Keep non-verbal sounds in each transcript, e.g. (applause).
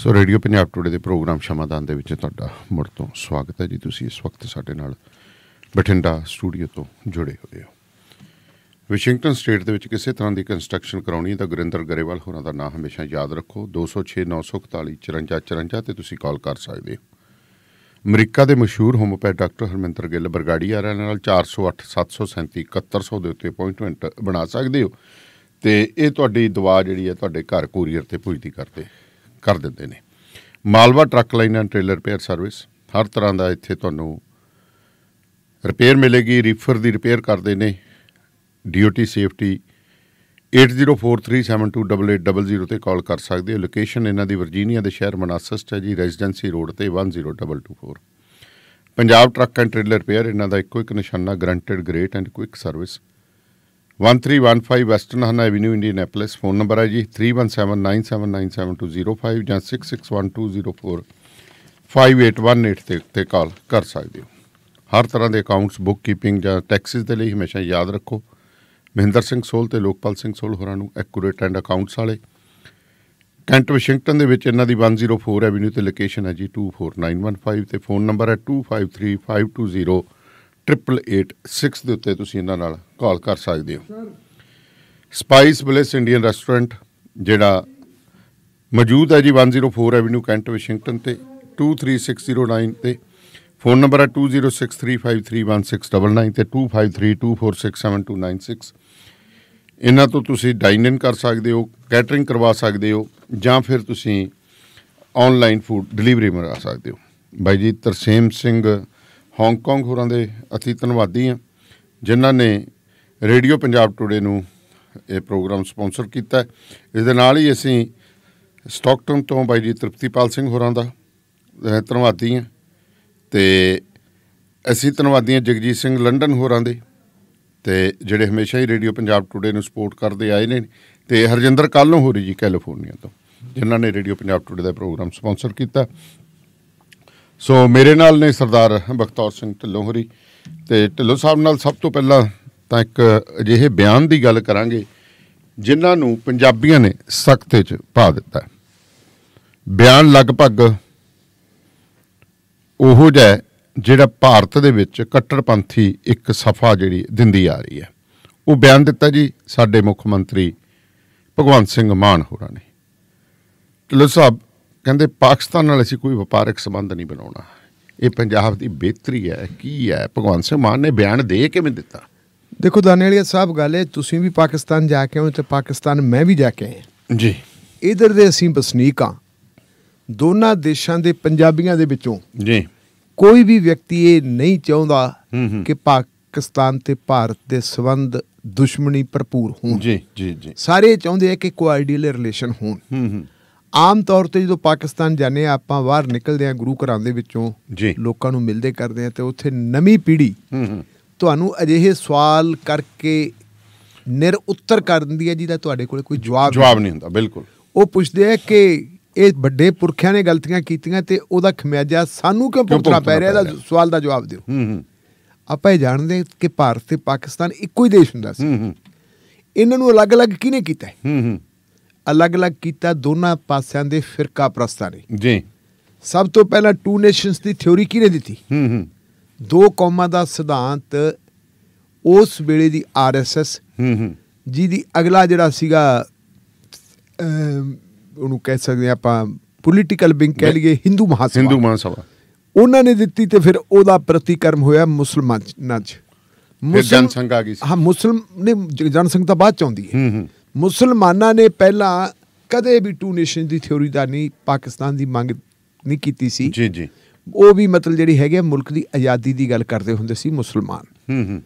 ਸੋ radio Punjab today ਦੇ programme ਸ਼ਮਾਦਾਨ ਦੇ ਵਿੱਚ ਤੁਹਾਡਾ ਮੁੜ ਤੋਂ ਸਵਾਗਤ ਹੈ ਜੀ ਤੁਸੀਂ ਇਸ ਵਕਤ ਸਾਡੇ ਨਾਲ ਬਠਿੰਡਾ ਸਟੂਡੀਓ ਤੋਂ ਜੁੜੇ ਹੋਏ ਹੋ ਵਿਸ਼ਿੰਗਟਨ ਸਟੇਟ ਦੇ ਵਿੱਚ ਕਿਸੇ ਤਰ੍ਹਾਂ ਦੀ ਕੰਸਟਰਕਸ਼ਨ ਕਰਾਉਣੀ ਹੈ ਤਾਂ ਗੁਰਿੰਦਰ ਗਰੇਵਾਲ ਹੋਰਾਂ ਦਾ ਨਾਮ ਹਮੇਸ਼ਾ ਯਾਦ ਰੱਖੋ 206-941-5454 ਤੇ ਤੁਸੀਂ ਕਾਲ ਕਰ ਸਕਦੇ ਹੋ ਅਮਰੀਕਾ ਦੇ ਮਸ਼ਹੂਰ ਹੋਮੋਪੈਥ ਡਾਕਟਰ ਹਰਮਿੰਦਰ ਗਿੱਲ ਬਰਗਾੜੀ ਆਰਿਆਂ ਨਾਲ 4087377100 ਦੇ ਉੱਤੇ ਅਪਾਇੰਟਮੈਂਟ ਬਣਾ ਸਕਦੇ ਹੋ ਤੇ ਇਹ ਤੁਹਾਡੀ ਦਵਾ ਜਿਹੜੀ ਹੈ ਤੁਹਾਡੇ ਘਰ ਕੋਰੀਅਰ ਤੇ ਪੁੱਜਦੀ ਕਰਦੇ ਕਰ ਦਿੰਦੇ ਨੇ Malwa truck line and trailer repair service ਹਰ ਤਰ੍ਹਾਂ ਦਾ ਇੱਥੇ ਤੁਹਾਨੂੰ ਰਿਪੇਅਰ ਮਿਲੇਗੀ ਰੀਫਰ ਦੀ ਰਿਪੇਅਰ ਕਰਦੇ ਨੇ ਡਿਊਟੀ ਸੇਫਟੀ 8043728800 ਤੇ ਕਾਲ ਕਰ ਸਕਦੇ ਹੋ ਲੋਕੇਸ਼ਨ ਇਹਨਾਂ ਦੀ ਵਰਜੀਨੀਆ ਦੇ ਸ਼ਹਿਰ ਮਨਾਸਸ ਹੈ ਜੀ ਰੈਜ਼ੀਡੈਂਸੀ ਰੋਡ ਤੇ 10224 Punjab truck and trailer repair ਇਹਨਾਂ ਦਾ ਇੱਕੋ ਇੱਕ ਨਿਸ਼ਾਨਾ guaranteed great and quick service 1315 western ਹਨ ਐਵਨਿਊ ਇੰਡੀਆਨਾਪੋਲਿਸ ਫੋਨ ਨੰਬਰ ਹੈ ਜੀ 3179797205 ਜਾਂ 6612045818 ਤੇ ਤੇ ਕਾਲ ਕਰ ਸਕਦੇ ਹੋ ਹਰ ਤਰ੍ਹਾਂ ਦੇ ਅਕਾਊਂਟਸ ਬੁੱਕ ਕੀਪਿੰਗ ਜਾਂ ਟੈਕਸਿਸ ਦੇ ਲਈ ਹਮੇਸ਼ਾ ਯਾਦ ਰੱਖੋ ਮਹਿੰਦਰ ਸਿੰਘ ਸੋਲ ਤੇ ਲੋਕਪਾਲ ਸਿੰਘ ਸੋਲ ਹੋਰਾਂ ਨੂੰ ਐਕੂਰੇਟ ਐਂਡ ਅਕਾਊਂਟਸ ਵਾਲੇ ਕੈਂਟ ਵਾਸ਼ਿੰਗਟਨ ਦੇ ਵਿੱਚ ਇਹਨਾਂ ਦੀ 104 ਐਵਨਿਊ ਤੇ ਲੋਕੇਸ਼ਨ ਹੈ ਜੀ 24915 ਤੇ ਫੋਨ ਨੰਬਰ ਹੈ 253520 8886 ਦੇ ਉੱਤੇ ਤੁਸੀਂ ਇਹਨਾਂ ਨਾਲ ਕਾਲ ਕਰ ਸਕਦੇ ਹੋ ਸਪਾਈਸ ਬਲੇਸ ਇੰਡੀਅਨ ਰੈਸਟੋਰੈਂਟ ਜਿਹੜਾ ਮੌਜੂਦ ਹੈ ਜੀ 104 ਐਵਨਿਊ ਕੈਂਟ ਵਾਸ਼ਿੰਗਟਨ ਤੇ 23609 ਤੇ ਫੋਨ ਨੰਬਰ ਹੈ 2063531699 ਤੇ 2532467296 ਇਹਨਾਂ ਤੋਂ ਤੁਸੀਂ ਡਾਈਨ ਇਨ ਕਰ ਸਕਦੇ ਹੋ ਕੈਟਰਿੰਗ ਕਰਵਾ ਸਕਦੇ ਹੋ ਜਾਂ ਫਿਰ ਤੁਸੀਂ ਆਨਲਾਈਨ ਫੂਡ ਡਿਲੀਵਰੀ ਮੰਗਾ ਸਕਦੇ ਹੋ ਬਾਈ ਜੀ ਤਰਸੇਮ ਸਿੰਘ ਹਾਂਗਕਾਂਗ ਹੋਰਾਂ ਦੇ ਅਤੀ ਧੰਨਵਾਦੀ ਆ ਜਿਨ੍ਹਾਂ ਨੇ ਰੇਡੀਓ ਪੰਜਾਬ ਟੁਡੇ ਨੂੰ ਇਹ ਪ੍ਰੋਗਰਾਮ ਸਪான்ਸਰ ਕੀਤਾ ਇਸ ਦੇ ਨਾਲ ਹੀ ਅਸੀਂ ਸਟਾਕਟਨ ਤੋਂ ਬਾਈ ਜੀ ਤ੍ਰਿਪਤੀਪਾਲ ਸਿੰਘ ਹੋਰਾਂ ਦਾ ਧੰਨਵਾਦੀ ਆ ਤੇ ਅਸੀਂ ਧੰਨਵਾਦੀ ਆ ਜਗਜੀਤ ਸਿੰਘ ਲੰਡਨ ਹੋਰਾਂ ਦੇ ਤੇ ਜਿਹੜੇ ਹਮੇਸ਼ਾ ਹੀ ਰੇਡੀਓ ਪੰਜਾਬ ਟੁਡੇ ਨੂੰ ਸਪੋਰਟ ਕਰਦੇ ਆਏ ਨੇ ਤੇ ਹਰਜਿੰਦਰ ਕਾਲੋਂ ਹੋਰੀ ਜੀ ਕੈਲੀਫੋਰਨੀਆ ਤੋਂ ਜਿਨ੍ਹਾਂ ਨੇ ਰੇਡੀਓ ਪੰਜਾਬ ਟੁਡੇ ਦਾ ਪ੍ਰੋਗਰਾਮ ਸਪான்ਸਰ ਕੀਤਾ ਸੋ ਮੇਰੇ ਨਾਲ ਨੇ ਸਰਦਾਰ ਬਖਤੌਰ ਸਿੰਘ ਢਿੱਲੋਂ ਤੇ ਢਿੱਲੋਂ ਸਾਹਿਬ ਨਾਲ ਸਭ ਤੋਂ ਪਹਿਲਾਂ ਤਾਂ ਇੱਕ ਅਜਿਹੇ ਬਿਆਨ ਦੀ ਗੱਲ ਕਰਾਂਗੇ ਜਿਨ੍ਹਾਂ ਨੂੰ ਪੰਜਾਬੀਆਂ ਨੇ ਸਖਤ ਵਿੱਚ ਪਾ ਦਿੱਤਾ ਬਿਆਨ ਲਗਭਗ ਉਹੋ ਜਿਹਾ ਜਿਹੜਾ ਭਾਰਤ ਦੇ ਵਿੱਚ ਕੱਟੜਪੰਥੀ ਇੱਕ ਸਫਾ ਜਿਹੜੀ ਦਿੰਦੀ ਆ ਰਹੀ ਹੈ ਉਹ ਬਿਆਨ ਦਿੱਤਾ ਜੀ ਸਾਡੇ ਮੁੱਖ ਮੰਤਰੀ ਭਗਵੰਤ ਸਿੰਘ ਮਾਨ ਹੋਰਾਂ ਨੇ ਢਿੱਲੋਂ ਸਾਹਿਬ ਕਹਿੰਦੇ ਪਾਕਿਸਤਾਨ ਨਾਲ ਅਸੀਂ ਕੋਈ ਵਪਾਰਕ ਸਬੰਧ ਨਹੀਂ ਬਣਾਉਣਾ ਇਹ ਪੰਜਾਬ ਦੀ ਬਿਹਤਰੀ ਹੈ ਕੀ ਹੈ ਭਗਵਾਨ ਸਿੰਘ ਮਾਨ ਨੇ ਬਿਆਨ ਦੇ ਕੇ ਮੈਂ ਦਿੱਤਾ ਦੇਖੋ ਦਾਨੇਲੀਆ ਸਾਹਿਬ ਗੱਲ ਹੈ ਤੁਸੀਂ ਵੀ ਪਾਕਿਸਤਾਨ ਜਾ ਕੇ ਹੋ ਤੇ ਪਾਕਿਸਤਾਨ ਮੈਂ ਵੀ ਜਾ ਕੇ ਆਇਆ ਜੀ ਇਧਰ ਦੇ ਅਸੀਂ ਬਸਨੀਕ ਆ ਦੋਨਾਂ ਦੇਸ਼ਾਂ ਦੇ ਪੰਜਾਬੀਆਂ ਦੇ ਵਿੱਚੋਂ ਜੀ ਕੋਈ ਵੀ ਵਿਅਕਤੀ ਇਹ ਨਹੀਂ ਚਾਹੁੰਦਾ ਕਿ ਪਾਕਿਸਤਾਨ ਤੇ ਭਾਰਤ ਦੇ ਸਬੰਧ ਦੁਸ਼ਮਣੀ ਭਰਪੂਰ ਹੋਣ ਜੀ ਜੀ ਜੀ ਸਾਰੇ ਚਾਹੁੰਦੇ ਆ ਕਿ ਕੋਆਰਡੀਨੇਟ ਰਿਲੇਸ਼ਨ ਹੋਣ ਹੂੰ ਹੂੰ ਆਮ ਤੌਰ ਤੇ ਜਦੋਂ ਪਾਕਿਸਤਾਨ ਜਾਂਦੇ ਆ ਆਪਾਂ ਬਾਹਰ ਨਿਕਲਦੇ ਆ ਗੁਰੂ ਘਰਾਂ ਦੇ ਵਿੱਚੋਂ ਲੋਕਾਂ ਨੂੰ ਮਿਲਦੇ ਕਰਦੇ ਆ ਤੇ ਉੱਥੇ ਨਵੀਂ ਪੀੜ੍ਹੀ ਹੂੰ ਹੂੰ ਤੁਹਾਨੂੰ ਅਜਿਹੇ ਸਵਾਲ ਕਰਕੇ ਨਿਰ ਉੱਤਰ ਕਰ ਦਿੰਦੀ ਹੈ ਜਿਹਦਾ ਤੁਹਾਡੇ ਕੋਲ ਕੋਈ ਜਵਾਬ ਜਵਾਬ ਨਹੀਂ ਹੁੰਦਾ ਬਿਲਕੁਲ ਉਹ ਪੁੱਛਦੇ ਆ ਕਿ ਇਹ ਵੱਡੇ ਪੁਰਖਿਆਂ ਨੇ ਗਲਤੀਆਂ ਕੀਤੀਆਂ ਤੇ ਉਹਦਾ ਖਮਿਆਜਾ ਸਾਨੂੰ ਕਿਉਂ ਪੁੱਛਣਾ ਪੈ ਰਿਹਾ ਇਹਦਾ ਸਵਾਲ ਦਾ ਜਵਾਬ ਦਿਓ ਹੂੰ ਹੂੰ ਆਪਾਂ ਇਹ ਜਾਣਦੇ ਕਿ ਭਾਰਤ ਤੇ ਪਾਕਿਸਤਾਨ ਇੱਕੋ ਹੀ ਦੇਸ਼ ਹੁੰਦਾ ਸੀ ਹੂੰ ਹੂੰ ਇਹਨਾਂ ਨੂੰ ਅਲੱਗ-ਅਲੱਗ ਕਿਹਨੇ ਕੀਤਾ ਹੂੰ ਹੂੰ ਅਲੱਗ-ਅਲੱਗ ਕੀਤਾ ਦੋਨਾਂ ਪਾਸਿਆਂ ਦੇ ਫਿਰਕਾ ਪ੍ਰਸਤਾਂ ਨੇ ਜੀ ਸਭ ਤੋਂ ਪਹਿਲਾਂ ਟੂ ਨੇਸ਼ਨਸ ਦੀ ਥਿਉਰੀ ਕਿਹਨੇ ਦਿੱਤੀ ਹੂੰ ਹੂੰ ਦੋ ਕੌਮਾਂ ਦਾ ਸਿਧਾਂਤ ਉਸ ਵੇਲੇ ਦੀ ਆਰਐਸਐਸ ਹੂੰ ਹੂੰ ਜਿਹਦੀ ਅਗਲਾ ਜਿਹੜਾ ਸੀਗਾ ਉਹਨੂੰ ਕਹਿ ਸਕਦੇ ਆਪਾਂ ਪੋਲੀਟੀਕਲ ਬਿੰਗ ਕਹਿ ਲਈਏ ਹਿੰਦੂ ਮਹਾਸਭਾ ਹਿੰਦੂ ਮਹਾਸਭਾ ਉਹਨਾਂ ਨੇ ਦਿੱਤੀ ਤੇ ਫਿਰ ਉਹਦਾ ਪ੍ਰਤੀਕਰਮ ਹੋਇਆ ਮੁਸਲਮਾਨਾਂ ਚ ਜਨ ਸੰਘ ਆ ਗਈ ਹਾਂ ਮੁਸਲਮ ਨੇ ਜਨ ਸੰਘ ਤਾਂ ਬਾਅਦ ਚ ਆਉਂਦੀ ਹੈ ਹੂੰ ਹੂੰ ਮੁਸਲਮਾਨਾਂ ਨੇ ਪਹਿਲਾਂ ਕਦੇ ਵੀ ਟੂ ਨੇਸ਼ਨ ਦੀ ਥਿਉਰੀ ਦਾ ਨਹੀਂ ਪਾਕਿਸਤਾਨ ਦੀ ਮੰਗ ਨਹੀਂ ਕੀਤੀ ਸੀ ਜੀ ਜੀ ਉਹ ਵੀ ਮਤਲਬ ਜਿਹੜੀ ਹੈਗੇ ਮੁਲਕ ਦੀ ਆਜ਼ਾਦੀ ਦੀ ਗੱਲ ਕਰਦੇ ਹੁੰਦੇ ਸੀ ਮੁਸਲਮਾਨ ਹੂੰ ਹੂੰ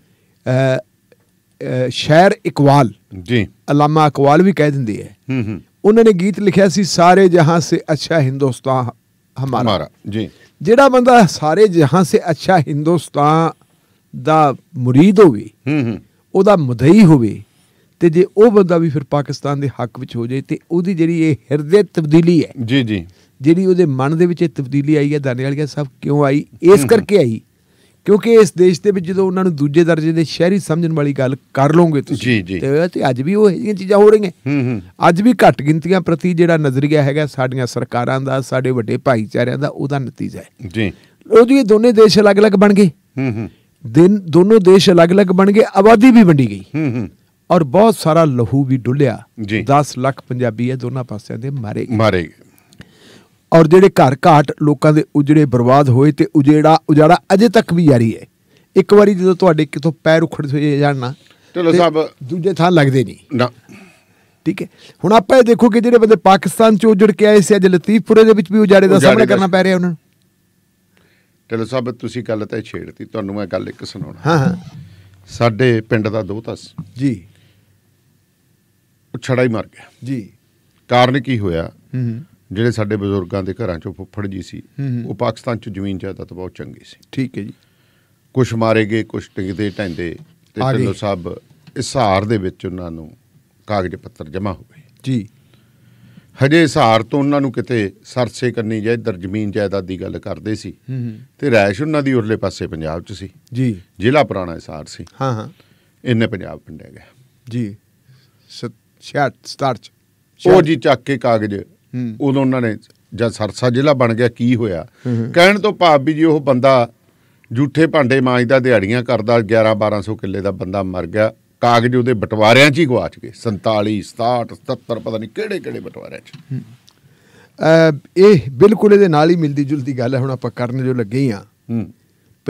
ਅ ਸ਼ਾਇਰ ਇਕਵਾਲ ਜੀ ਅਲਾਮਾ ਇਕਵਾਲ ਵੀ ਕਹਿ ਦਿੰਦੇ ਹੈ ਹੂੰ ਹੂੰ ਉਹਨਾਂ ਨੇ ਗੀਤ ਲਿਖਿਆ ਸੀ ਸਾਰੇ ਜਹਾਂ ਸੇ ਅੱਛਾ ਹਿੰਦੁਸਤਾਨ ਹਮਾਰਾ ਜੀ ਜਿਹੜਾ ਬੰਦਾ ਸਾਰੇ ਜਹਾਂ ਸੇ ਅੱਛਾ ਹਿੰਦੁਸਤਾਨ ਦਾ ਮੁਰੀਦ ਹੋਵੇ ਹੂੰ ਹੂੰ ਉਹਦਾ ਮਦਈ ਹੋਵੇ ਤੇ ਜੇ ਉਹ ਬੰਦਾ ਵੀ ਫਿਰ ਪਾਕਿਸਤਾਨ ਦੇ ਹੱਕ ਵਿੱਚ ਹੋ ਜਾਏ ਤੇ ਉਹਦੀ ਜਿਹੜੀ ਇਹ ਹਿਰਦੇ ਤਬਦੀਲੀ ਹੈ ਜੀ ਜੀ ਜਿਹੜੀ ਉਹਦੇ ਮਨ ਦੇ ਵਿੱਚ ਇਹ ਤਬਦੀਲੀ ਆਈ ਹੈ ਦਾਨੇ ਵਾਲੀਆ ਸਾਹਿਬ ਕਿਉਂ ਆਈ ਇਸ ਕਰਕੇ ਆਈ ਕਿਉਂਕਿ ਇਸ ਦੇਸ਼ ਦੇ ਵਿੱਚ ਜਦੋਂ ਉਹਨਾਂ ਨੂੰ ਦੂਜੇ ਦਰਜੇ ਦੇ ਸ਼ਹਿਰੀ ਸਮਝਣ ਵਾਲੀ ਗੱਲ ਕਰ ਲੋਗੇ ਤੁਸੀਂ ਤੇ ਅੱਜ ਵੀ ਉਹ ਇਹ ਚੀਜ਼ਾਂ ਹੋ ਰਹੀਆਂ ਅੱਜ ਵੀ ਘੱਟ ਗਿਣਤੀਆਂ ਪ੍ਰਤੀ ਜਿਹੜਾ ਨਜ਼ਰੀਆ ਹੈਗਾ ਸਾਡੀਆਂ ਸਰਕਾਰਾਂ ਦਾ ਸਾਡੇ ਵੱਡੇ ਭਾਈਚਾਰਿਆਂ ਦਾ ਉਹਦਾ ਨਤੀਜਾ ਹੈ ਜੀ ਉਹਦੀ ਇਹ ਦੋਨੇ ਦੇਸ਼ ਅਲੱਗ-ਅਲੱਗ ਬਣ ਗਏ ਹੂੰ ਹੂੰ ਦੋਨੋਂ ਦੇਸ਼ ਅਲੱਗ-ਅਲੱਗ ਬਣ ਗਏ ਆਬਾਦੀ ਵੀ ਵੰਡੀ ਗਈ ਹੂੰ ਹੂੰ ਔਰ ਬਹੁਤ ਸਾਰਾ ਲਹੂ ਵੀ ਡੁੱਲਿਆ 10 ਲੱਖ ਪੰਜਾਬੀ ਇਹ ਦੋਨਾਂ ਪਾਸਿਆਂ ਦੇ ਮਾਰੇ ਗਏ ਮਾਰੇ ਗਏ ਔਰ ਜਿਹੜੇ ਘਰ ਘਾਟ ਲੋਕਾਂ ਦੇ ਉਜੜੇ ਬਰਬਾਦ ਹੋਏ ਤੇ ਉਜੜਾ ਉਜਾੜਾ ਅਜੇ ਤੱਕ ਵੀ ਜਾਰੀ ਹੈ ਇੱਕ ਵਾਰੀ ਜਦੋਂ ਤੁਹਾਡੇ ਕਿਤੋਂ ਪੈਰ ਉਖੜ ਹੋਏ ਜਾਣਾ ਚਲੋ ਸਾਹਿਬ ਦੂਜੇ ਥਾਂ ਲੱਗਦੇ ਨਹੀਂ ਨਾ ਠੀਕ ਹੈ ਹੁਣ ਆਪਾਂ ਇਹ ਦੇਖੋ ਕਿ ਜਿਹੜੇ ਬੰਦੇ ਪਾਕਿਸਤਾਨ ਚ ਉਜੜ ਕੇ ਆਏ ਸੀ ਅੱਜ ਲਤੀਫਪੁਰੇ ਦੇ ਵਿੱਚ ਵੀ ਉਜਾੜੇ ਦਾ ਸਾਹਮਣਾ ਕਰਨਾ ਪੈ ਰਿਹਾ ਉਹਨਾਂ ਨੂੰ ਚਲੋ ਸਾਹਿਬ ਤੁਸੀਂ ਗੱਲ ਤਾਂ ਛੇੜਤੀ ਤੁਹਾਨੂੰ ਮੈਂ ਗੱਲ ਇੱਕ ਸੁਣਾਉਣਾ ਹਾਂ ਹਾਂ ਸਾਡੇ ਪਿੰਡ ਦਾ ਦੋਤਾ ਸੀ ਜੀ ਉਹ ਛੜਾ ਹੀ ਮਰ ਗਿਆ ਜੀ ਕਾਰਨ ਕੀ ਹੋਇਆ ਹੂੰ ਜਿਹੜੇ ਸਾਡੇ ਬਜ਼ੁਰਗਾਂ ਦੇ ਘਰਾਂ ਚੋਂ ਫੁੱਫੜ ਜੀ ਸੀ ਉਹ ਪਾਕਿਸਤਾਨ ਚ ਜ਼ਮੀਨ ਜਾਇਦਾਦ ਬਹੁਤ ਚੰਗੀ ਸੀ ਠੀਕ ਹੈ ਜੀ ਕੁਛ ਮਾਰੇ ਗਏ ਕੁਛ ਟਿੰਗਦੇ ਟੈਂਦੇ ਤੇ ਢਿੱਲੋ ਸਾਹਿਬ ਇਸਾਰ ਦੇ ਵਿੱਚ ਉਹਨਾਂ ਨੂੰ ਕਾਗਜ਼ ਪੱਤਰ ਜਮ੍ਹਾਂ ਹੋ ਗਏ ਜੀ ਹਜੇ ਇਸਾਰ ਤੋਂ ਉਹਨਾਂ ਨੂੰ ਕਿਤੇ ਸਰਸੇ ਕੰਨੀ ਜਾਂ ਇਧਰ ਜ਼ਮੀਨ ਜਾਇਦਾਦ ਦੀ ਗੱਲ ਕਰਦੇ ਸੀ ਤੇ ਰੈਸ਼ ਉਹਨਾਂ ਦੀ ਉਰਲੇ ਪਾਸੇ ਪੰਜਾਬ 'ਚ ਸੀ ਜੀ ਜ਼ਿਲ੍ਹਾ ਪੁਰਾਣਾ ਇਸਾਰ ਸੀ ਹਾਂ ਹਾਂ ਇਹਨੇ ਪੰਜਾਬ ਪਿੰਡੇ ਗਿਆ ਜੀ ਚ ਉਹ ਜੀ ਚੱਕ ਕੇ ਕਾਗਜ਼ ਉਦੋਂ ਉਹਨਾਂ ਨੇ ਜਦ ਸਰਸਾ ਜ਼ਿਲ੍ਹਾ ਬਣ ਗਿਆ ਕੀ ਹੋਇਆ ਕਹਿਣ ਤੋਂ ਭਾਵ ਵੀ ਜੀ ਉਹ ਬੰਦਾ ਝੂਠੇ ਭਾਂਡੇ ਮਾਂਜਦਾ ਦਿਹਾੜੀਆਂ ਕਰਦਾ 11 1200 ਕਿੱਲੇ ਦਾ ਬੰਦਾ ਮਰ ਗਿਆ ਕਾਗਜ਼ ਉਹਦੇ ਬਟਵਾਰਿਆਂ 'ਚ ਹੀ ਗਵਾਚ ਗਏ 47 67 ਪਤਾ ਨਹੀਂ ਕਿਹੜੇ ਕਿਹੜੇ ਬਟਵਾਰਿਆਂ 'ਚ ਇਹ ਬਿਲਕੁਲ ਇਹਦੇ ਨਾਲ ਹੀ ਮਿਲਦੀ ਜੁਲਦੀ ਗੱਲ ਹੈ ਹੁਣ ਆਪਾਂ ਕਰਨ ਜੋ ਲੱਗੇ ਆ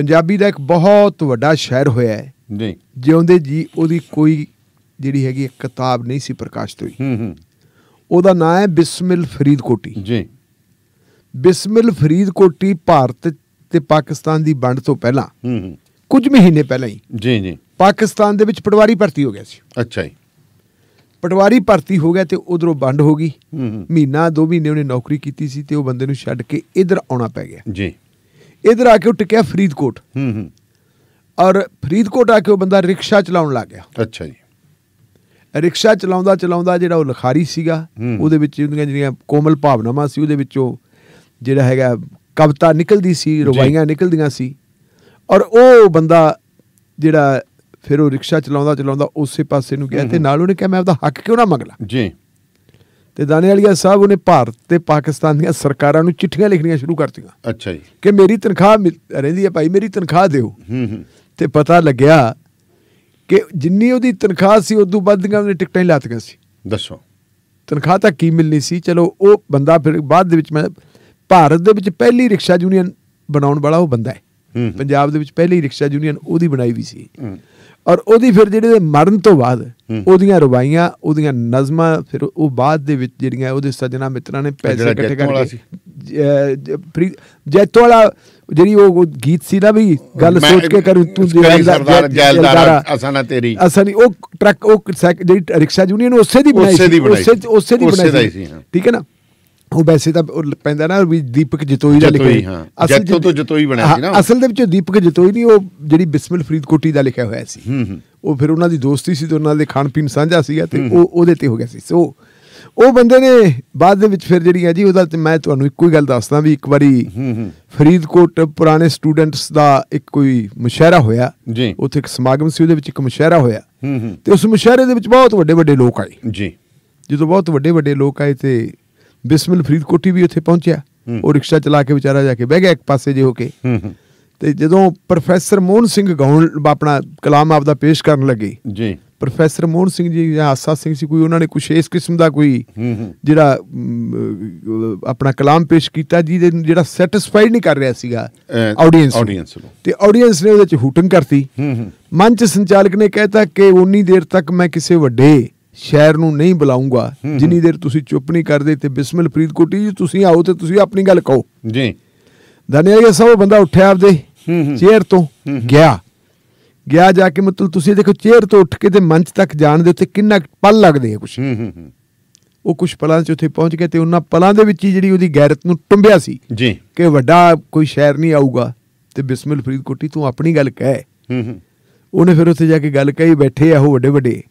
ਪੰਜਾਬੀ ਦਾ ਇੱਕ ਬਹੁਤ ਵੱਡਾ ਸ਼ਹਿਰ ਹੋਇਆ ਹੈ ਜੀ ਜਿਉਂਦੇ ਜੀ ਉਹਦੀ ਕੋਈ ਜਿਹੜੀ ਹੈਗੀ ਕਿਤਾਬ ਨਹੀਂ ਸੀ ਪ੍ਰਕਾਸ਼ਿਤ ਹੋਈ ਹੂੰ ਹੂੰ ਉਹਦਾ ਨਾਮ ਹੈ ਬਿਸਮਿਲ ਫਰੀਦਕੋਟੀ ਜੀ ਬਿਸਮਿਲ ਫਰੀਦਕੋਟੀ ਭਾਰਤ ਤੇ ਪਾਕਿਸਤਾਨ ਦੀ ਵੰਡ ਤੋਂ ਪਹਿਲਾਂ ਹੂੰ ਹੂੰ ਕੁਝ ਮਹੀਨੇ ਪਹਿਲਾਂ ਹੀ ਜੀ ਜੀ ਪਾਕਿਸਤਾਨ ਦੇ ਵਿੱਚ ਪਟਵਾਰੀ ਭਰਤੀ ਹੋ ਗਿਆ ਸੀ ਅੱਛਾ ਜੀ ਪਟਵਾਰੀ ਭਰਤੀ ਹੋ ਗਿਆ ਤੇ ਉਧਰੋਂ ਵੰਡ ਹੋ ਗਈ ਮਹੀਨਾ ਦੋ ਮਹੀਨੇ ਉਹਨੇ ਨੌਕਰੀ ਕੀਤੀ ਸੀ ਤੇ ਉਹ ਬੰਦੇ ਨੂੰ ਛੱਡ ਕੇ ਇਧਰ ਆਉਣਾ ਪੈ ਗਿਆ ਜੀ ਇਧਰ ਆ ਕੇ ਉਹ ਟਿਕਿਆ ਫਰੀਦਕੋਟ ਹੂੰ ਹੂੰ ਔਰ ਫਰੀਦਕੋਟ ਆ ਕੇ ਉਹ ਬੰਦਾ ਰਿਕਸ਼ਾ ਚਲਾਉਣ ਲੱਗ ਗਿਆ ਅੱਛਾ ਜੀ ਰਿਕਸ਼ਾ ਚਲਾਉਂਦਾ ਚਲਾਉਂਦਾ ਜਿਹੜਾ ਉਹ ਲਖਾਰੀ ਸੀਗਾ ਉਹਦੇ ਵਿੱਚ ਉਹਦੀਆਂ ਜਿਹੜੀਆਂ ਕੋਮਲ ਭਾਵਨਾਵਾਂ ਸੀ ਉਹਦੇ ਵਿੱਚੋਂ ਜਿਹੜਾ ਹੈਗਾ ਕਵਿਤਾ ਨਿਕਲਦੀ ਸੀ ਰਵਾਈਆਂ ਨਿਕਲਦੀਆਂ ਸੀ ਔਰ ਉਹ ਬੰਦਾ ਜਿਹੜਾ ਫਿਰ ਉਹ ਰਿਕਸ਼ਾ ਚਲਾਉਂਦਾ ਚਲਾਉਂਦਾ ਉਸੇ ਪਾਸੇ ਨੂੰ ਗਿਆ ਤੇ ਨਾਲ ਉਹਨੇ ਕਿਹਾ ਮੈਂ ਆਪਦਾ ਹੱਕ ਕਿਉਂ ਨਾ ਮੰਗਲਾ ਜੀ ਤੇ ਦਾਨੇਵਾਲੀਆ ਸਾਹਿਬ ਉਹਨੇ ਭਾਰਤ ਤੇ ਪਾਕਿਸਤਾਨ ਦੀਆਂ ਸਰਕਾਰਾਂ ਨੂੰ ਚਿੱਠੀਆਂ ਲਿਖਣੀਆਂ ਸ਼ੁਰੂ ਕਰਤੀਆਂ ਅੱਛਾ ਜੀ ਕਿ ਮੇਰੀ ਤਨਖਾਹ ਰਹਿੰਦੀ ਹੈ ਭਾਈ ਮੇਰੀ ਤਨਖਾਹ ਦਿਓ ਹੂੰ ਹੂੰ ਤੇ ਪਤਾ ਲੱਗਿਆ ਕਿ ਜਿੰਨੀ ਉਹਦੀ ਤਨਖਾਹ ਸੀ ਉਸ ਤੋਂ ਵੱਧ ਦੀਆਂ ਉਹਨੇ ਟਿਕਟਾਂ ਹੀ ਲਾਤੀਆਂ ਸੀ ਦੱਸੋ ਤਨਖਾਹ ਤਾਂ ਕੀ ਮਿਲਣੀ ਸੀ ਚਲੋ ਉਹ ਬੰਦਾ ਫਿਰ ਬਾਅਦ ਦੇ ਵਿੱਚ ਮੈਂ ਭਾਰਤ ਦੇ ਵਿੱਚ ਪਹਿਲੀ ਰਿਕਸ਼ਾ ਯੂਨੀਅਨ ਬਣਾਉਣ ਵਾਲਾ ਉਹ ਬੰਦਾ ਹੈ ਪੰਜਾਬ ਦੇ ਵਿੱਚ ਪਹਿਲੀ ਰਿਕਸ਼ਾ ਯੂਨੀਅਨ ਉਹਦੀ ਬਣਾਈ ਵੀ ਸੀ ਔਰ ਉਹਦੀ ਫਿਰ ਜਿਹੜੇ ਮਰਨ ਤੋਂ ਬਾਅਦ ਉਹਦੀਆਂ ਰਵਾਈਆਂ ਉਹਦੀਆਂ ਨਜ਼ਮਾਂ ਫਿਰ ਉਹ ਬਾਅਦ ਦੇ ਵਿੱਚ ਜਿਹੜੀਆਂ ਉਹਦੇ ਸਜਣਾ ਮਿੱਤਰਾਂ ਨੇ ਪੈਸੇ ਇਕੱਠੇ ਕਰਕੇ ਤੋਲਾ ਜਿਹੜੀ ਉਹ ਗੀਤ ਸੀ ਨਾ ਵੀ ਗੱਲ ਸੋਚ ਕੇ ਕਰ ਤੂੰ ਸਰਦਾਰ ਜੈਲਦਾਰ ਅਸਾਂ ਨਾ ਤੇਰੀ ਅਸਾਂ ਨਹੀਂ ਉਹ ਟਰੱਕ ਉਹ ਜਿਹੜੀ ਰਿਕਸ਼ਾ ਯੂਨੀਅਨ ਉਸੇ ਦੀ ਬਣਾਈ ਉਸੇ ਉਸੇ ਦੀ ਬਣਾਈ ਸੀ ਠੀਕ ਹੈ ਨਾ ਉਹ ਵੈਸੇ ਤਾਂ ਪੈਂਦਾ ਨਾ ਵੀ ਦੀਪਕ ਜਤੋਈ ਦਾ ਲਿਖਿਆ ਅਸਲ ਜਤੋ ਤੋਂ ਜਤੋਈ ਬਣਿਆ ਸੀ ਨਾ ਅਸਲ ਦੇ ਵਿੱਚ ਦੀਪਕ ਜਤੋਈ ਨਹੀਂ ਉਹ ਜਿਹੜੀ ਬਿਸਮਿਲ ਫਰੀਦਕੋਟੀ ਦਾ ਲਿਖਿਆ ਹੋਇਆ ਸੀ ਉਹ ਫਿਰ ਉਹਨਾਂ ਦੀ ਦੋਸਤੀ ਸੀ ਤੇ ਉਹਨਾਂ ਦੇ ਖਾਣ ਪੀਣ ਸਾਂਝਾ ਸੀਗਾ ਤੇ ਉਹ ਉਹਦੇ ਤੇ ਹੋ ਗਿਆ ਸੀ ਸੋ ਉਹ ਬੰਦੇ ਨੇ ਬਾਅਦ ਦੇ ਵਿੱਚ ਫਿਰ ਜਿਹੜੀ ਹੈ ਜੀ ਉਹਦਾ ਮੈਂ ਤੁਹਾਨੂੰ ਇੱਕੋ ਹੀ ਗੱਲ ਦੱਸਦਾ ਵੀ ਇੱਕ ਵਾਰੀ ਫਰੀਦਕੋਟ ਪੁਰਾਣੇ ਸਟੂਡੈਂਟਸ ਦਾ ਇੱਕ ਕੋਈ ਮੁਸ਼ਾਇਰਾ ਹੋਇਆ ਉੱਥੇ ਇੱਕ ਸਮਾਗਮ ਸੀ ਉਹਦੇ ਵਿੱਚ ਇੱਕ ਮੁਸ਼ਾਇਰਾ ਹੋਇਆ ਤੇ ਉਸ ਮੁਸ਼ਾਇਰੇ ਦੇ ਵਿੱਚ ਬਹੁਤ ਵੱਡੇ ਵੱਡੇ ਲੋਕ ਆਏ ਜੀ ਜਦੋਂ ਬਹੁਤ ਵੱਡੇ ਵੱਡੇ ਲੋਕ ਆਏ ਤੇ ਬਿਸਮਿਲ ਫਰੀਦਕੋਟੀ ਵੀ ਉੱਥੇ ਪਹੁੰਚਿਆ ਉਹ ਰਿਕਸ਼ਾ ਚਲਾ ਕੇ ਵਿਚਾਰਾ ਜਾ ਕੇ ਬਹਿ ਗਿਆ ਇੱਕ ਪਾਸੇ ਜੇ ਹੋ ਕੇ ਤੇ ਜਦੋਂ ਪ੍ਰੋਫੈਸਰ ਮੋਹਨ ਸਿੰਘ ਗਾਉਣ ਆਪਣਾ ਕਲਾਮ ਆਪਦਾ ਪੇਸ਼ ਕਰਨ ਲੱਗੇ ਜੀ ਪ੍ਰੋਫੈਸਰ ਮੋਹਨ ਸਿੰਘ ਜੀ ਜਾਂ ਆਸਾ ਸਿੰਘ ਸੀ ਕੋਈ ਉਹਨਾਂ ਨੇ ਕੁਛ ਇਸ ਕਿਸਮ ਦਾ ਕੋਈ ਜਿਹੜਾ ਆਪਣਾ ਕਲਾਮ ਪੇਸ਼ ਕੀਤਾ ਜਿਹਦੇ ਜਿਹੜਾ ਸੈਟੀਸਫਾਈਡ ਨਹੀਂ ਕਰ ਰਿਹਾ ਸੀਗਾ ਆਡੀਅנס ਨੂੰ ਤੇ ਆਡੀਅנס ਨੇ ਉਹਦੇ ਚ ਹੂਟਿੰਗ ਕਰਤੀ ਹੂੰ ਚ ਸੰਚਾਲਕ ਨੇ ਕਹਿਤਾ ਕਿ ਉਨੀ ਦੇਰ ਤੱਕ ਮੈਂ ਕਿਸੇ ਵੱਡੇ ਸ਼ਹਿਰ ਨੂੰ ਨਹੀਂ ਬੁਲਾਉਂਗਾ ਜਿੰਨੀ ਦੇਰ ਤੁਸੀਂ ਚੁੱਪ ਨਹੀਂ ਕਰਦੇ ਤੇ ਬਿਸਮਿਲ ਫਰੀਦਕੋਟੀ ਜੀ ਤੁਸੀਂ ਆਓ ਤੇ ਤੁਸੀਂ ਆਪਣੀ ਗੱਲ ਕਹੋ ਜੀ ਦਨਿਆਲ ਸਭ ਬੰਦਾ ਉੱਠਿਆ ਆਪਦੇ ਚੇਅਰ ਤੋਂ ਗਿਆ ਗਿਆ ਜਾ ਕੇ ਮਤਲਬ ਤੁਸੀਂ ਦੇਖੋ ਚੇਅਰ ਤੋਂ ਉੱਠ ਕੇ ਤੇ ਮੰਚ ਤੱਕ ਜਾਣ ਦੇ ਉੱਤੇ ਕਿੰਨਾ ਪਲ ਲੱਗਦੇ ਆ ਕੁਛ ਉਹ ਕੁਝ ਪਲਾਂ 'ਚ ਉੱਥੇ ਪਹੁੰਚ ਕੇ ਤੇ ਉਹਨਾਂ ਪਲਾਂ ਦੇ ਵਿੱਚ ਹੀ ਜਿਹੜੀ ਉਹਦੀ ਗੈਰਤ ਨੂੰ ਟੰਬਿਆ ਸੀ ਜੀ ਕਿ ਵੱਡਾ ਕੋਈ ਸ਼ਹਿਰ ਨਹੀਂ ਆਊਗਾ ਤੇ ਬਿਸਮਿਲ ਫਰੀਦਕੋਟੀ ਤੂੰ ਆਪਣੀ ਗੱਲ ਕਹਿ ਹੂੰ ਹੂੰ ਉਹਨੇ ਫਿਰ ਉੱਥੇ ਜਾ ਕੇ ਗੱਲ ਕਹੀ ਬੈਠੇ ਆ ਉਹ ਵੱਡੇ ਵੱਡੇ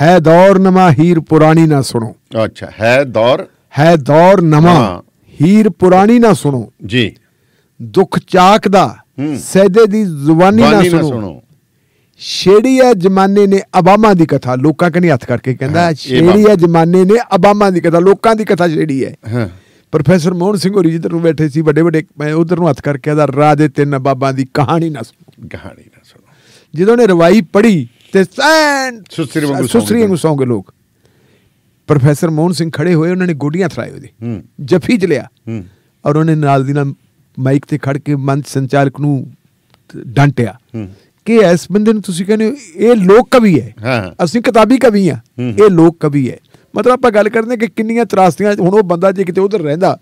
ਹੈ ਦੌਰ ਨਮਾ ਹੀਰ ਪੁਰਾਣੀ ਨਾ ਸੁਣੋ ਅੱਛਾ ਹੈ ਦੌਰ ਹੈ ਦੌਰ ਨਮਾ ਹੀਰ ਪੁਰਾਣੀ ਨਾ ਸੁਣੋ ਜੀ ਦੁੱਖ ਚਾਕ ਦਾ ਸਹਦੇ ਦੀ ਜ਼ੁਬਾਨੀ ਨਾ ਸੁਣੋ ਛੇੜੀ ਆ ਜਮਾਨੇ ਨੇ ਅਬਾਮਾ ਦੀ ਕਥਾ ਲੋਕਾਂ ਕਨੀ ਹੱਥ ਕਰਕੇ ਕਹਿੰਦਾ ਛੇੜੀ ਆ ਜਮਾਨੇ ਨੇ ਅਬਾਮਾ ਦੀ ਕਥਾ ਲੋਕਾਂ ਦੀ ਕਥਾ ਛੇੜੀ ਹੈ ਪ੍ਰੋਫੈਸਰ ਮੋਹਨ ਸਿੰਘ ਹੋਰੀ ਜਿੱਧਰ ਨੂੰ ਬੈਠੇ ਸੀ ਵੱਡੇ ਵੱਡੇ ਮੈਂ ਉਧਰ ਨੂੰ ਹੱਥ ਕਰਕੇ ਆਦਾ ਰਾਜੇ ਤਿੰਨ ਬਾਬਾਂ ਦੀ ਕਹਾਣੀ ਨਾ ਸੁਣੋ ਕਹਾਣੀ ਨਾ ਸੁਣੋ ਜਦੋਂ ਨੇ ਰਵਾਈ ਪੜ੍ਹੀ ਤੇ ਐਨ ਸੁਸਰੀ ਵਾਂਗੂ ਸੁਸਰੀ ਵਾਂਗੂ ਸੌਂਗੇ ਲੋਕ ਪ੍ਰੋਫੈਸਰ ਮੋਹਨ ਸਿੰਘ ਖੜੇ ਹੋਏ ਉਹਨਾਂ ਨੇ ਗੋਡੀਆਂ ਥਰਾਏ ਉਹਦੀ ਜਫੀ ਚ ਲਿਆ ਔਰ ਉਹਨੇ ਨਾਲ ਦੀ ਨਾਲ ਮਾਈਕ ਤੇ ਖੜ ਕੇ ਮੰਚ ਸੰਚਾਲਕ ਨੂੰ ਡਾਂਟਿਆ ਕਿ ਇਸ ਬੰਦੇ ਨੂੰ ਤੁਸੀਂ ਕਹਿੰਦੇ ਇਹ ਲੋਕ ਕਵੀ ਹੈ ਅਸੀਂ ਕਿਤਾਬੀ ਕਵੀ ਆ ਇਹ ਲੋਕ ਕਵੀ ਹੈ ਮਤਲਬ ਆਪਾਂ ਗੱਲ ਕਰਦੇ ਕਿ ਕਿੰਨੀਆਂ ਤਰਾਸਤੀਆਂ ਹੁਣ ਉਹ ਬੰਦਾ ਜੇ ਕਿਤੇ ਉਧਰ ਰਹਿੰਦਾ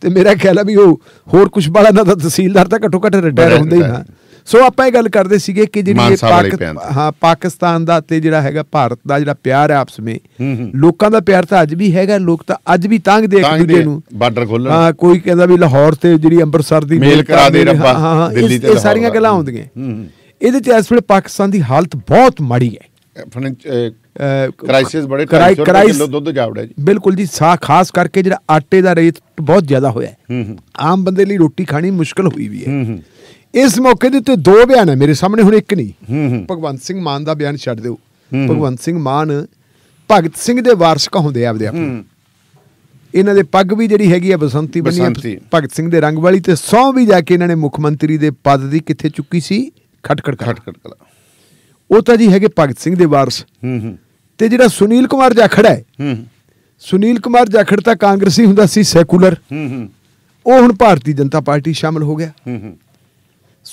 ਤੇ ਮੇਰਾ ਖਿਆਲ ਆ ਵੀ ਉਹ ਹੋਰ ਕੁਝ ਬਾਲਾ ਨਾ ਤਾਂ ਤਹਿਸੀਲਦਾਰ ਤਾਂ ਘੱਟੋ ਘੱਟ ਰਿਟਾਇਰ ਹੁੰਦੇ ਹੀ ਨਾ ਸੋ ਆਪਾਂ ਇਹ ਗੱਲ ਕਰਦੇ ਸੀਗੇ ਕਿ ਜਿਹੜੀ ਇਹ ਹਾਂ ਪਾਕਿਸਤਾਨ ਦਾ ਤੇ ਜਿਹੜਾ ਹੈਗਾ ਭਾਰਤ ਦਾ ਜਿਹੜਾ ਪਿਆਰ ਹੈ ਆਪਸ ਵਿੱਚ ਲੋਕਾਂ ਦਾ ਪਿਆਰ ਤਾਂ ਅੱਜ ਵੀ ਹੈਗਾ ਲੋਕ ਤਾਂ ਅੱਜ ਵੀ ਤਾਂਘਦੇ ਇੱਕ ਦੂਜੇ ਨੂੰ ਬਾਰਡਰ ਖੋਲਣ ਹਾਂ ਕੋਈ ਕਹਿੰਦਾ ਵੀ ਲਾਹੌਰ ਤੇ ਜਿਹੜੀ ਅੰਮ੍ਰਿਤਸਰ ਦੀ ਮੇਲ ਕਰਾ ਦੇ ਰੱਬਾ ਦਿੱਲੀ ਤੇ ਇਹ ਸਾਰੀਆਂ ਗੱਲਾਂ ਹੁੰਦੀਆਂ ਇਹਦੇ ਤੇ ਇਸ ਵੇਲੇ ਪਾਕਿਸਤਾਨ ਦੀ ਹਾਲਤ ਬਹੁਤ ਮਾੜੀ ਹੈ ਕ੍ਰਾਈਸਿਸ ਬੜੇ ਕਿਲੋ ਦੁੱਧ ਜਾਵੜਾ ਜੀ ਬਿਲਕੁਲ ਜੀ ਸਾ ਖਾਸ ਕਰਕੇ ਜਿਹੜਾ ਆਟੇ ਦਾ ਰੇਟ ਬਹੁਤ ਜ਼ਿਆਦਾ ਹੋਇਆ ਆਮ ਬੰਦੇ ਲਈ ਰੋਟੀ ਖਾਣੀ ਮੁਸ਼ਕਲ ਹੋਈ ਵੀ ਹੈ ਇਸ ਮੌਕੇ ਦੇ ਉੱਤੇ ਦੋ ਬਿਆਨ ਹੈ ਮੇਰੇ ਸਾਹਮਣੇ ਹੁਣ ਇੱਕ ਨਹੀਂ ਭਗਵੰਤ ਸਿੰਘ ਮਾਨ ਦਾ ਬਿਆਨ ਛੱਡ ਦਿਓ ਭਗਵੰਤ ਸਿੰਘ ਮਾਨ ਭਗਤ ਸਿੰਘ ਦੇ ਵਾਰਸ਼ਕ ਹੁੰਦੇ ਆ ਆਪਦੇ ਆਪ ਇਹਨਾਂ ਦੇ ਪੱਗ ਵੀ ਜਿਹੜੀ ਹੈਗੀ ਆ ਬਸੰਤੀ ਬਣੀ ਭਗਤ ਸਿੰਘ ਦੇ ਰੰਗ ਵਾਲੀ ਤੇ ਸੌ ਵੀ ਜਾ ਕੇ ਇਹਨਾਂ ਨੇ ਮੁੱਖ ਮੰਤਰੀ ਦੇ ਪਦ ਦੀ ਕਿੱਥੇ ਚੁੱਕੀ ਸੀ ਖਟਖੜ ਖਟਖੜ ਕਲਾ ਉਹ ਤਾਂ ਜੀ ਹੈਗੇ ਭਗਤ ਸਿੰਘ ਦੇ ਵਾਰਸ ਤੇ ਜਿਹੜਾ ਸੁਨੀਲ ਕੁਮਾਰ ਜਾਖੜ ਹੈ ਹੂੰ ਸੁਨੀਲ ਕੁਮਾਰ ਜਾਖੜ ਤਾਂ ਕਾਂਗਰਸੀ ਹੁੰਦਾ ਸੀ ਸੈਕੂਲਰ ਹੂੰ ਹੂੰ ਉਹ ਹੁਣ ਭਾਰਤੀ ਜਨਤਾ ਪਾਰਟੀ ਸ਼ਾਮਲ ਹੋ ਗਿਆ ਹੂੰ ਹੂੰ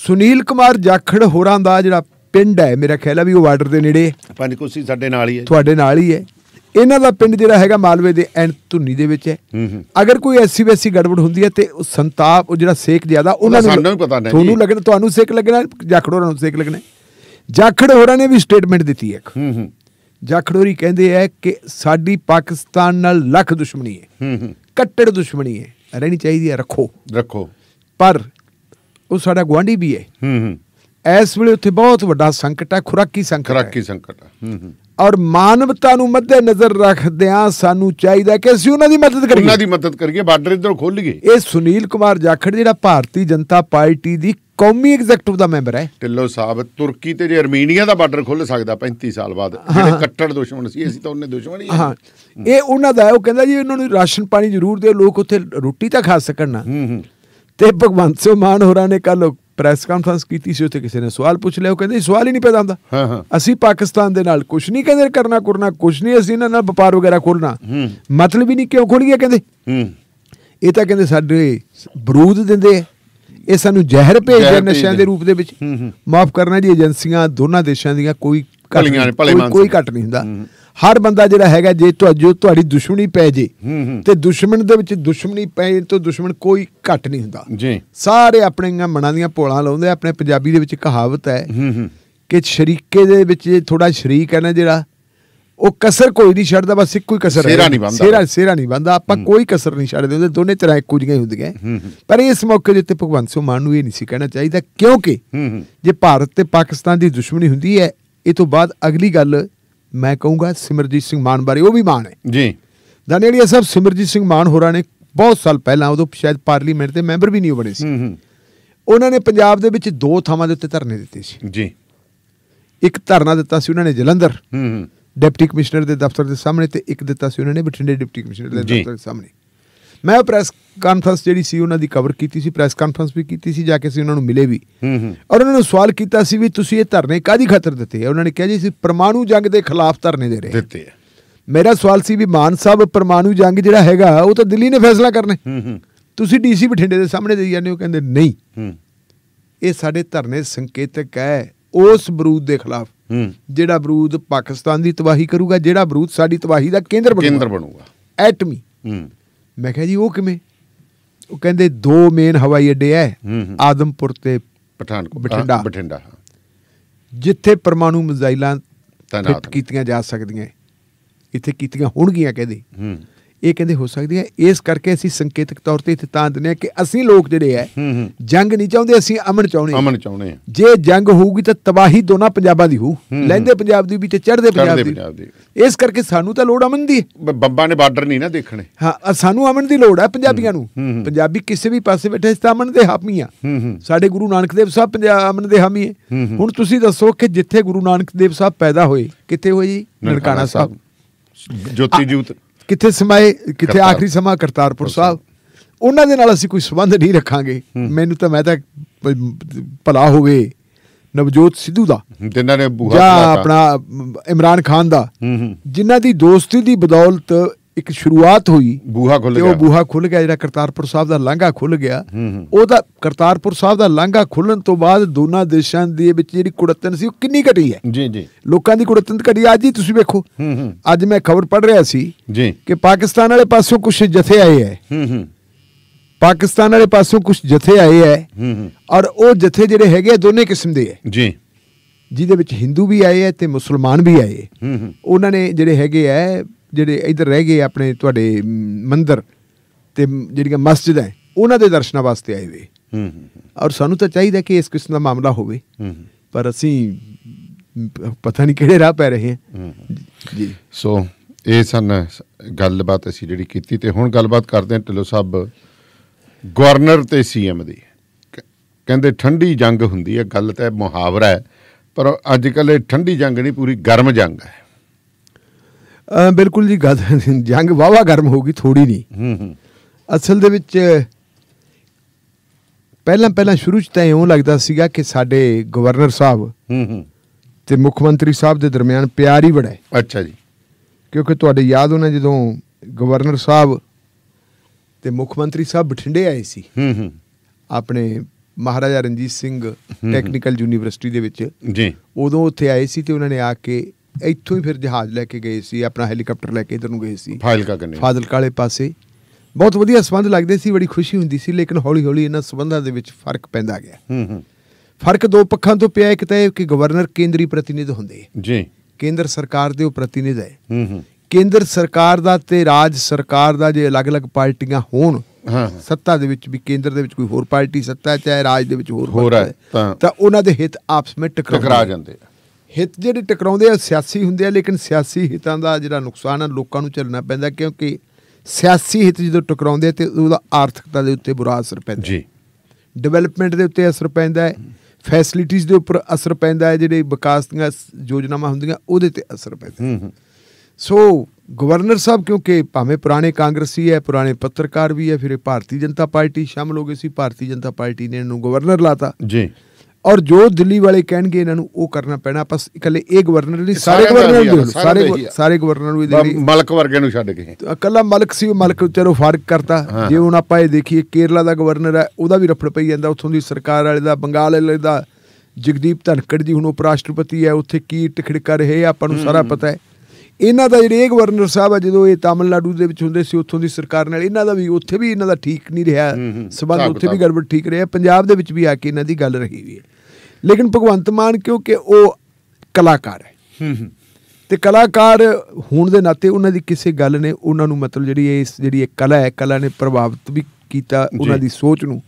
ਸੁਨੀਲ ਕੁਮਾਰ ਜਾਖੜ ਹੋਰਾਂ ਦਾ ਜਿਹੜਾ ਪਿੰਡ ਹੈ ਮੇਰਾ ਖਿਆਲ ਹੈ ਵੀ ਉਹ ਬਾਰਡਰ ਦੇ ਨੇੜੇ ਪੰਜ ਕੁਸੀ ਸਾਡੇ ਨਾਲ ਹੀ ਹੈ ਤੁਹਾਡੇ ਨਾਲ ਹੀ ਹੈ ਇਹਨਾਂ ਦਾ ਪਿੰਡ ਜਿਹੜਾ ਹੈਗਾ ਮਾਲਵੇ ਦੇ ਐਨ ਧੁੰਨੀ ਦੇ ਵਿੱਚ ਹੈ ਅਗਰ ਕੋਈ ਐਸੀ ਵੈਸੀ ਗੜਬੜ ਹੁੰਦੀ ਹੈ ਤੇ ਉਹ ਸੰਤਾਪ ਉਹ ਜਿਹੜਾ ਸੇਕ ਜ਼ਿਆਦਾ ਉਹਨਾਂ ਨੂੰ ਸਾਨੂੰ ਪਤਾ ਨਹੀਂ ਤੁਹਾਨੂੰ ਲੱਗਣਾ ਤੁਹਾਨੂੰ ਸੇਕ ਲੱਗਣਾ ਹੋਰਾਂ ਨੂੰ ਸੇਕ ਲੱਗਣਾ ਜਾਖੜ ਹੋਰਾਂ ਨੇ ਵੀ ਸਟੇਟਮੈਂਟ ਦਿੱਤੀ ਹੈ ਹੂੰ ਹੂੰ ਜਾਖੜੋਰੀ ਕਹਿੰਦੇ ਐ ਕਿ ਸਾਡੀ ਪਾਕਿਸਤਾਨ ਨਾਲ ਲੱਖ ਦੁਸ਼ਮਣੀ ਹੈ ਹੂੰ ਹੂੰ ਕੱਟੜ ਦੁਸ਼ਮਣੀ ਹੈ ਰਹਿਣੀ ਚਾਹੀਦੀ ਹੈ ਰੱਖੋ ਰੱਖੋ ਪਰ ਉਹ ਸਾਡਾ ਗਵਾਂਢੀ ਵੀ ਹੈ ਹੂੰ ਹੂੰ ਇਸ ਵੇਲੇ ਉੱਥੇ ਬਹੁਤ ਵੱਡਾ ਸੰਕਟ ਹੈ ਖੁਰਾਕੀ ਸੰਕਟ ਖੁਰਾਕੀ ਸੰਕਟ ਹੂੰ ਹੂੰ ਔਰ ਮਾਨਵਤਾ ਨੂੰ ਮੱਦੇ ਨਜ਼ਰ ਰੱਖਦਿਆਂ ਸਾਨੂੰ ਚਾਹੀਦਾ ਕਿ ਅਸੀਂ ਉਹਨਾਂ ਦੀ ਮਦਦ ਕਰੀਏ ਉਹਨਾਂ ਦੀ ਮਦਦ ਕਰੀਏ ਬਾਰਡਰ ਇਧਰ ਗਏ ਇਹ ਸੁਨੀਲ ਕੁਮਾਰ ਜਾਖੜ ਜਿਹੜਾ ਭਾਰਤੀ ਜਨਤਾ ਪਾਰਟੀ ਦੀ ਕੌਮੀ ਐਗਜ਼ੈਕਟਿਵ ਦਾ ਮੈਂਬਰ ਹੈ ਢਿੱਲੋ ਸਾਹਿਬ ਤੁਰਕੀ ਤੇ ਜੇ ਅਰਮੀਨੀਆ ਦਾ ਬਾਰਡਰ ਖੁੱਲ ਸਕਦਾ 35 ਸਾਲ ਬਾਅਦ ਜਿਹੜੇ ਕੱਟੜ ਦੁਸ਼ਮਣ ਸੀ ਅਸੀਂ ਤਾਂ ਉਹਨੇ ਦੁਸ਼ਮਣ ਹੀ ਹਾਂ ਇਹ ਉਹਨਾਂ ਦਾ ਉਹ ਕਹਿੰਦਾ ਜੀ ਉਹਨਾਂ ਨੂੰ ਰਾਸ਼ਨ ਪਾਣੀ ਜ਼ਰੂਰ ਦਿਓ ਲੋਕ ਉੱਥੇ ਰੋਟੀ ਤਾਂ ਖਾ ਸਕਣ ਨਾ ਹੂੰ ਹੂੰ ਤੇ ਭਗਵੰਤ ਸਿੰਘ ਮਾਨ ਹੋਰਾਂ ਨੇ ਕੱਲ ਪ੍ਰੈਸ ਕਾਨਫਰੰਸ ਕੀਤੀ ਸੀ ਉੱਥੇ ਕਿਸੇ ਨੇ ਸਵਾਲ ਪੁੱਛ ਲਿਆ ਉਹ ਕਹਿੰਦੇ ਸਵਾਲ ਹੀ ਨਹੀਂ ਪੈਦਾ ਹੁੰਦਾ ਹਾਂ ਹਾਂ ਅਸੀਂ ਪਾਕਿਸਤਾਨ ਦੇ ਨਾਲ ਕੁਝ ਨਹੀਂ ਕਹਿੰਦੇ ਕਰਨਾ ਕਰਨਾ ਕੁਝ ਨਹੀਂ ਅਸੀਂ ਇਹਨਾਂ ਨਾਲ ਵਪਾਰ ਵਗੈਰਾ ਖੋਲਣਾ ਮਤਲਬ ਹੀ ਨਹੀਂ ਕਿਉਂ ਖੋਲ ਗਿਆ ਕਹਿੰਦੇ ਹੂੰ ਇਹ ਤਾਂ ਕਹਿੰਦੇ ਸਾਡੇ ਬਰੂਦ ਦਿੰਦੇ ਆ ਇਹ ਸਾਨੂੰ ਜ਼ਹਿਰ ਭੇਜਦੇ ਨਸ਼ਿਆਂ ਦੇ ਰੂਪ ਦੇ ਵਿੱਚ ਮਾਫ ਕਰਨਾ ਜੀ ਏਜੰਸੀਆਂ ਦੋਨਾਂ ਦੇਸ਼ਾਂ ਦੀਆਂ ਕੋਈ ਕੋਈ ਕੱਟ ਨਹੀਂ ਹੁੰਦਾ ਹਰ ਬੰਦਾ ਜਿਹੜਾ ਹੈਗਾ ਜੇ ਤੁਹਾਜੋ ਤੁਹਾਡੀ ਦੁਸ਼ਮਣੀ ਪੈ ਜੇ ਤੇ ਦੁਸ਼ਮਣ ਦੇ ਵਿੱਚ ਦੁਸ਼ਮਣੀ ਪੈਣ ਤੋਂ ਦੁਸ਼ਮਣ ਕੋਈ ਘੱਟ ਨਹੀਂ ਹੁੰਦਾ ਜੀ ਸਾਰੇ ਆਪਣੀਆਂ ਮਨਾਂ ਦੀਆਂ ਪੋਲਾਂ ਲਾਉਂਦੇ ਆਪਣੇ ਪੰਜਾਬੀ ਦੇ ਵਿੱਚ ਕਹਾਵਤ ਹੈ ਕਿ ਸ਼ਰੀਕੇ ਦੇ ਵਿੱਚ ਜੇ ਥੋੜਾ ਸ਼ਰੀਕ ਹੈ ਨਾ ਜਿਹੜਾ ਉਹ ਕਸਰ ਕੋਈ ਨਹੀਂ ਛੱਡਦਾ ਬਸ ਇੱਕੋ ਹੀ ਕਸਰ ਹੈ ਸੇਰਾ ਨਹੀਂ ਬੰਦਾ ਸੇਰਾ ਸੇਰਾ ਨਹੀਂ ਬੰਦਾ ਆਪਾਂ ਕੋਈ ਕਸਰ ਨਹੀਂ ਛੱਡਦੇ ਹੁੰਦੇ ਦੋਨੇ ਤਰ੍ਹਾਂ ਇੱਕੋ ਜਿਹੀਆਂ ਹੁੰਦੀਆਂ ਪਰ ਇਸ ਮੌਕੇ ਦੇ ਉੱਤੇ ਭਗਵੰਤ ਸਿੰਘ ਮਾਨ ਨੂੰ ਇਹ ਨਹੀਂ ਸੀ ਕਹਿਣਾ ਚਾਹੀਦਾ ਕਿਉਂਕਿ ਜੇ ਭਾਰਤ ਤੇ ਪਾਕਿਸਤਾਨ ਦੀ ਦੁਸ਼ਮਣੀ ਹੁੰਦੀ ਹੈ ਇਹ ਤੋਂ ਬਾਅਦ ਅਗਲੀ ਗੱਲ ਮੈਂ ਕਹੂੰਗਾ ਸਿਮਰਜੀਤ ਸਿੰਘ ਮਾਨ ਬਾਰੇ ਉਹ ਵੀ ਮਾਨ ਹੈ ਜੀ ਦਾਨੇੜੀਆ ਸਾਹਿਬ ਸਿਮਰਜੀਤ ਸਿੰਘ ਮਾਨ ਹੋਰਾਂ ਨੇ ਬਹੁਤ ਸਾਲ ਪਹਿਲਾਂ ਉਦੋਂ ਸ਼ਾਇਦ ਪਾਰਲੀਮੈਂਟ ਦੇ ਮੈਂਬਰ ਵੀ ਨਹੀਂ ਬਣੇ ਸੀ ਹੂੰ ਹੂੰ ਉਹਨਾਂ ਨੇ ਪੰਜਾਬ ਦੇ ਵਿੱਚ ਦੋ ਥਾਵਾਂ ਦੇ ਉੱਤੇ ਧਰਨੇ ਦਿੱਤੇ ਸੀ ਜੀ ਇੱਕ ਧਰਨਾ ਦਿੱਤਾ ਸੀ ਉਹਨਾਂ ਨੇ ਜਲੰਧਰ ਹੂੰ ਹੂੰ ਡਿਪਟੀ ਕਮਿਸ਼ਨਰ ਦੇ ਦਫ਼ਤਰ ਦੇ ਸਾਹਮਣੇ ਤੇ ਇੱਕ ਦਿੱਤਾ ਸੀ ਉਹਨਾਂ ਨੇ ਬਠਿੰਡੇ ਡਿਪਟੀ ਕਮਿਸ਼ਨਰ ਦੇ ਦਫ਼ਤਰ ਦੇ ਸਾਹਮਣੇ ਮੈਂ ਪ੍ਰੈਸ ਕਾਨਫਰੰਸ ਜਿਹੜੀ ਸੀ ਉਹਨਾਂ ਦੀ ਕਵਰ ਕੀਤੀ ਸੀ ਪ੍ਰੈਸ ਕਾਨਫਰੰਸ ਵੀ ਕੀਤੀ ਸੀ ਜਾ ਕੇ ਸੀ ਉਹਨਾਂ ਨੂੰ ਮਿਲੇ ਵੀ ਔਰ ਉਹਨਾਂ ਨੂੰ ਸਵਾਲ ਕੀਤਾ ਸੀ ਵੀ ਤੁਸੀਂ ਇਹ ਧਰਨੇ ਕਾਦੀ ਖਾਤਰ ਦਿੱਤੇ ਉਹਨਾਂ ਨੇ ਕਿਹਾ ਜੀ ਸੀ ਪਰਮਾਣੂ ਜੰਗ ਦੇ ਖਿਲਾਫ ਧਰਨੇ ਦੇ ਰਹੇ ਦਿੱਤੇ ਆ ਮੇਰਾ ਸਵਾਲ ਸੀ ਵੀ ਮਾਨ ਸਾਹਿਬ ਪਰਮਾਣੂ ਜੰਗ ਜਿਹੜਾ ਹੈਗਾ ਉਹ ਤਾਂ ਦਿੱਲੀ ਨੇ ਫੈਸਲਾ ਕਰਨਾ ਤੁਸੀਂ ਡੀਸੀ ਬਠਿੰਡੇ ਦੇ ਸਾਹਮਣੇ ਦੇ ਜਾਂਦੇ ਹੋ ਕਹਿੰਦੇ ਨਹੀਂ ਇਹ ਸਾਡੇ ਧਰਨੇ ਸੰਕੇਤਕ ਹੈ ਉਸ ਬਰੂਦ ਦੇ ਖਿਲਾਫ ਜਿਹੜਾ ਬਰੂਦ ਪਾਕਿਸਤਾਨ ਦੀ ਤਬਾਹੀ ਕਰੂਗਾ ਜਿਹੜਾ ਬਰੂਦ ਸਾਡੀ ਤਬਾਹੀ ਦਾ ਕੇਂਦਰ ਬਣੂਗਾ ਕੇਂਦਰ ਬਣੂਗਾ ਐਟਮੀ ਮੈਂ ਕਿਹਾ ਜੀ ਉਹ ਕਿਵੇਂ ਉਹ ਕਹਿੰਦੇ ਦੋ ਮੇਨ ਹਵਾਈ ਅੱਡੇ ਐ ਆਦਮਪੁਰ ਤੇ ਪਠਾਨਕੋਟ ਬਠਿੰਡਾ ਬਠਿੰਡਾ ਜਿੱਥੇ ਪਰਮਾਣੂ ਮਿਜ਼ਾਈਲਾਂ ਤਾਇਨਾਤ ਕੀਤੀਆਂ ਜਾ ਸਕਦੀਆਂ ਇੱਥੇ ਕੀਤੀਆਂ ਹੋਣਗੀਆਂ ਕਹਿੰਦੇ ਹੂੰ ਇਹ ਕਹਿੰਦੇ ਹੋ ਸਕਦੀ ਹੈ ਇਸ ਕਰਕੇ ਅਸੀਂ ਸੰਕੇਤਕ ਤੌਰ ਤੇ ਇੱਥੇ ਤਾਂ ਦਿੰਦੇ ਆ ਕਿ ਅਸੀਂ ਲੋਕ ਜਿਹੜੇ ਆ ਜੰਗ ਨਹੀਂ ਚਾਹੁੰਦੇ ਅਸੀਂ ਅਮਨ ਚਾਹੁੰਦੇ ਅਮਨ ਚਾਹੁੰਦੇ ਆ ਜੇ ਜੰਗ ਹੋਊਗੀ ਤਾਂ ਤਬਾਹੀ ਦੋਨਾਂ ਪੰਜਾਬਾਂ ਦੀ ਹੋਊ ਲੈਂਦੇ ਪੰਜਾਬ ਦੀ ਵੀ ਤੇ ਚੜ੍ਹਦੇ ਪੰਜਾਬ ਦੀ ਇਸ ਕਰਕੇ ਸਾਨੂੰ ਤਾਂ ਲੋੜ ਅਮਨ ਦੀ ਬੱਬਾ ਨੇ ਬਾਰਡਰ ਨਹੀਂ ਨਾ ਦੇਖਣੇ ਹਾਂ ਸਾਨੂੰ ਅਮਨ ਦੀ ਲੋੜ ਹੈ ਪੰਜਾਬੀਆਂ ਨੂੰ ਪੰਜਾਬੀ ਕਿਸੇ ਵੀ ਪਾਸੇ ਬੈਠੇ ਸਤ ਤਾਂ ਅਮਨ ਦੇ ਹਾਮੀ ਆ ਸਾਡੇ ਗੁਰੂ ਨਾਨਕ ਦੇਵ ਸਾਹਿਬ ਪੰਜਾਬ ਅਮਨ ਦੇ ਹਾਮੀ ਹੈ ਹੁਣ ਤੁਸੀਂ ਦੱਸੋ ਕਿ ਜਿੱਥੇ ਗੁਰੂ ਨਾਨਕ ਦੇਵ ਸਾਹਿਬ ਪੈਦਾ ਹੋਏ ਕਿੱਥੇ ਹੋਏ ਜੀ ਨਰਕਾਣਾ ਸਾਹਿਬ ਜੋਤੀ ਜੂਤ ਕਿੱਥੇ ਸਮਾਏ ਕਿੱਥੇ ਆਖਰੀ ਸਮਾ ਕਰਤਾਰਪੁਰ ਸਾਹਿਬ ਉਹਨਾਂ ਦੇ ਨਾਲ ਅਸੀਂ ਕੋਈ ਸਬੰਧ ਨਹੀਂ ਰੱਖਾਂਗੇ ਮੈਨੂੰ ਤਾਂ ਮੈਂ ਤਾਂ ਭਲਾ ਹੋਵੇ ਨਵਜੋਤ ਸਿੱਧੂ ਦਾ ਜਿਨ੍ਹਾਂ ਨੇ ਬੂਹਾ ਆਪਣਾ ਇਮਰਾਨ ਖਾਨ ਦਾ ਜਿਨ੍ਹਾਂ ਦੀ ਦੋਸਤੀ ਦੀ ਬਦੌਲਤ ਇੱਕ ਸ਼ੁਰੂਆਤ ਹੋਈ ਬੂਹਾ ਖੁੱਲ ਗਿਆ ਉਹ ਬੂਹਾ ਖੁੱਲ ਗਿਆ ਜਿਹੜਾ ਕਰਤਾਰਪੁਰ ਸਾਹਿਬ ਦਾ ਲਾਂਘਾ ਖੁੱਲ ਗਿਆ ਉਹਦਾ ਕਰਤਾਰਪੁਰ ਸਾਹਿਬ ਦਾ ਲਾਂਘਾ ਖੁੱਲਣ ਤੋਂ ਬਾਅਦ ਦੋਨਾਂ ਦੇਸ਼ਾਂ ਦੇ ਵਿੱਚ ਜਿਹੜੀ ਕੁੜਤਨ ਸੀ ਉਹ ਕਿੰਨੀ ਘਟੀ ਹੈ ਜੀ ਜੀ ਲੋਕਾਂ ਦੀ ਕੁੜਤਨ ਘਟੀ ਅੱਜ ਹੀ ਤੁਸੀਂ ਵੇਖੋ ਅੱਜ ਮੈਂ ਖਬਰ ਪੜ੍ਹ ਰਿਹਾ ਸੀ ਜੀ ਕਿ ਪਾਕਿਸਤਾਨ ਵਾਲੇ ਪਾਸੋਂ ਕੁਝ ਜਥੇ ਆਏ ਹੈ ਹੂੰ ਹੂੰ ਪਾਕਿਸਤਾਨ ਵਾਲੇ ਪਾਸੋਂ ਕੁਝ ਜਥੇ ਆਏ ਹੈ ਹੂੰ ਹੂੰ ਔਰ ਉਹ ਜਥੇ ਜਿਹੜੇ ਹੈਗੇ ਦੋਨੇ ਕਿਸਮ ਦੇ ਹੈ ਜੀ ਜਿਹਦੇ ਵਿੱਚ ਹਿੰਦੂ ਵੀ ਆਏ ਹੈ ਤੇ ਮੁਸਲਮਾਨ ਵੀ ਆਏ ਹੂੰ ਹੂੰ ਉਹਨਾਂ ਨੇ ਜਿਹੜੇ ਹੈਗੇ ਹੈ ਜਿਹੜੇ ਇੱਧਰ ਰਹਿ ਗਏ ਆਪਣੇ ਤੁਹਾਡੇ ਮੰਦਰ ਤੇ ਜਿਹੜੀਆਂ ਮਸਜਿਦ ਹੈ ਉਹਨਾਂ ਦੇ ਦਰਸ਼ਨਾਂ ਵਾਸਤੇ ਆਏ ਵੇ ਹੂੰ ਔਰ ਸਾਨੂੰ ਤਾਂ ਚਾਹੀਦਾ ਕਿ ਇਸ ਕਿਸਮ ਦਾ ਮਾਮਲਾ ਹੋਵੇ ਪਰ ਅਸੀਂ ਪਤਾ ਨਹੀਂ ਕਿਹੜੇ ਰਾਹ ਪੈ ਰਹੇ ਹਾਂ ਜੀ ਸੋ ਇਹ ਸਨ ਗੱਲਬਾਤ ਅਸੀਂ ਜਿਹੜੀ ਕੀਤੀ ਤੇ ਹੁਣ ਗੱਲਬਾਤ ਕਰਦੇ ਹਾਂ ਢਿੱਲੋ ਸਾਹਿਬ ਗਵਰਨਰ ਤੇ ਸੀਐਮ ਦੀ ਕਹਿੰਦੇ ਠੰਡੀ ਜੰਗ ਹੁੰਦੀ ਹੈ ਗੱਲ ਤਾਂ ਮੁਹਾਵਰਾ ਹੈ ਪਰ ਅੱਜ ਕੱਲ੍ਹ ਇਹ ਠੰਡੀ ਜੰਗ ਨਹੀਂ ਪੂਰੀ ਗਰਮ ਜੰਗ ਹੈ ਬਿਲਕੁਲ ਜੀ ਗੱਲ ਜੰਗ ਵਾਵਾ ਗਰਮ ਗਈ ਥੋੜੀ ਨਹੀਂ ਅਸਲ ਦੇ ਵਿੱਚ ਪਹਿਲਾਂ ਪਹਿਲਾਂ ਸ਼ੁਰੂ ਚ ਤਾਂ ਇਹੋ ਲੱਗਦਾ ਸੀਗਾ ਕਿ ਸਾਡੇ ਗਵਰਨਰ ਸਾਹਿਬ ਹੂੰ ਹੂੰ ਤੇ ਮੁੱਖ ਮੰਤਰੀ ਸਾਹਿਬ ਦੇ ਦਰਮਿਆਨ ਪਿਆਰ ਹੀ ਬੜਾ ਹੈ ਅੱਛਾ ਜੀ ਕਿਉਂਕਿ ਤੁਹਾਡੇ ਯਾਦ ਹੋਣਾ ਜਦੋਂ ਗਵਰਨਰ ਸਾਹਿਬ ਤੇ ਮੁੱਖ ਮੰਤਰੀ ਸਾਹਿਬ ਬਠਿੰਡੇ ਆਏ ਸੀ ਹੂੰ ਹੂੰ ਆਪਣੇ ਮਹਾਰਾਜਾ ਰਣਜੀਤ ਸਿੰਘ ਟੈਕਨੀਕਲ ਯੂਨੀਵਰਸਿਟੀ ਦੇ ਵਿੱਚ ਜੀ ਉਦੋਂ ਉੱਥੇ ਆਏ ਸੀ ਤੇ ਉਹਨਾਂ ਨੇ ਆ ਕੇ ਇੱਥੋਂ ਹੀ ਫਿਰ ਜਹਾਜ਼ ਲੈ ਕੇ ਗਏ ਸੀ ਆਪਣਾ ਹੈਲੀਕਾਪਟਰ ਲੈ ਕੇ ਇਧਰ ਨੂੰ ਗਏ ਸੀ ਫਾਜ਼ਿਲਕਾ ਕੰਨੇ ਫਾਜ਼ਿਲਕਾ ਵਾਲੇ ਪਾਸੇ ਬਹੁਤ ਵਧੀਆ ਸਬੰਧ ਲੱਗਦੇ ਸੀ ਬੜੀ ਖੁਸ਼ੀ ਹੁੰਦੀ ਸੀ ਲੇਕਿਨ ਹੌਲੀ ਹੌਲੀ ਇਹਨਾਂ ਸਬੰਧਾਂ ਦੇ ਵਿੱਚ ਫਰਕ ਪੈਂਦਾ ਗਿਆ ਹੂੰ ਹੂੰ ਫਰਕ ਦੋ ਪੱਖਾਂ ਤੋਂ ਪਿਆ ਇੱਕ ਤਾਂ ਇਹ ਕਿ ਗਵਰਨਰ ਕੇਂਦਰੀ ਪ੍ਰਤੀਨਿਧ ਹੁੰਦੇ ਜੀ ਕੇਂਦਰ ਸਰਕਾਰ ਦੇ ਉਹ ਪ੍ਰਤੀਨਿਧ ਹੈ ਹੂੰ ਹੂੰ ਕੇਂਦਰ ਸਰਕਾਰ ਦਾ ਤੇ ਰਾਜ ਸਰਕਾਰ ਦਾ ਜੇ ਅਲੱਗ-ਅਲੱਗ ਪਾਰਟੀਆਂ ਹੋਣ ਹਾਂ ਸੱਤਾ ਦੇ ਵਿੱਚ ਵੀ ਕੇਂਦਰ ਦੇ ਵਿੱਚ ਕੋਈ ਹੋਰ ਪਾਰਟੀ ਸੱਤਾ ਚਾਹੇ ਰਾਜ ਦੇ ਵਿੱਚ ਹੋਰ ਰਿਹਾ ਤਾਂ ਉਹਨਾਂ ਦੇ ਹਿੱਤ ਆਪਸ ਵਿੱਚ ਟਕਰਾ ਜਾਂਦੇ ਆ ਹਿੱਤ ਜਿਹੜੇ ਟਕਰਾਉਂਦੇ ਆ ਸਿਆਸੀ ਹੁੰਦੇ ਆ ਲੇਕਿਨ ਸਿਆਸੀ ਹਿੱਤਾਂ ਦਾ ਜਿਹੜਾ ਨੁਕਸਾਨ ਆ ਲੋਕਾਂ ਨੂੰ ਝੱਲਣਾ ਪੈਂਦਾ ਕਿਉਂਕਿ ਸਿਆਸੀ ਹਿੱਤ ਜਦੋਂ ਟਕਰਾਉਂਦੇ ਤੇ ਉਹਦਾ ਆਰਥਿਕਤਾ ਦੇ ਉੱਤੇ ਬੁਰਾ ਅਸਰ ਪੈਂਦਾ ਜੀ ਡਿਵੈਲਪਮੈਂਟ ਦੇ ਉੱਤੇ ਅਸਰ ਪੈਂਦਾ ਹੈ ਫੈਸਿਲਿਟੀਆਂ ਦੇ ਉੱਪਰ ਅਸਰ ਪੈਂਦਾ ਹੈ ਜਿਹੜੇ ਵਿਕਾਸ ਦੀਆਂ ਯੋਜਨਾਵਾਂ ਹੁੰਦੀਆਂ ਉਹਦੇ ਤੇ ਅਸਰ ਪੈਂਦਾ ਹੂੰ ਹੂੰ ਸੋ ਗਵਰਨਰ ਸਾਹਿਬ ਕਿਉਂਕਿ ਭਾਵੇਂ ਪੁਰਾਣੇ ਕਾਂਗਰਸੀ ਹੈ ਪੁਰਾਣੇ ਪੱਤਰਕਾਰ ਵੀ ਹੈ ਫਿਰ ਇਹ ਭਾਰਤੀ ਜਨਤਾ ਪਾਰਟੀ ਸ਼ਾਮਲ ਹੋ ਗਈ ਸੀ ਭਾਰਤੀ ਜਨਤਾ ਪਾਰਟੀ ਨੇ ਇਹਨੂੰ ਗਵਰਨਰ ਲਾਤਾ ਜੀ ਔਰ ਜੋ ਦਿੱਲੀ ਵਾਲੇ ਕਹਿਣਗੇ ਇਹਨਾਂ ਨੂੰ ਉਹ ਕਰਨਾ ਪੈਣਾ ਆਪਾਂ ਇਕੱਲੇ ਇਹ ਗਵਰਨਰ ਨਹੀਂ ਸਾਰੇ ਗਵਰਨਰ ਨੂੰ ਸਾਰੇ ਸਾਰੇ ਗਵਰਨਰ ਨੂੰ ਦਿੱਲੀ ਮਲਕ ਵਰਗੇ ਨੂੰ ਛੱਡ ਕੇ ਇਕੱਲਾ ਮਲਕ ਸੀ ਮਲਕ ਚਲੋ ਫਰਕ ਕਰਤਾ ਜੇ ਹੁਣ ਆਪਾਂ ਇਹ ਦੇਖੀਏ ਕੇਰਲਾ ਦਾ ਗਵਰਨਰ ਹੈ ਉਹਦਾ ਵੀ ਰਫੜ ਪਈ ਜਾਂਦਾ ਉੱਥੋਂ ਦੀ ਸਰਕਾਰ ਵਾਲੇ ਦਾ ਬੰਗਾਲ ਵਾਲੇ ਦਾ ਜਗਦੀਪ ਧਨਕੜ ਜੀ ਹੁਣ ਉਪ ਹੈ ਉੱਥੇ ਕੀ ਕਰ ਰਹੇ ਆਪਾਂ ਨੂੰ ਸਾਰਾ ਪਤਾ ਹੈ ਇਹਨਾਂ ਦਾ ਜਿਹੜੇ ਇਹ ਗਵਰਨਰ ਸਾਹਿਬ ਆ ਜਦੋਂ ਇਹ ਤਾਮਿਲਨਾਡੂ ਦੇ ਵਿੱਚ ਹੁੰਦੇ ਸੀ ਉੱਥੋਂ ਦੀ ਸਰਕਾਰ ਨਾਲ ਇਹਨਾਂ ਦਾ ਵੀ ਉੱਥੇ ਵੀ ਇਹਨਾਂ ਦਾ ਠੀਕ ਨਹੀਂ ਰਿਹਾ ਸਬੰਧ ਉੱਥੇ ਵੀ ਗੜਬੜ ਠੀਕ ਰਿਹਾ ਪੰਜਾਬ ਦੇ ਵਿੱਚ ਵੀ ਆ ਕੇ ਇਹਨਾਂ ਦੀ ਗੱਲ ਰਹੀ ਵੀ ਹੈ ਲੇਕਿਨ ਭਗਵੰਤ ਮਾਨ ਕਿਉਂਕਿ ਉਹ ਕਲਾਕਾਰ ਹੈ ਤੇ ਕਲਾਕਾਰ ਹੋਣ ਦੇ ਨਾਤੇ ਉਹਨਾਂ ਦੀ ਕਿਸੇ ਗੱਲ ਨੇ ਉਹਨਾਂ ਨੂੰ ਮਤਲਬ ਜਿਹੜੀ ਇਸ ਜਿਹੜੀ ਇਹ ਕਲਾ ਹੈ ਕਲਾ ਨੇ ਪ੍ਰਭਾਵਿਤ ਵੀ ਕੀਤਾ ਉਹਨਾਂ ਦੀ ਸੋਚ ਨੂੰ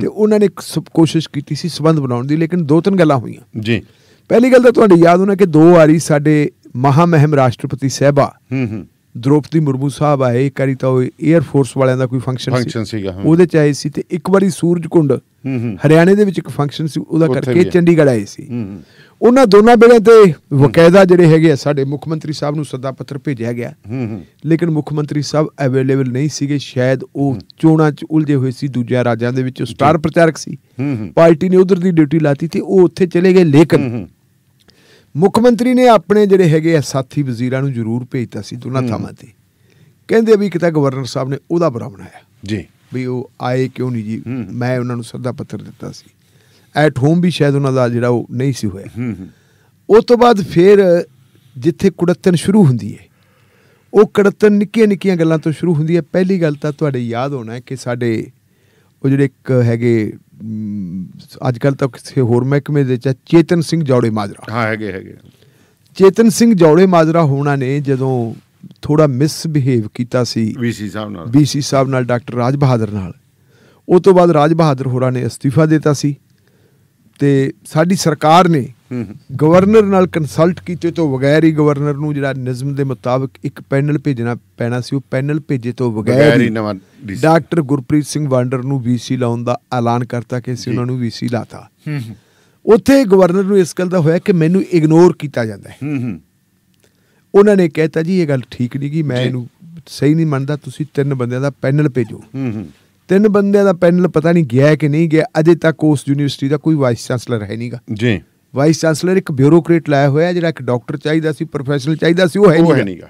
ਤੇ ਉਹਨਾਂ ਨੇ ਸਭ ਕੋਸ਼ਿਸ਼ ਕੀਤੀ ਸੀ ਸਬੰਧ ਬਣਾਉਣ ਦੀ ਲੇਕਿਨ ਦੋ ਤਿੰਨ ਗੱਲਾਂ ਹੋਈਆਂ ਜੀ ਪਹਿਲੀ ਗੱਲ ਤਾਂ ਤੁਹਾਡੀ ਯਾਦ ਹੋਣਾ ਕਿ ਦੋ ਵਾਰੀ ਸਾਡੇ ਮਹਾਮਹਿਮ ਰਾਸ਼ਟਰਪਤੀ ਸਹਿਬਾ ਹੂੰ ਹੂੰ ਦ੍ਰੋਪਦੀ ਮੁਰਮੂ ਸਾਹਿਬ ਆਏ ਇੱਕ ਵਾਰੀ ਤਾਂ ਉਹ 에ਅਰ ਫੋਰਸ ਵਾਲਿਆਂ ਦਾ ਕੋਈ ਫੰਕਸ਼ਨ ਸੀ ਉਹਦੇ ਚ ਆਏ ਸੀ ਤੇ ਇੱਕ ਵਾਰੀ ਸੂਰਜਕੁੰਡ ਹਰਿਆਣੇ ਦੇ ਵਿੱਚ ਇੱਕ ਫੰਕਸ਼ਨ ਸੀ ਉਹਦਾ ਕਰਕੇ ਚੰਡੀਗੜ੍ਹ ਆਏ ਸੀ ਉਹਨਾਂ ਦੋਨਾਂ ਵੇਲੇ ਤੇ ਵਕਾਇਦਾ ਜਿਹੜੇ ਹੈਗੇ ਸਾਡੇ ਮੁੱਖ ਮੰਤਰੀ ਸਾਹਿਬ ਨੂੰ ਸੱਦਾ ਪੱਤਰ ਭੇਜਿਆ ਗਿਆ ਲੇਕਿਨ ਮੁੱਖ ਮੰਤਰੀ ਸਾਹਿਬ ਅਵੇਲੇਬਲ ਨਹੀਂ ਸੀਗੇ ਸ਼ਾਇਦ ਉਹ ਚੋਣਾਂ 'ਚ ਉਲਝੇ ਹੋਏ ਸੀ ਦੂਜੇ ਰਾਜਾਂ ਦੇ ਵਿੱਚ ਸਟਾਰ ਪ੍ਰਚਾਰਕ ਸੀ ਪਾਰਟੀ ਨੇ ਉਧਰ ਦੀ ਡਿਊਟੀ ਲਾਤੀ ਤੇ ਉਹ ਉੱਥੇ ਚਲੇ ਗਏ ਲੇਕਿਨ ਮੁੱਖ ਮੰਤਰੀ ਨੇ ਆਪਣੇ ਜਿਹੜੇ ਹੈਗੇ ਆ ਸਾਥੀ ਵਜ਼ੀਰਾਂ ਨੂੰ ਜ਼ਰੂਰ ਭੇਜਤਾ ਸੀ ਦੋਨਾਂ ਥਾਵਾਂ ਤੇ ਕਹਿੰਦੇ ਵੀ ਕਿਤਾ ਗਵਰਨਰ ਸਾਹਿਬ ਨੇ ਉਹਦਾ ਬਰਾ ਬਣਾਇਆ ਜੀ ਵੀ ਉਹ ਆਏ ਕਿਉਂ ਨਹੀਂ ਜੀ ਮੈਂ ਉਹਨਾਂ ਨੂੰ ਸੱਦਾ ਪੱਤਰ ਦਿੱਤਾ ਸੀ ਐਟ ਹੋਮ ਵੀ ਸ਼ਾਇਦ ਉਹਨਾਂ ਦਾ ਜਿਹੜਾ ਉਹ ਨਹੀਂ ਸੀ ਹੋਇਆ ਉਸ ਤੋਂ ਬਾਅਦ ਫਿਰ ਜਿੱਥੇ ਕੁੜੱਤਨ ਸ਼ੁਰੂ ਹੁੰਦੀ ਹੈ ਉਹ ਕੁੜੱਤਨ ਨਿੱਕੀਆਂ ਨਿੱਕੀਆਂ ਗੱਲਾਂ ਤੋਂ ਸ਼ੁਰੂ ਹੁੰਦੀ ਹੈ ਪਹਿਲੀ ਗੱਲ ਤਾਂ ਤੁਹਾਡੇ ਯਾਦ ਹੋਣਾ ਹੈ ਕਿ ਸਾਡੇ ਉਹ ਜਿਹੜੇ ਇੱਕ ਹੈਗੇ ਅੱਜ ਕੱਲ ਤਾਂ ਕਿਸੇ ਹੋਰ ਮਹਿਕਮੇ ਦੇ ਚਾ ਚੇਤਨ ਸਿੰਘ ਜੌੜੇ ਮਾਜਰਾ ਹਾਂ ਹੈਗੇ ਹੈਗੇ ਚੇਤਨ ਸਿੰਘ ਜੌੜੇ ਮਾਜਰਾ ਹੋਣਾ ਨੇ ਜਦੋਂ ਥੋੜਾ ਮਿਸਬਿਹੇਵ ਕੀਤਾ ਸੀ ਬੀਸੀ ਸਾਹਿਬ ਨਾਲ ਬੀਸੀ ਸਾਹਿਬ ਨਾਲ ਡਾਕਟਰ ਰਾਜ ਬਹਾਦਰ ਨਾਲ ਉਸ ਤੋਂ ਬਾਅਦ ਰਾਜ ਬਹਾਦਰ ਹੋਰਾਂ ਨੇ ਅਸਤੀਫਾ ਦਿੱਤਾ ਸੀ ਤੇ ਸਾਡੀ ਸਰਕਾਰ ਨੇ ਗਵਰਨਰ ਨਾਲ ਕੰਸਲਟ ਕੀਤੇ ਤੋਂ ਬਗੈਰ ਹੀ ਗਵਰਨਰ ਨੂੰ ਜਿਹੜਾ ਨਿਯਮ ਦੇ ਮੁਤਾਬਕ ਇੱਕ ਪੈਨਲ ਭੇਜਣਾ ਪੈਣਾ ਸੀ ਉਹ ਪੈਨਲ ਭੇਜੇ ਤੋਂ ਬਗੈਰ ਹੀ ਨਵਾਂ ਡਾਕਟਰ ਗੁਰਪ੍ਰੀਤ ਸਿੰਘ ਵਾਂਡਰ ਨੂੰ ਵੀਸੀ ਲਾਉਣ ਦਾ ਐਲਾਨ ਕਰਤਾ ਕਿ ਅਸੀਂ ਉਹਨਾਂ ਨੂੰ ਵੀਸੀ ਲਾਤਾ ਉੱਥੇ ਗਵਰਨਰ ਨੂੰ ਇਸ ਗੱਲ ਦਾ ਹੋਇਆ ਕਿ ਮੈਨੂੰ ਇਗਨੋਰ ਕੀਤਾ ਜਾਂਦਾ ਹੈ ਉਹਨਾਂ ਨੇ ਕਹਿਤਾ ਜੀ ਇਹ ਗੱਲ ਠੀਕ ਨਹੀਂ ਗਈ ਮੈਂ ਇਹਨੂੰ ਸਹੀ ਨਹੀਂ ਮੰਨਦਾ ਤੁਸੀਂ ਤਿੰਨ ਬੰਦਿਆਂ ਦਾ ਪੈਨਲ ਭੇਜੋ ਹੂੰ ਹੂੰ ਤਿੰਨ ਬੰਦਿਆਂ ਦਾ ਪੈਨਲ ਪਤਾ ਨਹੀਂ ਗਿਆ ਕਿ ਨਹੀਂ ਗਿਆ ਅਜੇ ਤੱਕ ਉਸ ਯੂਨੀਵਰਸਿਟੀ ਦਾ ਕੋਈ ਵਾਈਸ ਚਾਂਸਲਰ ਹੈ ਨਹੀਂਗਾ ਜੀ ਵਾਈਸ ਚਾਂਸਲਰ ਇੱਕ ਬਿਊਰੋਕ੍ਰੇਟ ਲਾਇਆ ਹੋਇਆ ਜਿਹੜਾ ਇੱਕ ਡਾਕਟਰ ਚਾਹੀਦਾ ਸੀ ਪ੍ਰੋਫੈਸ਼ਨਲ ਚਾਹੀਦਾ ਸੀ ਉਹ ਹੈ ਨਹੀਂਗਾ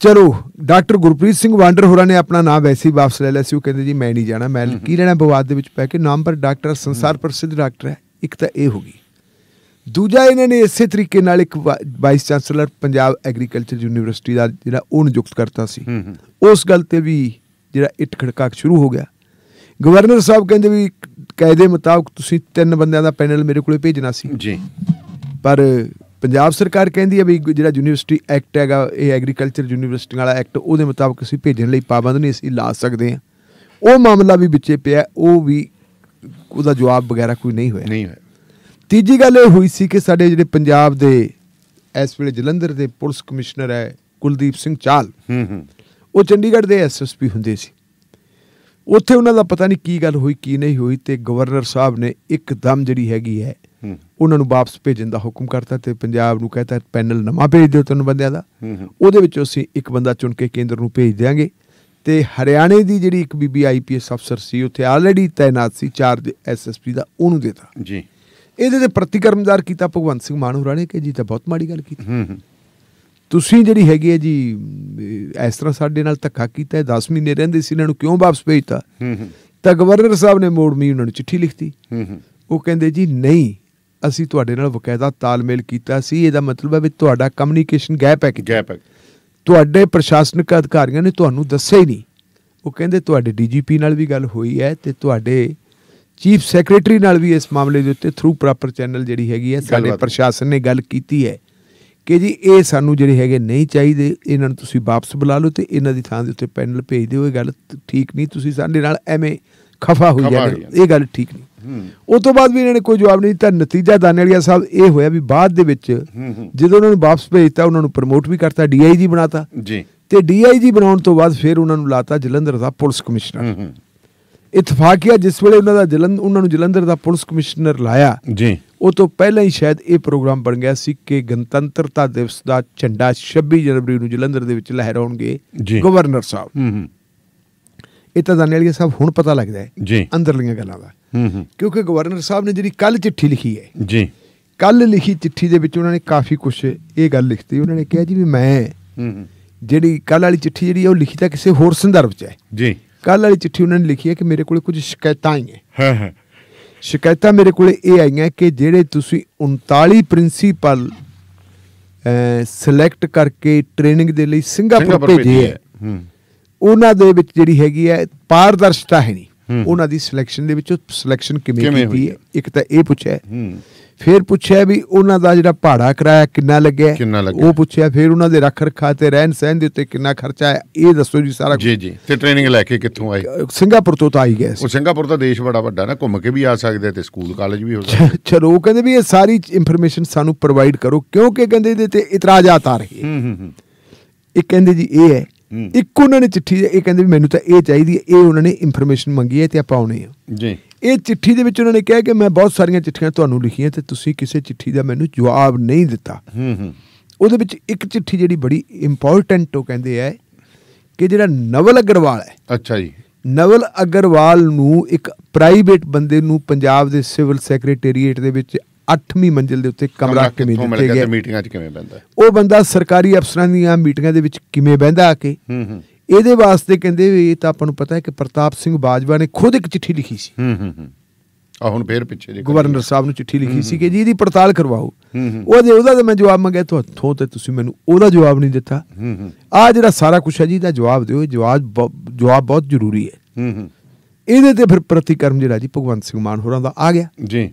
ਚਲੋ ਡਾਕਟਰ ਗੁਰਪ੍ਰੀਤ ਸਿੰਘ ਵਾਂਡਰ ਹੋਰਾਂ ਨੇ ਆਪਣਾ ਨਾਮ ਵੈਸੇ ਹੀ ਵਾਪਸ ਲੈ ਲਿਆ ਸੀ ਉਹ ਕਹਿੰਦੇ ਜੀ ਮੈਂ ਨਹੀਂ ਜਾਣਾ ਮੈਂ ਕੀ ਲੈਣਾ ਵਿਵਾਦ ਦੇ ਵਿੱਚ ਪੈ ਕੇ ਨਾਮ ਪਰ ਡਾਕਟਰ ਸੰਸਾਰ ਪ੍ਰਸਿੱਧ ਡਾਕਟਰ ਹੈ ਇੱਕ ਤਾਂ ਇਹ ਹੋ ਗਈ ਦੂਜਾ ਇਹਨਾਂ ਨੇ ਇਸੇ ਤਰੀਕੇ ਨਾਲ ਇੱਕ vice chancellor Punjab agriculture university ਦਾ ਜਿਹੜਾ ਉਹ ਨਿਯੁਕਤ ਕਰਤਾ ਸੀ ਉਸ ਗੱਲ ਤੇ ਵੀ ਜਿਹੜਾ ਇੱਟ ਖੜਕਾਕ ਸ਼ੁਰੂ ਹੋ ਗਿਆ ਗਵਰਨਰ ਸਾਹਿਬ ਕਹਿੰਦੇ ਵੀ ਕਾਇਦੇ ਮੁਤਾਬਕ ਤੁਸੀਂ ਤਿੰਨ ਬੰਦਿਆਂ ਦਾ ਪੈਨਲ ਮੇਰੇ ਕੋਲੇ ਭੇਜਣਾ ਸੀ ਜੀ ਪਰ ਪੰਜਾਬ ਸਰਕਾਰ ਕਹਿੰਦੀ ਹੈ ਵੀ ਜਿਹੜਾ ਯੂਨੀਵਰਸਿਟੀ ਐਕਟ ਹੈਗਾ ਇਹ ਐਗਰੀਕਲਚਰ ਯੂਨੀਵਰਸਿਟੀ ਵਾਲਾ ਐਕਟ ਉਹਦੇ ਮੁਤਾਬਕ ਅਸੀਂ ਭੇਜਣ ਲਈ ਪਾਬੰਦ ਨਹੀਂ ਅਸੀਂ ਲਾ ਸਕਦੇ ਆ ਉਹ ਮਾਮਲਾ ਵੀ ਵਿੱਚੇ ਪਿਆ ਉਹ ਵੀ ਉਹਦਾ ਜਵਾਬ ਵਗੈਰਾ ਕੋਈ ਨਹੀਂ ਹੋਇਆ ਨਹੀਂ ਹੋਇਆ ਤੀਜੀ ਗੱਲ ਇਹ ਹੋਈ ਸੀ ਕਿ ਸਾਡੇ ਜਿਹੜੇ ਪੰਜਾਬ ਦੇ ਇਸ ਵੇਲੇ ਜਲੰਧਰ ਦੇ ਪੁਲਿਸ ਕਮਿਸ਼ਨਰ ਹੈ ਕੁਲਦੀਪ ਸਿੰਘ ਚਾਲ ਹੂੰ ਹੂੰ ਉਹ ਚੰਡੀਗੜ੍ਹ ਦੇ ਐਸਐਸਪੀ ਹੁੰਦੇ ਸੀ ਉੱਥੇ ਉਹਨਾਂ ਦਾ ਪਤਾ ਨਹੀਂ ਕੀ ਗੱਲ ਹੋਈ ਕੀ ਨਹੀਂ ਹੋਈ ਤੇ ਗਵਰਨਰ ਸਾਹਿਬ ਨੇ ਇੱਕਦਮ ਜਿਹੜੀ ਹੈਗੀ ਹੈ ਉਹਨਾਂ ਨੂੰ ਵਾਪਸ ਭੇਜਣ ਦਾ ਹੁਕਮ ਕਰਤਾ ਤੇ ਪੰਜਾਬ ਨੂੰ ਕਹਤਾ ਪੈਨਲ ਨਵਾਂ ਭੇਜ ਦਿਓ ਤਿੰਨ ਬੰਦਿਆਂ ਦਾ ਉਹਦੇ ਵਿੱਚੋਂ ਅਸੀਂ ਇੱਕ ਬੰਦਾ ਚੁਣ ਕੇ ਕੇਂਦਰ ਨੂੰ ਭੇਜ ਦਿਆਂਗੇ ਤੇ ਹਰਿਆਣੇ ਦੀ ਜਿਹੜੀ ਇੱਕ ਬੀਬੀ ਆਈਪੀਐਸ ਅਫਸਰ ਸੀ ਉੱਥੇ ਆਲਰੇਡੀ ਤਾਇਨਾਤ ਸੀ ਚਾਰਜ ਐਸਐਸਪੀ ਦਾ ਉਹਨੂੰ ਦੇਤਾ ਜੀ ਇਹਦੇ ਤੇ ਪ੍ਰਤੀਕਰਮਦਾਰ ਕੀਤਾ ਭਗਵੰਤ ਸਿੰਘ ਮਾਨ ਹੋਰਾਂ ਨੇ ਕਿ ਜੀ ਤਾਂ ਬਹੁਤ ਮਾੜੀ ਗੱਲ ਕੀਤੀ ਹੂੰ ਹੂੰ ਤੁਸੀਂ ਜਿਹੜੀ ਹੈਗੀ ਹੈ ਜੀ ਇਸ ਤਰ੍ਹਾਂ ਸਾਡੇ ਨਾਲ ਧੱਕਾ ਕੀਤਾ 10 ਮਹੀਨੇ ਰਹਿੰਦੇ ਸੀ ਇਹਨਾਂ ਨੂੰ ਕਿਉਂ ਵਾਪਸ ਭੇਜਤਾ ਤਾਂ ਗਵਰਨਰ ਸਾਹਿਬ ਨੇ ਮੋੜ ਮੀ ਉਹਨਾਂ ਨੂੰ ਚਿੱਠੀ ਲਿਖਤੀ ਉਹ ਕਹਿੰਦੇ ਜੀ ਨਹੀਂ ਅਸੀਂ ਤੁਹਾਡੇ ਨਾਲ ਵਕਾਇਦਾ ਤਾਲਮੇਲ ਕੀਤਾ ਸੀ ਇਹਦਾ ਮਤਲਬ ਹੈ ਵੀ ਤੁਹਾਡਾ ਕਮਿਊਨੀਕੇਸ਼ਨ ਗੈਪ ਹੈ ਕਿ ਗੈਪ ਹੈ ਤੁਹਾਡੇ ਪ੍ਰਸ਼ਾਸਨਿਕ ਅਧਿਕਾਰੀਆਂ ਨੇ ਤੁਹਾਨੂੰ ਦੱਸਿਆ ਹੀ ਨਹੀਂ ਉਹ ਕਹਿੰਦੇ ਤੁਹਾਡੇ ਡੀਜੀਪੀ ਨਾਲ ਵੀ ਗੱਲ ਹੋਈ ਹੈ ਤੇ ਤੁਹਾਡੇ ਚੀਫ ਸੈਕਟਰੀ ਨਾਲ ਵੀ ਇਸ ਮਾਮਲੇ ਦੇ ਉੱਤੇ ਥਰੂ ਪ੍ਰੋਪਰ ਚੈਨਲ ਜਿਹੜੀ ਹੈਗੀ ਹੈ ਸਾਡੇ ਪ੍ਰਸ਼ਾਸਨ ਨੇ ਗੱਲ ਕੀਤੀ ਹੈ ਕਿ ਜੀ ਇਹ ਸਾਨੂੰ ਜਿਹੜੇ ਹੈਗੇ ਨਹੀਂ ਚਾਹੀਦੇ ਇਹਨਾਂ ਨੂੰ ਤੁਸੀਂ ਵਾਪਸ ਬੁਲਾ ਲਓ ਤੇ ਇਹਨਾਂ ਦੀ ਥਾਂ ਦੇ ਉੱਤੇ ਪੈਨਲ ਭੇਜ ਦਿਓ ਇਹ ਗੱਲ ਠੀਕ ਨਹੀਂ ਤੁਸੀਂ ਸਾਡੇ ਨਾਲ ਐਵੇਂ ਖਫਾ ਹੋਈ ਜਾਂਦੇ ਇਹ ਗੱਲ ਠੀਕ ਨਹੀਂ ਉਸ ਤੋਂ ਬਾਅਦ ਵੀ ਇਹਨਾਂ ਨੇ ਕੋਈ ਜਵਾਬ ਨਹੀਂ ਦਿੱਤਾ ਨਤੀਜਾ ਦਾਨੇਲੀਆ ਸਾਹਿਬ ਇਹ ਹੋਇਆ ਵੀ ਬਾਅਦ ਦੇ ਵਿੱਚ ਜਦੋਂ ਉਹਨਾਂ ਨੂੰ ਵਾਪਸ ਭੇਜਤਾ ਉਹਨਾਂ ਨੂੰ ਪ੍ਰਮੋਟ ਵੀ ਕਰਤਾ ਡੀਆਈਜੀ ਬਣਾਤਾ ਜੀ ਤੇ ਡੀਆਈਜੀ ਬਣਾਉਣ ਤੋਂ ਬਾਅਦ ਫਿਰ ਉਹਨਾਂ ਨੂੰ ਲਾਤਾ ਜਲੰਧਰ ਦਾ ਪੁਲਿਸ ਕਮਿਸ਼ਨਰ ਇਤਫਾਕੀਆ ਜਿਸ ਵੇਲੇ ਉਹਨਾਂ ਦਾ ਜਲੰਧ ਉਹਨਾਂ ਨੂੰ ਜਲੰਧਰ ਦਾ ਪੁਲਿਸ ਕਮਿਸ਼ਨਰ ਲਾਇਆ ਜੀ ਉਹ ਤੋਂ ਪਹਿਲਾਂ ਹੀ ਸ਼ਾਇਦ ਇਹ ਪ੍ਰੋਗਰਾਮ ਬਣ ਗਿਆ ਸੀ ਕਿ ਗਣਤੰਤਰਤਾ ਦਿਵਸ ਦਾ ਝੰਡਾ 26 ਜਨਵਰੀ ਨੂੰ ਜਲੰਧਰ ਦੇ ਵਿੱਚ ਲਹਿਰਾਉਣਗੇ ਗਵਰਨਰ ਸਾਹਿਬ ਇਹ ਤਾਂ ਦਾਨੇਲੀਆ ਸਾਹਿਬ ਹੁਣ ਪਤਾ ਲੱਗਦਾ ਹੈ ਜੀ ਅੰਦਰਲੀਆਂ ਗੱਲਾਂ ਦਾ ਕਿਉਂਕਿ ਗਵਰਨਰ ਸਾਹਿਬ ਨੇ ਜਿਹੜੀ ਕੱਲ ਚਿੱਠੀ ਲਿਖੀ ਹੈ ਜੀ ਕੱਲ ਲਿਖੀ ਚਿੱਠੀ ਦੇ ਵਿੱਚ ਉਹਨਾਂ ਨੇ ਕਾਫੀ ਕੁਝ ਇਹ ਗੱਲ ਲਿਖਤੀ ਉਹਨਾਂ ਨੇ ਕਿਹਾ ਜੀ ਵੀ ਮੈਂ ਜਿਹੜੀ ਕੱਲ ਵਾਲੀ ਚਿੱਠੀ ਜਿਹੜੀ ਉਹ ਲਿਖੀ ਤਾਂ ਕਿਸੇ ਹੋਰ ਸੰਦਰਭ 'ਚ ਹੈ ਜੀ ਕੱਲ ਵਾਲੀ ਚਿੱਠੀ ਉਹਨਾਂ ਨੇ ਲਿਖੀ ਹੈ ਕਿ ਮੇਰੇ ਕੋਲ ਕੁਝ ਸ਼ਿਕਾਇਤਾਂ ਆਈਆਂ ਹੈ ਹਾਂ ਹਾਂ ਸ਼ਿਕਾਇਤਾਂ ਮੇਰੇ ਕੋਲੇ ਇਹ ਆਈਆਂ ਕਿ ਜਿਹੜੇ ਤੁਸੀਂ 39 ਪ੍ਰਿੰਸੀਪਲ ਸਿਲੈਕਟ ਕਰਕੇ ਟ੍ਰੇਨਿੰਗ ਦੇ ਲਈ ਸਿੰਗਾਪੁਰ ਭੇਜੇ ਹੈ ਉਹਨਾਂ ਦੇ ਵਿੱਚ ਜਿਹੜੀ ਹੈਗੀ ਹੈ ਪਾਰਦਰਸ਼ਤਾ ਹੈ ਨਹੀਂ ਉਹਨਾਂ ਦੀ ਸਿਲੈਕਸ਼ਨ ਦੇ ਵਿੱਚ ਸਿਲੈਕਸ਼ਨ ਕਿਵੇਂ ਕੀਤੀ ਹੈ ਇੱਕ ਤਾਂ ਇਹ ਪੁੱਛਿਆ ਫਿਰ ਪੁੱਛਿਆ ਵੀ ਉਹਨਾਂ ਦਾ ਜਿਹੜਾ ਭਾੜਾ ਕਿਰਾਇਆ ਕਿੰਨਾ ਲੱਗਿਆ ਉਹ ਪੁੱਛਿਆ ਫਿਰ ਉਹਨਾਂ ਦੇ ਰੱਖ ਰਖਾ ਤੇ ਰਹਿਣ ਸਹਿਣ ਦੇ ਉੱਤੇ ਕਿੰਨਾ ਖਰਚਾ ਹੈ ਇਹ ਦੱਸੋ ਜੀ ਸਾਰਾ ਜੀ ਜੀ ਤੇ ਟ੍ਰੇਨਿੰਗ ਲੈ ਕੇ ਕਿੱਥੋਂ ਆਏ ਸਿੰਗਾਪੁਰ ਤੋਂ ਤਾਂ ਆਈ ਗਏ ਉਹ ਸਿੰਗਾਪੁਰ ਤਾਂ ਦੇਸ਼ ਬੜਾ ਵੱਡਾ ਨਾ ਘੁੰਮ ਕੇ ਵੀ ਆ ਸਕਦੇ ਤੇ ਸਕੂਲ ਕਾਲਜ ਵੀ ਹੋ ਸਕਦੇ ਚਲੋ ਉਹ ਕਹਿੰਦੇ ਵੀ ਇਹ ਸਾਰੀ ਇਨਫੋਰਮੇਸ਼ਨ ਸਾਨੂੰ ਪ੍ਰੋਵਾਈਡ ਕਰੋ ਕਿਉਂਕਿ ਕਹਿੰਦੇ ਇਹਦੇ ਤੇ ਇਤਰਾਜ਼ ਆ ਰਹੇ ਹੂੰ ਹੂੰ ਇਹ ਕਹਿੰਦੇ ਜੀ ਇਹ ਹੈ ਇੱਕ ਉਹਨਾਂ ਨੇ ਚਿੱਠੀ ਇਹ ਕਹਿੰਦੇ ਵੀ ਮੈਨੂੰ ਤਾਂ ਇਹ ਚਾਹੀਦੀ ਹੈ ਇਹ ਉਹਨਾਂ ਨੇ ਇਨਫੋਰਮੇਸ਼ਨ ਮੰਗੀ ਹੈ ਤੇ ਆਪਾਂ ਆਉਣੀ ਹੈ ਜੀ ਇਹ ਚਿੱਠੀ ਦੇ ਵਿੱਚ ਉਹਨਾਂ ਨੇ ਕਿਹਾ ਕਿ ਮੈਂ ਬਹੁਤ ਸਾਰੀਆਂ ਚਿੱਠੀਆਂ ਤੁਹਾਨੂੰ ਲਿਖੀਆਂ ਤੇ ਤੁਸੀਂ ਕਿਸੇ ਚਿੱਠੀ ਦਾ ਮੈਨੂੰ ਜਵਾਬ ਨਹੀਂ ਦਿੱਤਾ ਹੂੰ ਹੂੰ ਉਹਦੇ ਵਿੱਚ ਇੱਕ ਚਿੱਠੀ ਜਿਹੜੀ ਬੜੀ ਇੰਪੋਰਟੈਂਟ ਉਹ ਕਹਿੰਦੇ ਆ ਕਿ ਜਿਹੜਾ ਨਵਲ ਅਗਰਵਾਲ ਹੈ ਅੱਛਾ ਜੀ ਨਵਲ ਅਗਰਵਾਲ ਨੂੰ ਇੱਕ ਪ੍ਰਾਈਵੇਟ ਬੰਦੇ ਨੂੰ ਪੰਜਾਬ ਦੇ ਸਿਵਲ ਸੈਕਟਰੀਏਟ ਦੇ ਵਿੱਚ 8ਵੀਂ ਮੰਜ਼ਿਲ ਦੇ ਉੱਤੇ ਕਮਰਾ ਕਿਵੇਂ ਦਿੱਤੇ ਗਿਆ ਮੀਟਿੰਗਾਂ 'ਚ ਕਿਵੇਂ ਬੈਂਦਾ ਉਹ ਬੰਦਾ ਸਰਕਾਰੀ ਅਫਸਰਾਂ ਦੀਆਂ ਮੀਟਿੰਗਾਂ ਦੇ ਵਿੱਚ ਕਿਵੇਂ ਬੈਂਦਾ ਆ ਕੇ ਹੂੰ ਹੂੰ ਇਹਦੇ ਵਾਸਤੇ ਕਹਿੰਦੇ ਵੀ ਇਹ ਤਾਂ ਆਪਾਂ ਨੂੰ ਪਤਾ ਹੈ ਕਿ ਪ੍ਰਤਾਪ ਸਿੰਘ ਬਾਜਵਾ ਨੇ ਖੁਦ ਇੱਕ ਚਿੱਠੀ ਲਿਖੀ ਸੀ ਹੂੰ ਹੂੰ ਹੂੰ ਆ ਹੁਣ ਫੇਰ ਪਿੱਛੇ ਦੇ ਗਵਰਨਰ ਸਾਹਿਬ ਨੂੰ ਚਿੱਠੀ ਲਿਖੀ ਸੀ ਕਿ ਜੀ ਇਹਦੀ ਪੜਤਾਲ ਕਰਵਾਓ ਉਹਦੇ ਉਹਦਾ ਤੇ ਮੈਂ ਜਵਾਬ ਮੰਗਿਆ ਤੁਹਾਥੋਂ ਤੇ ਤੁਸੀਂ ਮੈਨੂੰ ਉਹਦਾ ਜਵਾਬ ਨਹੀਂ ਦਿੱਤਾ ਆ ਜਿਹੜਾ ਸਾਰਾ ਕੁਝ ਹੈ ਜੀ ਦਾ ਜਵਾਬ ਦਿਓ ਜਵਾਬ ਜਵਾਬ ਬਹੁਤ ਜ਼ਰੂਰੀ ਹੈ ਇਹਦੇ ਤੇ ਫਿਰ ਪ੍ਰਤੀਕਰਮ ਜਿਹੜਾ ਜੀ ਭਗਵੰਤ ਸਿੰਘ ਮਾਨ ਹੋਰਾਂ ਦਾ ਆ ਗਿਆ ਜੀ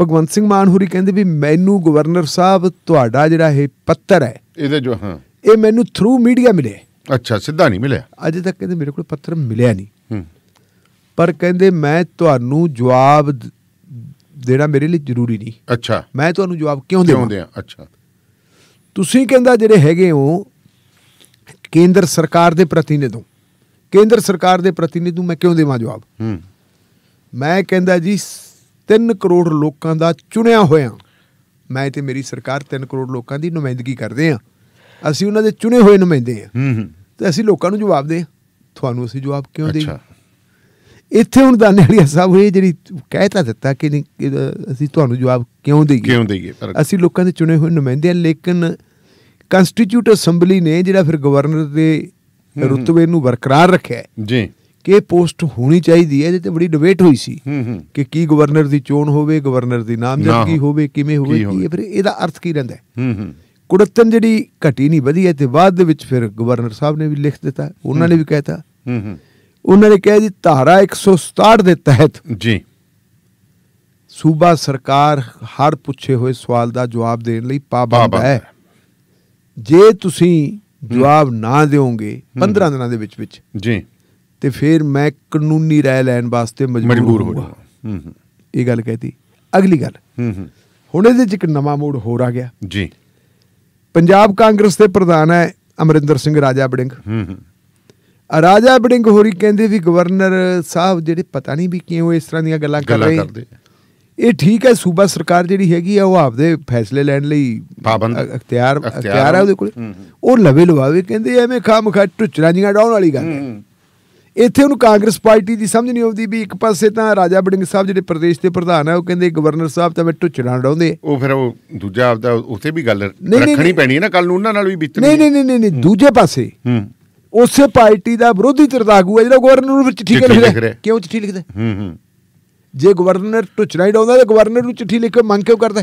ਭਗਵੰਤ ਸਿੰਘ ਮਾਨ ਹੁਰੀ ਕਹਿੰਦੇ ਵੀ ਮੈਨੂੰ ਗਵਰਨਰ ਸਾਹਿਬ ਤੁਹਾਡਾ ਜਿਹੜਾ ਇਹ ਪੱਤਰ ਹੈ ਇਹਦੇ ਜੋ ਹਾਂ ਇਹ ਮੈਨੂੰ ਥਰੂ ਮੀਡੀਆ ਮਿਲੇ ਅੱਛਾ ਸਿੱਧਾ ਨਹੀਂ ਮਿਲਿਆ ਅਜੇ ਤੱਕ ਕਹਿੰਦੇ ਮੇਰੇ ਕੋਲ ਪੱਤਰ ਮਿਲਿਆ ਨਹੀਂ ਪਰ ਕਹਿੰਦੇ ਮੈਂ ਤੁਹਾਨੂੰ ਜਵਾਬ ਦੇਣਾ ਮੇਰੇ ਲਈ ਜ਼ਰੂਰੀ ਨਹੀਂ ਅੱਛਾ ਮੈਂ ਤੁਹਾਨੂੰ ਜਵਾਬ ਕਿਉਂ ਦੇਵਾਂ ਕਿਉਂ ਅੱਛਾ ਤੁਸੀਂ ਕਹਿੰਦਾ ਜਿਹੜੇ ਹੈਗੇ ਹੋ ਕੇਂਦਰ ਸਰਕਾਰ ਦੇ ਪ੍ਰਤੀਨਿਧ ਹੋ ਕੇਂਦਰ ਸਰਕਾਰ ਦੇ ਪ੍ਰਤੀਨਿਧ ਨੂੰ ਮੈਂ ਕਿਉਂ ਦੇਵਾਂ ਜਵਾਬ ਹੂੰ ਮੈਂ ਕਹਿੰਦਾ ਜੀ 3 ਕਰੋੜ ਲੋਕਾਂ ਦਾ ਚੁਣਿਆ ਹੋਇਆ ਮੈਂ ਤੇ ਮੇਰੀ ਸਰਕਾਰ 3 ਕਰੋੜ ਲੋਕਾਂ ਦੀ ਨੁਮਾਇੰਦਗੀ ਕਰਦੇ ਆ ਅਸੀਂ ਉਹਨਾਂ ਦੇ ਚੁਣੇ ਹੋਏ ਨੁਮਾਇੰਦੇ ਆ ਹੂੰ ਤੇ ਅਸੀਂ ਲੋਕਾਂ ਨੂੰ ਜਵਾਬ ਦੇ ਤੁਹਾਨੂੰ ਅਸੀਂ ਜਵਾਬ ਕਿਉਂ ਦੇ ਇੱਥੇ ਹੁਣ ਦਾਨੇ ਵਾਲੀ ਸਾਹਿਬ ਇਹ ਜਿਹੜੀ ਕਹਿਤਾ ਦਿੱਤਾ ਕਿ ਅਸੀਂ ਤੁਹਾਨੂੰ ਜਵਾਬ ਕਿਉਂ ਦੇਈਏ ਕਿਉਂ ਦੇਈਏ ਅਸੀਂ ਲੋਕਾਂ ਦੇ ਚੁਣੇ ਹੋਏ ਨੁਮਾਇੰਦੇ ਆ ਲੇਕਿਨ ਕਨਸਟੀਟਿਊਟ ਅਸੈਂਬਲੀ ਨੇ ਜਿਹੜਾ ਫਿਰ ਗਵਰਨਰ ਦੇ ਰੁਤਬੇ ਨੂੰ ਬਰਕਰਾਰ ਰੱਖਿਆ ਜੀ ਇਹ ਪੋਸਟ ਹੋਣੀ ਚਾਹੀਦੀ ਹੈ ਇਹਦੇ ਤੇ ਬੜੀ ਡਿਬੇਟ ਹੋਈ ਸੀ ਕਿ ਕੀ ਗਵਰਨਰ ਦੀ ਚੋਣ ਹੋਵੇ ਗਵਰਨਰ ਦੀ ਨਾਮਜ਼ਦਗੀ ਹੋਵੇ ਕਿਵੇਂ ਹੋਵੇ ਕੀ ਫਿਰ ਇਹਦਾ ਅਰਥ ਕੀ ਰਹਿੰਦਾ ਹੈ ਕੁੜੱਤਨ ਜਿਹੜੀ ਘਟੀ ਨਹੀਂ ਵਧੀ ਹੈ ਤੇ ਬਾਅਦ ਦੇ ਵਿੱਚ ਫਿਰ ਗਵਰਨਰ ਸਾਹਿਬ ਨੇ ਵੀ ਲਿਖ ਦਿੱਤਾ ਉਹਨਾਂ ਨੇ ਵੀ ਕਹਿਤਾ ਉਹਨਾਂ ਨੇ ਕਿਹਾ ਜੀ ਧਾਰਾ 167 ਦੇ ਤਹਿਤ ਜੀ ਸੂਬਾ ਸਰਕਾਰ ਹਰ ਪੁੱਛੇ ਹੋਏ ਸਵਾਲ ਦਾ ਜਵਾਬ ਦੇਣ ਲਈ ਪਾਬੰਦ ਹੈ ਜੇ ਤੁਸੀਂ ਜਵਾਬ ਨਾ ਦਿਓਗੇ 15 ਦਿਨਾਂ ਦੇ ਵਿੱਚ ਵਿੱਚ ਜੀ ਤੇ ਫਿਰ ਮੈਂ ਕਾਨੂੰਨੀ رائے ਲੈਣ ਵਾਸਤੇ ਮਜਬੂਰ ਹੋ ਜਾਵਾਂ ਹੂੰ ਹੂੰ ਇਹ ਗੱਲ ਕਹਿਤੀ ਅਗਲੀ ਗੱਲ ਹੂੰ ਹੂੰ ਹੁਣ ਇਹਦੇ ਚ ਇੱਕ ਨਵਾਂ ਮੋੜ ਹੋਰ ਆ ਗਿਆ ਜੀ ਪੰਜਾਬ ਕਾਂਗਰਸ ਦੇ ਪ੍ਰਧਾਨ ਹੈ ਅਮਰਿੰਦਰ ਸਿੰਘ ਰਾਜਾ ਬੜਿੰਗ ਹੂੰ ਹੂੰ ਰਾਜਾ ਬੜਿੰਗ ਹੋਰੀ ਕਹਿੰਦੇ ਵੀ ਗਵਰਨਰ ਸਾਹਿਬ ਜਿਹੜੇ ਪਤਾ ਨਹੀਂ ਵੀ ਕਿਉਂ ਇਸ ਤਰ੍ਹਾਂ ਦੀਆਂ ਗੱਲਾਂ ਕਰ ਰਹੇ ਇਹ ਠੀਕ ਹੈ ਸੂਬਾ ਸਰਕਾਰ ਜਿਹੜੀ ਹੈਗੀ ਆ ਉਹ ਆਪਦੇ ਫੈਸਲੇ ਲੈਣ ਲਈ ਪਾਬੰਦ ਅਖਤਿਆਰ ਅਖਤਿਆਰ ਹੈ ਉਹਦੇ ਕੋਲ ਉਹ ਲਵੇ ਲਵਾਵੇ ਕਹਿੰਦੇ ਐਵੇਂ ਖਾਮ ਖਾ ਟੁੱਚਰਾਂ ਜੀਆਂ ਡਾਉਣ ਵਾਲੀ ਗੱਲ ਹੈ ਇੱਥੇ ਉਹਨੂੰ ਕਾਂਗਰਸ ਪਾਰਟੀ ਦੀ ਸਮਝ ਨਹੀਂ ਆਉਂਦੀ ਵੀ ਇੱਕ ਪਾਸੇ ਤਾਂ ਰਾਜਾ ਬੜਿੰਗ ਸਾਹਿਬ ਜਿਹੜੇ ਪ੍ਰਦੇਸ਼ ਦੇ ਪ੍ਰਧਾਨ ਆ ਉਹ ਕਹਿੰਦੇ ਗਵਰਨਰ ਸਾਹਿਬ ਤਾਂ ਮੈਂ ਢੁੱਚਣਾ ਡਾਉਂਦੇ ਉਹ ਫਿਰ ਉਹ ਦੂਜਾ ਆਪਦਾ ਉੱਥੇ ਵੀ ਗੱਲ ਰੱਖਣੀ ਪੈਣੀ ਹੈ ਨਾ ਕੱਲ ਨੂੰ ਉਹਨਾਂ ਨਾਲ ਵੀ ਬਿੱਤਣੀ ਨਹੀਂ ਨਹੀਂ ਨਹੀਂ ਨਹੀਂ ਦੂਜੇ ਪਾਸੇ ਹੂੰ ਉਸੇ ਪਾਰਟੀ ਦਾ ਵਿਰੋਧੀ ਧਿਰ ਦਾ ਆਗੂ ਹੈ ਜਿਹੜਾ ਗਵਰਨਰ ਨੂੰ ਚਿੱਠੀ ਲਿਖਦਾ ਕਿਉਂ ਚਿੱਠੀ ਲਿਖਦਾ ਹੂੰ ਹੂੰ ਜੇ ਗਵਰਨਰ ਟੁੱਚਣਾ ਹੀ ਡਾਉਂਦਾ ਤੇ ਗਵਰਨਰ ਨੂੰ ਚਿੱਠੀ ਲਿਖ ਕੇ ਮੰਗ ਕਿਉਂ ਕਰਦਾ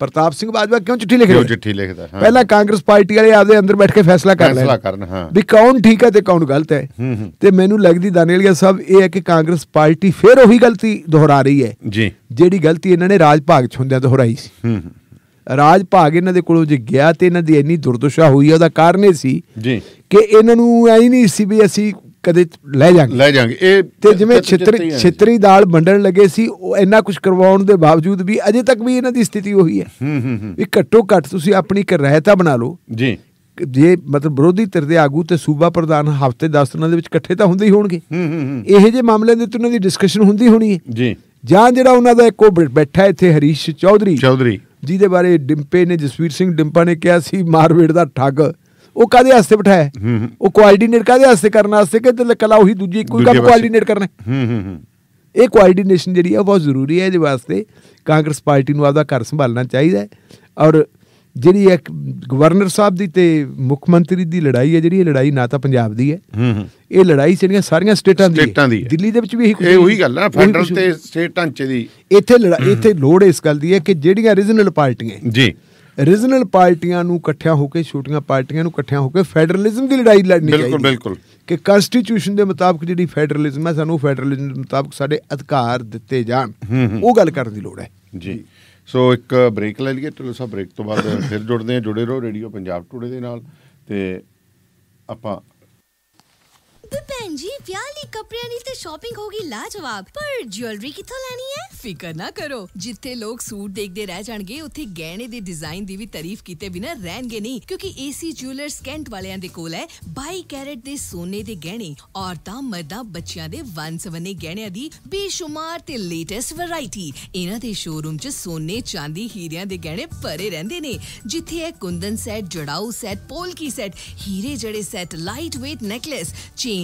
ਪ੍ਰਤਾਪ ਸਿੰਘ ਬਾਜਵਾ ਕਿਉਂ ਚਿੱਠੀ ਲਿਖਦਾ ਕਿਉਂ ਚਿੱਠੀ ਲਿਖਦਾ ਪਹਿਲਾਂ ਕਾਂਗਰਸ ਪਾਰਟੀ ਵਾਲੇ ਆਪਦੇ ਅੰਦਰ ਬੈਠ ਕੇ ਫੈਸਲਾ ਕਰ ਲੈ ਫੈਸਲਾ ਹਾਂ ਵੀ ਕੌਣ ਠੀਕ ਹੈ ਤੇ ਕੌਣ ਗਲਤ ਹੈ ਹੂੰ ਹੂੰ ਤੇ ਮੈਨੂੰ ਲੱਗਦੀ ਦਾਨੇਲੀਆ ਸਾਹਿਬ ਇਹ ਹੈ ਕਿ ਕਾਂਗਰਸ ਪਾਰਟੀ ਫੇਰ ਉਹੀ ਗਲਤੀ ਦੁਹਰਾ ਰਹੀ ਹੈ ਜੀ ਜਿਹੜੀ ਗਲਤੀ ਇਹਨਾਂ ਨੇ ਰਾਜ ਭਾਗ ਚ ਹੁੰਦਿਆਂ ਦੁਹਰਾਈ ਸੀ ਹੂੰ ਹੂੰ ਰਾਜ ਭਾਗ ਇਹਨਾਂ ਦੇ ਕੋਲੋਂ ਜੇ ਗਿਆ ਤੇ ਇਹਨਾਂ ਦੀ ਇੰਨੀ ਦੁਰਦਸ਼ਾ ਹੋਈ ਉਹਦਾ ਕਾਰਨ ਇਹ ਸੀ ਜੀ ਕਿ ਇਹਨਾਂ ਨੂੰ ਐ ਨਹੀਂ ਸੀ ਵੀ ਅਸੀਂ ਕਦੇ ਲੈ ਜਾਾਂਗੇ ਲੈ ਜਾਾਂਗੇ ਇਹ ਤੇ ਜਿਵੇਂ ਛਤਰੀ ਛਤਰੀ ਦਾਲ ਵੰਡਣ ਲੱਗੇ ਸੀ ਉਹ ਇੰਨਾ ਕੁਝ ਕਰਵਾਉਣ ਦੇ ਬਾਵਜੂਦ ਵੀ ਅਜੇ ਤੱਕ ਵੀ ਇਹਨਾਂ ਦੀ ਸਥਿਤੀ ਉਹੀ ਹੈ ਹੂੰ ਹੂੰ ਇਹ ਘੱਟੋ ਘੱਟ ਤੁਸੀਂ ਆਪਣੀ ਇੱਕ ਰਹਿਤਾ ਬਣਾ ਲਓ ਜੀ ਜੇ ਮਤਲਬ ਵਿਰੋਧੀ ਧਿਰ ਦੇ ਆਗੂ ਤੇ ਸੂਬਾ ਪ੍ਰਧਾਨ ਹਫਤੇ 10 ਦਿਨਾਂ ਦੇ ਵਿੱਚ ਇਕੱਠੇ ਤਾਂ ਹੁੰਦੇ ਹੀ ਹੋਣਗੇ ਹੂੰ ਹੂੰ ਇਹੋ ਜਿਹੇ ਮਾਮਲਿਆਂ ਦੇ ਉੱਤੇ ਉਹਨਾਂ ਦੀ ਡਿਸਕਸ਼ਨ ਹੁੰਦੀ ਹੋਣੀ ਹੈ ਜੀ ਜਾਂ ਜਿਹੜਾ ਉਹਨਾਂ ਦਾ ਇੱਕ ਉਹ ਬੈਠਾ ਇੱਥੇ ਹਰੀਸ਼ ਚੌਧਰੀ ਚੌਧਰੀ ਜਿਹਦੇ ਬਾਰੇ ਡਿੰਪੇ ਨੇ ਜਸਵੀਰ ਸਿੰਘ ਡਿੰਪਾ ਨੇ ਕਿਹਾ ਸੀ ਮਾਰਵੇੜ ਦਾ ਠੱਗ ਉਹ ਕਾਦੇ ਵਾਸਤੇ ਬਿਠਾਇਆ ਉਹ ਕੋਆਰਡੀਨੇਟ ਕਾਦੇ ਵਾਸਤੇ ਕਰਨ ਵਾਸਤੇ ਕਿ ਕਲਾ ਉਹੀ ਦੂਜੀ ਕੋਈ ਕੰਮ ਕੋਆਰਡੀਨੇਟ ਕਰਨਾ ਹੂੰ ਹੂੰ ਹੂੰ ਇਹ ਕੋਆਰਡੀਨੇਸ਼ਨ ਜਿਹੜੀ ਆ ਬਹੁਤ ਜ਼ਰੂਰੀ ਹੈ ਇਹਦੇ ਵਾਸਤੇ ਕਾਂਗਰਸ ਪਾਰਟੀ ਨੂੰ ਆਪਦਾ ਘਰ ਸੰਭਾਲਣਾ ਚਾਹੀਦਾ ਹੈ ਔਰ ਜਿਹੜੀ ਇੱਕ ਗਵਰਨਰ ਸਾਹਿਬ ਦੀ ਤੇ ਮੁੱਖ ਮੰਤਰੀ ਦੀ ਲੜਾਈ ਹੈ ਜਿਹੜੀ ਇਹ ਲੜਾਈ ਨਾ ਤਾਂ ਪੰਜਾਬ ਦੀ ਹੈ ਇਹ ਲੜਾਈ ਜਿਹੜੀਆਂ ਸਾਰੀਆਂ ਸਟੇਟਾਂ ਦੀ ਹੈ ਦਿੱਲੀ ਦੇ ਵਿੱਚ ਵੀ ਇਹੀ ਇਹ ਉਹੀ ਗੱਲ ਹੈ ਫੈਡਰਲ ਤੇ ਸਟੇਟਾਂ ਚ ਦੀ ਇੱਥੇ ਇੱਥੇ ਲੋੜ ਇਸ ਗੱਲ ਦੀ ਹੈ ਕਿ ਜਿਹੜੀਆਂ ਰੀਜਨਲ ਪਾਰਟੀਆਂ ਜੀ ਰੀਜਨਲ ਪਾਰਟੀਆਂ ਨੂੰ ਇਕੱਠਿਆਂ ਹੋ ਕੇ ਛੋਟੀਆਂ ਪਾਰਟੀਆਂ ਨੂੰ ਇਕੱਠਿਆਂ ਹੋ ਕੇ ਫੈਡਰਲਿਜ਼ਮ ਦੀ ਲੜਾਈ ਲੜਨੀ ਚਾਹੀਦੀ ਬਿਲਕੁਲ ਬਿਲਕੁਲ ਕਿ ਕਨਸਟੀਟਿਊਸ਼ਨ ਦੇ ਮੁਤਾਬਕ ਜਿਹੜੀ ਫੈਡਰਲਿਜ਼ਮ ਹੈ ਸਾਨੂੰ ਫੈਡਰਲਿਜ਼ਮ ਦੇ ਮੁਤਾਬਕ ਸਾਡੇ ਅਧਿਕਾਰ ਦਿੱਤੇ ਜਾਣ ਉਹ ਗੱਲ ਕਰਨ ਦੀ ਲੋੜ ਹੈ ਜੀ ਸੋ ਇੱਕ ਬ੍ਰੇਕ ਲੈ ਲਈਏ ਤੁਹਾਨੂੰ ਸਭ ਬ੍ਰੇਕ ਤੋਂ ਬਾਅਦ ਫਿਰ ਜੁੜਦੇ ਹਾਂ ਜੁੜੇ ਰਹੋ ਰੇਡੀਓ ਪੰਜਾਬ ਟੂਡੇ ਦੇ ਨਾਲ ਤੇ ਆਪਾਂ ਤੇ ਭੈਣ ਜੀ ਵਿਆਹ ਲਈ ਕੱਪੜਿਆਂ ਦੀ ਤੇ ਸ਼ਾਪਿੰਗ ਹੋਗੀ ਲਾਜਵਾਬ ਪਰ ਜੁਐਲਰੀ ਕਿੱਥੋਂ ਲੈਣੀ ਹੈ ਫਿਕਰ ਨਾ ਕਰੋ ਜਿੱਥੇ ਲੋਕ ਸੂਟ ਦੇਖਦੇ ਰਹਿ ਜਾਣਗੇ ਉੱਥੇ ਗਹਿਣੇ ਦੇ ਡਿਜ਼ਾਈਨ ਦੀ ਵੀ ਤਾਰੀਫ ਕੀਤੇ ਬਿਨਾਂ ਰਹਿਣਗੇ ਨਹੀਂ ਕਿਉਂਕਿ ਏਸੀ ਜੁਐਲਰ ਕੈਂਟ ਵਾਲਿਆਂ ਦੇ ਕੋਲ ਹੈ 22 ਕੈਰੇਟ ਦੇ ਸੋਨੇ ਦੇ ਗਹਿਣੇ ਔਰਤਾਂ ਮਰਦਾਂ ਬੱਚਿਆਂ ਦੇ ਵੰਸਵਨੇ ਗਹਿਣਿਆਂ ਦੀ ਬੇਸ਼ੁਮਾਰ ਤੇ ਲੇਟੈਸਟ ਵੈਰਾਈਟੀ ਇਹਨਾਂ ਦੇ ਸ਼ੋਰੂਮ 'ਚ ਸੋਨੇ ਚਾਂਦੀ ਹੀਰਿਆਂ ਦੇ ਗਹਿਣੇ ਭਰੇ ਰਹਿੰਦੇ ਨੇ ਜਿੱਥੇ ਹੈ ਕੁੰਦਨ ਸੈੱਟ ਜੜਾਊ ਸੈੱਟ ਪੋਲਕੀ ਸੈੱਟ ਹੀਰੇ ਜੜੇ set light weight necklace chain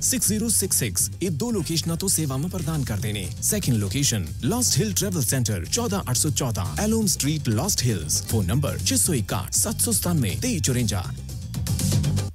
6066 ਇਹ ਦੋ ਲੋਕੇਸ਼ਨਾਂ ਤੋਂ ਸੇਵਾਵਾਂ ਪ੍ਰਦਾਨ ਕਰਦੇ ਨੇ second location Lost Hill Travel Center 14814 ਐਲੋਮ Street Lost Hills phone number 6017979353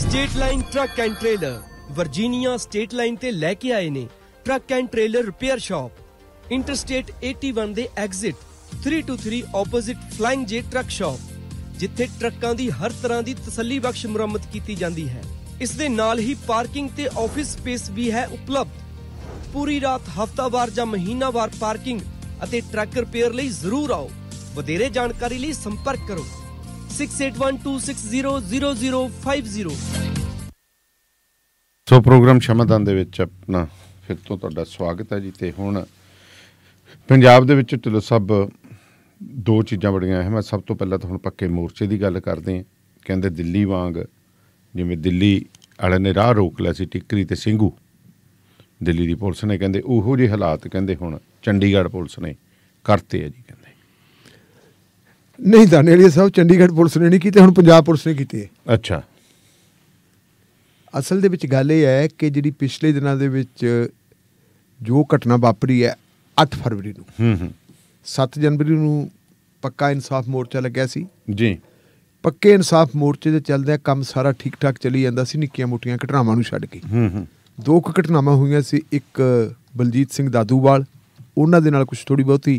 State Line truck and trailer Virginia State Line ਤੇ ਲੈ ਕੇ ਆਏ ਨੇ truck and trailer repair shop interstate 81 ਦੇ exit 323 opposite Flying J truck shop ਜਿੱਥੇ ਟਰੱਕਾਂ ਦੀ ਹਰ ਤਰ੍ਹਾਂ ਦੀ ਤਸੱਲੀ ਬਖਸ਼ ਮੁਰੰਮਤ ਕੀਤੀ ਜਾਂਦੀ ਹੈ ਇਸ ਦੇ ਨਾਲ ਹੀ ਪਾਰਕਿੰਗ ਤੇ ਆਫਿਸ ਸਪੇਸ ਵੀ ਹੈ ਉਪਲਬਧ ਪੂਰੀ ਰਾਤ ਹਫਤਾਵਾਰ ਜਾਂ ਮਹੀਨਾਵਾਰ ਪਾਰਕਿੰਗ ਅਤੇ ਟਰੱਕ ਰਿਪੇਅਰ ਲਈ ਜ਼ਰੂਰ ਆਓ ਵਧੇਰੇ ਜਾਣਕਾਰੀ ਲਈ ਸੰਪਰਕ ਕਰੋ 6812600050 ਸੋ ਪ੍ਰੋਗਰਾਮ ਸ਼ਮਦਾਨ ਦੇ ਵਿੱਚ ਆਪਣਾ ਫਿਰ ਤੋਂ ਤੁਹਾਡਾ ਸਵਾਗਤ ਹੈ ਜੀ ਤੇ ਹੁਣ ਪੰਜਾਬ ਦੇ ਵਿੱਚ ਢਿੱਲੋਂ ਸਭ ਦੋ ਚੀਜ਼ਾਂ ਬੜੀਆਂ ਹੈ ਮੈਂ ਸਭ ਤੋਂ ਪਹਿਲਾਂ ਤਾਂ ਹੁਣ ਪੱਕੇ ਮੋਰਚੇ ਦੀ ਗੱਲ ਕਰਦੇ ਹਾਂ ਕਹਿੰਦੇ ਦਿੱਲੀ ਵਾਂਗ ਜਿਵੇਂ ਦਿੱਲੀ ਵਾਲੇ ਨੇ ਰਾਹ ਰੋਕ ਲਿਆ ਸੀ ਟਿੱਕਰੀ ਤੇ ਸਿੰਘੂ ਦਿੱਲੀ ਦੀ ਪੁਲਿਸ ਨੇ ਕਹਿੰਦੇ ਉਹੋ ਜਿਹੇ ਹਾਲਾਤ ਕਹਿੰਦੇ ਹੁਣ ਚੰਡੀਗੜ੍ਹ ਪੁਲਿਸ ਨੇ ਕਰਤੇ ਆ ਜੀ ਕਹਿੰਦੇ ਨਹੀਂ ਦਾਨੇਲੀਆ ਸਾਹਿਬ ਚੰਡੀਗੜ੍ਹ ਪੁਲਿਸ ਨੇ ਨਹੀਂ ਕੀਤੀ ਹੁਣ ਪੰਜਾਬ ਪੁਲਿਸ ਨੇ ਕੀਤੀ ਹੈ ਅੱਛਾ ਅਸਲ ਦੇ ਵਿੱਚ ਗੱਲ ਇਹ ਹੈ ਕਿ ਜਿਹੜੀ ਪਿਛਲੇ ਦਿਨਾਂ ਦੇ ਵਿੱਚ ਜੋ ਘਟਨਾ ਵਾਪਰੀ ਹੈ 8 ਫਰਵਰੀ ਨੂੰ ਹੂੰ ਹੂੰ 7 ਜਨਵਰੀ ਨੂੰ ਪੱਕਾ ਇਨਸਾਫ ਮੋਰਚਾ ਲੱਗਿਆ ਸੀ ਜੀ ਪੱਕੇ ਇਨਸਾਫ ਮੋਰਚੇ ਦੇ ਚੱਲਦਿਆਂ ਕੰਮ ਸਾਰਾ ਠੀਕ ਠਾਕ ਚੱਲੀ ਜਾਂਦਾ ਸੀ ਨਿੱਕੀਆਂ-ਮੋਟੀਆਂ ਘਟਨਾਵਾਂ ਨੂੰ ਛੱਡ ਕੇ ਹੂੰ ਹੂੰ ਦੋ ਕੁ ਘਟਨਾਵਾਂ ਹੋਈਆਂ ਸੀ ਇੱਕ ਬਲਜੀਤ ਸਿੰਘ ਦਾਦੂਵਾਲ ਉਹਨਾਂ ਦੇ ਨਾਲ ਕੁਝ ਥੋੜੀ ਬਹੁਤੀ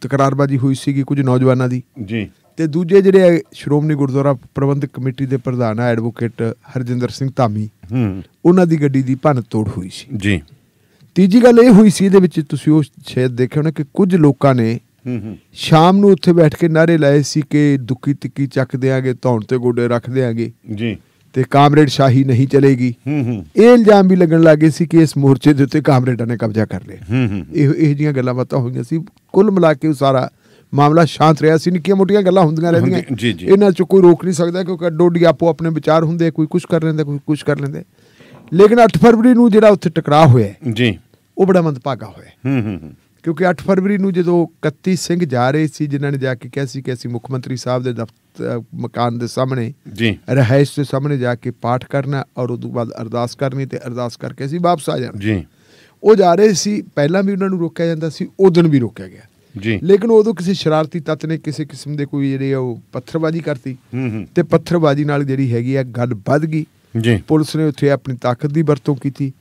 ਤਕਰਾਰਬਾਜੀ ਹੋਈ ਸੀਗੀ ਕੁਝ ਨੌਜਵਾਨਾਂ ਦੀ ਜੀ ਤੇ ਦੂਜੇ ਜਿਹੜੇ ਸ਼੍ਰੋਮਣੀ ਗੁਰਦੁਆਰਾ ਪ੍ਰਬੰਧਕ ਕਮੇਟੀ ਦੇ ਪ੍ਰਧਾਨ ਆ ਐਡਵੋਕੇਟ ਹਰਜਿੰਦਰ ਸਿੰਘ ਧਾਮੀ ਹੂੰ ਉਹਨਾਂ ਦੀ ਗੱਡੀ ਦੀ ਭੰਨ ਤੋੜ ਹੋਈ ਸੀ ਜੀ ਤੀਜੀ ਗੱਲ ਇਹ ਹੋਈ ਸੀ ਇਹਦੇ ਵਿੱਚ ਤੁਸੀਂ ਉਹ ਸ਼ਾਇਦ ਦੇਖਿਆ ਹੋਣਾ ਕਿ ਕੁਝ ਲੋਕਾਂ ਨੇ ਸ਼ਾਮ ਨੂੰ ਉੱਥੇ ਬੈਠ ਕੇ ਨਾਰੇ ਲਾਏ ਸੀ ਕਿ ਦੁੱਕੀ ਤਿੱਕੀ ਚੱਕ ਦੇਾਂਗੇ ਧੌਣ ਤੇ ਗੋਡੇ ਰੱਖ ਦੇਾਂਗੇ ਜੀ ਤੇ ਕਾਮਰੇਡ ਸ਼ਾਹੀ ਨਹੀਂ ਚਲੇਗੀ ਹੂੰ ਹੂੰ ਇਹ ਇਲਜ਼ਾਮ ਵੀ ਲੱਗਣ ਲੱਗੇ ਸੀ ਕਿ ਇਸ ਮੋਰਚੇ ਦੇ ਉੱਤੇ ਕਾਮਰੇਡਾਂ ਨੇ ਕਬਜ਼ਾ ਕਰ ਲਿਆ ਹੂੰ ਇਹ ਇਹ ਜੀਆਂ ਗੱਲਾਂ ਬਾਤਾਂ ਹੋਈਆਂ ਸੀ ਕੁੱਲ ਮਿਲਾ ਕੇ ਸਾਰਾ ਮਾਮਲਾ ਸ਼ਾਂਤ ਰਿਹਾ ਸੀ ਨਿੱਕੀਆਂ ਮੋਟੀਆਂ ਗੱਲਾਂ ਹੁੰਦੀਆਂ ਰਹਿੰਦੀਆਂ ਇਹਨਾਂ ਚ ਕੋਈ ਰੋਕ ਨਹੀਂ ਸਕਦਾ ਕਿਉਂਕਿ ਡੋਡੀ ਆਪੋ ਆਪਣੇ ਵਿਚਾਰ ਹੁੰਦੇ ਕੋਈ ਕੁਝ ਕਰ ਲੈਂਦਾ ਕੋਈ ਕੁਝ ਕਰ ਲੈਂਦੇ ਲੇਕਿਨ 8 ਫਰਵਰੀ ਨੂੰ ਜਿਹੜਾ ਉੱਥੇ ਟਕਰਾਅ ਹੋਇਆ ਜੀ ਉਹ ਬੜਾ ਮੰਦਭਾਗਾ ਹੋਇਆ ਹੂੰ ਹੂੰ ਕਿਉਂਕਿ 8 ਫਰਵਰੀ ਨੂੰ ਜਦੋਂ 31 ਸਿੰਘ ਜਾ ਰਹੇ ਸੀ ਜਿਨ੍ਹਾਂ ਨੇ ਜਾ ਕੇ ਕਿਹਾ ਸੀ ਕਿ ਅਸੀਂ ਮੁੱਖ ਮੰਤਰੀ ਸਾਹਿਬ ਦੇ ਦਫ਼ਤਰ ਮਕਾਨ ਦੇ ਸਾਹਮਣੇ ਜੀ ਰਹਿਸ਼ ਦੇ ਸਾਹਮਣੇ ਜਾ ਕੇ ਪਾਠ ਕਰਨਾ ਔਰ ਉਸ ਤੋਂ ਬਾਅਦ ਅਰਦਾਸ ਕਰਨੀ ਤੇ ਅਰਦਾਸ ਕਰਕੇ ਅਸੀਂ ਵਾਪਸ ਆ ਜਾਣਾ ਜੀ ਉਹ ਜਾ ਰਹੇ ਸੀ ਪਹਿਲਾਂ ਵੀ ਉਹਨਾਂ ਨੂੰ ਰੋਕਿਆ ਜਾਂਦਾ ਸੀ ਉਹ ਦਿਨ ਵੀ ਰੋਕਿਆ ਗਿਆ ਜੀ ਲੇਕਿਨ ਉਦੋਂ ਕਿਸੇ ਸ਼ਰਾਰਤੀ ਤੱਤ ਨੇ ਕਿਸੇ ਕਿਸਮ ਦੇ ਕੋਈ ਜਿਹੜੇ ਉਹ ਪੱਥਰਬਾਜ਼ੀ ਕਰਤੀ ਤੇ ਪੱਥਰਬਾਜ਼ੀ ਨਾਲ ਜਿਹੜੀ ਹੈਗੀ ਆ ਗੱਲ ਵੱਧ ਗਈ ਜੀ ਪੁਲਿਸ ਨੇ ਉੱਥੇ ਆਪਣੀ ਤਾਕਤ ਦੀ ਵਰਤੋਂ ਕੀਤੀ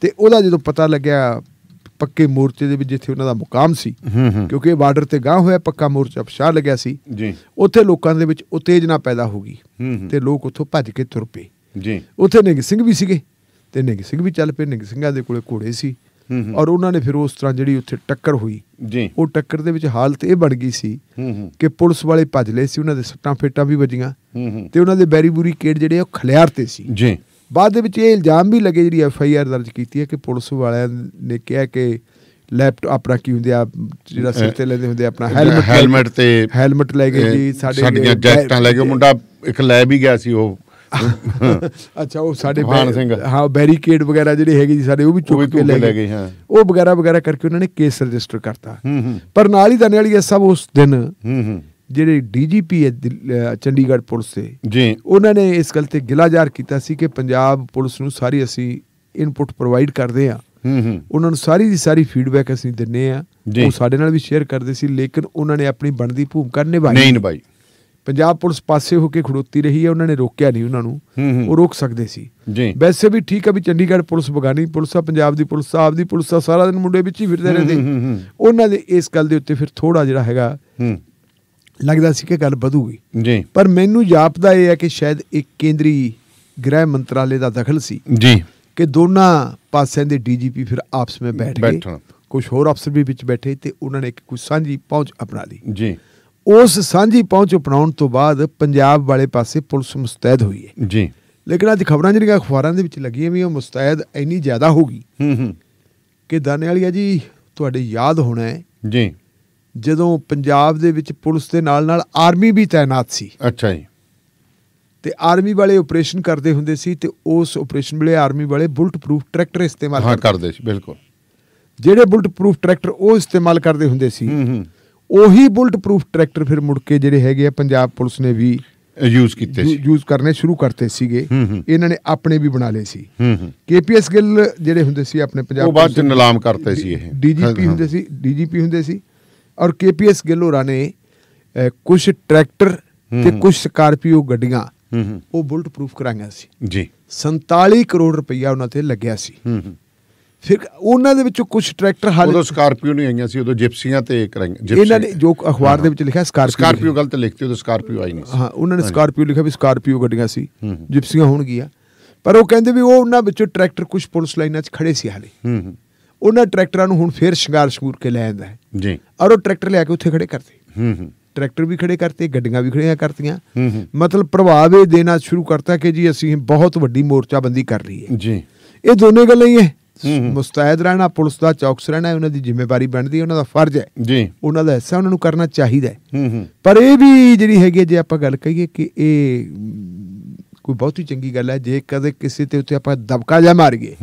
ਤੇ ਉਹਦਾ ਜਦੋਂ ਪਤਾ ਲੱਗਿਆ ਪੱਕੇ ਮੋਰਚੇ ਦੇ ਵਿੱਚ ਜਿੱਥੇ ਉਹਨਾਂ ਦਾ ਮੁਕਾਮ ਸੀ ਕਿਉਂਕਿ ਇਹ ਬਾਰਡਰ ਤੇ ਗਾਂ ਹੋਇਆ ਪੱਕਾ ਮੋਰਚਾ ਪਛਾਣ ਲੱਗਿਆ ਸੀ ਜੀ ਉੱਥੇ ਲੋਕਾਂ ਦੇ ਵਿੱਚ ਉਤੇਜਨਾ ਪੈਦਾ ਹੋ ਗਈ ਤੇ ਲੋਕ ਉੱਥੋਂ ਭੱਜ ਕੇ ਤੁਰ ਪਏ ਜੀ ਉੱਥੇ ਨਿੰਗ ਸਿੰਘ ਵੀ ਸੀਗੇ ਤੇ ਨਿੰਗ ਸਿੰਘ ਵੀ ਚੱਲ ਪਏ ਨਿੰਗ ਸਿੰਘਾਂ ਦੇ ਕੋਲੇ ਘੋੜੇ ਸੀ ਔਰ ਉਹਨਾਂ ਨੇ ਫਿਰ ਉਸ ਤਰ੍ਹਾਂ ਜਿਹੜੀ ਉੱਥੇ ਟੱਕਰ ਹੋਈ ਜੀ ਉਹ ਟੱਕਰ ਦੇ ਵਿੱਚ ਹਾਲਤ ਇਹ ਬਣ ਗਈ ਸੀ ਕਿ ਪੁਲਿਸ ਵਾਲੇ ਭੱਜ ਲਏ ਸੀ ਉਹਨਾਂ ਦੇ ਸੱਟਾਂ ਫੇਟਾਂ ਵੀ ਵੱਜੀਆਂ ਤੇ ਉਹਨਾਂ ਦੇ ਬੈਰੀ ਬੂਰੀ ਕੇੜ ਜਿਹੜੇ ਉਹ ਖਲਿਆਰ ਤੇ ਸੀ ਜੀ ਬਾਅਦ ਦੇ ਵਿੱਚ ਇਹ ਇਲਜ਼ਾਮ ਵੀ ਲੱਗੇ ਜਿਹੜੀ ਐਫ ਆਈ ਆਰ ਦਰਜ ਕੀਤੀ ਹੈ ਕਿ ਪੁਲਿਸ ਵਾਲਿਆਂ ਨੇ ਕਿਹਾ ਕਿ ਲੈਪਟਾਪ ਆਪਣਾ ਕੀ ਹੁੰਦੇ ਆ ਜਿਹੜਾ ਸਿਰ ਤੇ ਲੈਂਦੇ ਹੁੰਦੇ ਆਪਣਾ ਹੈਲਮਟ ਹੈਲਮਟ ਤੇ ਹੈਲਮਟ ਲੈ ਕੇ ਜੀ ਸਾਡੇ ਸਾਡੀਆਂ ਜੈਕਟਾਂ ਲੈ ਕੇ ਮੁੰਡਾ ਇੱਕ ਲੈ ਵੀ ਗਿਆ ਸੀ ਉਹ (laughs) ਅੱਛਾ ਉਹ ਸਾਡੇ ਹਾਂ ਬੈਰੀਕੇਡ ਵਗੈਰਾ ਜਿਹੜੇ ਹੈਗੇ ਜੀ ਸਾਡੇ ਉਹ ਵੀ ਚੁੱਕ ਕੇ ਲੈ ਗਏ ਉਹ ਵਗੈਰਾ ਵਗੈਰਾ ਕਰਕੇ ਉਹਨਾਂ ਨੇ ਕੇਸ ਰਜਿਸਟਰ ਕਰਤਾ ਪਰ ਨਾਲ ਹੀ ਦਾਨੇ ਵਾਲੀ ਇਹ ਸਭ ਉਸ ਦਿਨ ਜਿਹੜੇ ਡੀਜੀਪੀ ਹੈ ਚੰਡੀਗੜ੍ਹ ਪੁਲਿਸ ਦੇ ਜੀ ਉਹਨਾਂ ਨੇ ਇਸ ਗੱਲ ਤੇ ਗਿਲਾ ਜਾਰ ਕੀਤਾ ਸੀ ਕਿ ਪੰਜਾਬ ਪੁਲਿਸ ਨੂੰ ਸਾਰੀ ਅਸੀਂ ਇਨਪੁਟ ਪ੍ਰੋਵਾਈਡ ਕਰਦੇ ਆ ਹੂੰ ਹੂੰ ਉਹਨਾਂ ਨੂੰ ਸਾਰੀ ਦੀ ਸਾਰੀ ਫੀਡਬੈਕ ਅਸੀਂ ਦਿੰਨੇ ਆ ਉਹ ਸਾਡੇ ਨਾਲ ਵੀ ਸ਼ੇਅਰ ਕਰਦੇ ਸੀ ਲੇਕਿਨ ਉਹਨਾਂ ਨੇ ਆਪਣੀ ਬਣਦੀ ਭੂਮਿਕਾ ਨਿਭਾਈ ਨਹੀਂ ਨਿਭਾਈ ਪੰਜਾਬ ਪੁਲਿਸ ਪਾਸੇ ਹੋ ਕੇ ਖੜੋਤੀ ਰਹੀ ਹੈ ਉਹਨਾਂ ਨੇ ਰੋਕਿਆ ਨਹੀਂ ਉਹਨਾਂ ਨੂੰ ਉਹ ਰੋਕ ਸਕਦੇ ਸੀ ਜੀ ਵੈਸੇ ਵੀ ਠੀਕ ਹੈ ਵੀ ਚੰਡੀਗੜ੍ਹ ਪੁਲਿਸ ਬਗਾਨੀ ਪੁਲਿਸ ਆ ਪੰਜਾਬ ਦੀ ਪੁਲਿਸ ਆ ਆਪਦੀ ਪੁਲਿਸ ਆ ਸਾਰਾ ਦਿਨ ਮੁੰਡੇ ਵਿੱਚ ਹੀ ਫਿਰਦੇ ਰਹਿੰਦੇ ਉਹਨਾਂ ਦੇ ਇਸ ਗੱਲ ਦੇ ਉੱਤੇ ਫਿਰ ਥੋੜਾ ਜਿਹੜਾ ਹੈਗਾ ਲੱਗਦਾ ਸੀ ਕਿ ਗੱਲ ਵਧੂਗੀ ਜੀ ਪਰ ਮੈਨੂੰ ਜਾਪਦਾ ਇਹ ਹੈ ਕਿ ਸ਼ਾਇਦ ਇੱਕ ਕੇਂਦਰੀ ਗ੍ਰਹਿ ਮੰਤਰਾਲੇ ਦਾ ਦਖਲ ਸੀ ਜੀ ਕਿ ਦੋਨਾਂ ਪਾਸਿਆਂ ਦੇ ਡੀਜੀਪੀ ਫਿਰ ਆਪਸ ਵਿੱਚ ਬੈਠ ਗਏ ਕੁਝ ਹੋਰ ਅਫਸਰ ਵੀ ਵਿੱਚ ਬੈਠੇ ਤੇ ਉਹਨਾਂ ਨੇ ਕੋਈ ਸਾਂਝੀ ਪਹੁੰਚ ਅਪਣਾ ਲਈ ਜੀ ਉਸ ਸਾਂਝੀ ਪਹੁੰਚ ਅਪਣਾਉਣ ਤੋਂ ਬਾਅਦ ਪੰਜਾਬ ਵਾਲੇ ਪਾਸੇ ਪੁਲਿਸ ਮੁਸਤੈਦ ਹੋਈ ਹੈ ਜੀ ਲੇਕਿਨ ਅੱਜ ਖਬਰਾਂ ਜਿਹੜੀਆਂ ਅਖਬਾਰਾਂ ਦੇ ਵਿੱਚ ਲੱਗੀਆਂ ਵੀ ਉਹ ਮੁਸਤੈਦ ਇੰਨੀ ਜ਼ਿਆਦਾ ਹੋ ਗਈ ਹੂੰ ਹੂੰ ਕਿ ਵਾਲੀਆ ਜੀ ਤੁਹਾਡੇ ਯਾਦ ਹੋਣਾ ਹੈ ਜੀ ਜਦੋਂ ਪੰਜਾਬ ਦੇ ਵਿੱਚ ਪੁਲਿਸ ਦੇ ਨਾਲ ਨਾਲ ਆਰਮੀ ਵੀ ਤਾਇਨਾਤ ਸੀ ਅੱਛਾ ਜੀ ਤੇ ਆਰਮੀ ਵਾਲੇ ਆਪਰੇਸ਼ਨ ਕਰਦੇ ਹੁੰਦੇ ਸੀ ਤੇ ਉਸ ਆਪਰੇਸ਼ਨ ਵੇਲੇ ਆਰਮੀ ਵਾਲੇ ਬੁਲਟ ਪ੍ਰੂਫ ਟਰੈਕਟਰ ਇਸਤੇਮਾਲ ਹਾਂ ਕਰਦੇ ਸੀ ਬਿਲਕੁਲ ਜਿਹੜੇ ਬੁਲਟ ਪ੍ਰੂਫ ਟਰੈਕਟਰ ਉਹ ਇਸਤੇਮਾਲ ਕਰਦੇ ਹੁੰਦੇ ਸੀ ਹੂੰ ਹੂੰ ਉਹੀ ਬੁਲਟ ਪ੍ਰੂਫ ਟਰੈਕਟਰ ਫਿਰ ਮੁੜ ਕੇ ਜਿਹੜੇ ਹੈਗੇ ਆ ਪੰਜਾਬ ਪੁਲਿਸ ਨੇ ਵੀ ਯੂਜ਼ ਕੀਤੇ ਸੀ ਯੂਜ਼ ਕਰਨੇ ਸ਼ੁਰੂ ਕਰਤੇ ਸੀਗੇ ਇਹਨਾਂ ਨੇ ਆਪਣੇ ਵੀ ਬਣਾ ਲਏ ਸੀ ਕੇਪੀਐਸ ਗਿੱਲ ਜਿਹੜੇ ਹੁੰਦੇ ਸੀ ਆਪਣੇ ਪੰਜਾਬ ਉਹ ਬਾਅਦ ਚ ਨਿਲਾਮ ਕਰਤੇ ਸੀ ਇਹ ਡੀਜੀਪੀ ਹੁੰਦੇ ਸੀ ਡੀਜੀਪੀ ਹੁੰਦੇ ਸੀ ਔਰ ਕੇਪੀਐਸ ਗਿੱਲੋਰਾ ਨੇ ਕੁਝ ਟਰੈਕਟਰ ਤੇ ਕੁਝ ਸਕਾਰਪੀਓ ਗੱਡੀਆਂ ਉਹ ਬੁਲਟ ਪ੍ਰੂਫ ਕਰਾਈਆਂ ਸੀ ਜੀ 47 ਕਰੋੜ ਰੁਪਈਆ ਉਹਨਾਂ ਤੇ ਲੱਗਿਆ ਸੀ ਫਿਰ ਉਹਨਾਂ ਦੇ ਵਿੱਚੋਂ ਕੁਝ ਟਰੈਕਟਰ ਹਾਲੇ ਉਦੋਂ ਸਕਾਰਪੀਓ ਨਹੀਂ ਆਈਆਂ ਸੀ ਉਦੋਂ ਜਿਪਸੀਆਂ ਤੇ ਕਰਾਈਆਂ ਇਹਨਾਂ ਨੇ ਜੋ ਅਖਬਾਰ ਦੇ ਵਿੱਚ ਲਿਖਿਆ ਸਕਾਰਪੀਓ ਸਕਾਰਪੀਓ ਗਲਤ ਲਿਖਤੇ ਉਦੋਂ ਸਕਾਰਪੀਓ ਆਈ ਨਹੀਂ ਸੀ ਹਾਂ ਉਹਨਾਂ ਨੇ ਸਕਾਰਪੀਓ ਲਿਖਿਆ ਵੀ ਸਕਾਰਪੀਓ ਗੱਡੀਆਂ ਸੀ ਜਿਪਸੀਆਂ ਹੋਣਗੀਆਂ ਪਰ ਉਹ ਕਹਿੰਦੇ ਵੀ ਉਹ ਉਹਨਾਂ ਵਿੱਚੋਂ ਟਰੈਕਟਰ ਕੁਝ ਪੁਲਿਸ ਲਾਈਨਾਂ 'ਚ ਖੜੇ ਸੀ ਹਾਲੇ ਉਹਨਾਂ ਟਰੈਕਟਰਾਂ ਨੂੰ ਹੁਣ ਫੇਰ ਸ਼ਿੰਗਾਰ ਸ਼ਕੂਰ ਕੇ ਲੈ ਆਂਦਾ ਹੈ ਜੀ ਔਰ ਉਹ ਟਰੈਕਟਰ ਲਿਆ ਕੇ ਉੱਥੇ ਖੜੇ ਕਰਦੇ ਹੂੰ ਹੂੰ ਟਰੈਕਟਰ ਵੀ ਖੜੇ ਕਰਤੇ ਗੱਡੀਆਂ ਵੀ ਖੜੀਆਂ ਕਰਤੀਆਂ ਮਤਲਬ ਪ੍ਰਭਾਵ ਇਹ ਦੇਣਾ ਸ਼ੁਰੂ ਕਰਤਾ ਕਿ ਜੀ ਅਸੀਂ ਬਹੁਤ ਵੱਡੀ ਮੋਰਚਾਬੰਦੀ ਕਰ ਰਹੀ ਹੈ ਜੀ ਇਹ ਦੋਨੇ ਗੱਲਾਂ ਹੀ ਹੈ ਮੁਸਤੈਦ ਰਹਿਣਾ ਪੁਲਿਸ ਦਾ ਚੌਕਸ ਰਹਿਣਾ ਉਹਨਾਂ ਦੀ ਜ਼ਿੰਮੇਵਾਰੀ ਬਣਦੀ ਹੈ ਉਹਨਾਂ ਦਾ ਫਰਜ਼ ਹੈ ਜੀ ਉਹਨਾਂ ਦਾ ਹਿੱਸਾ ਉਹਨਾਂ ਨੂੰ ਕਰਨਾ ਚਾਹੀਦਾ ਹੈ ਪਰ ਇਹ ਵੀ ਜਿਹੜੀ ਹੈਗੀ ਜੇ ਆਪਾਂ ਗੱਲ ਕਹੀਏ ਕਿ ਇਹ ਕੋਈ ਬਹੁਤ ਹੀ ਚੰਗੀ ਗੱਲ ਹੈ ਜੇ ਕਦੇ ਕਿਸੇ ਤੇ ਉੱਤੇ ਆਪਾਂ ਦਬਕਾ ਜਾ ਮਾਰੀਏ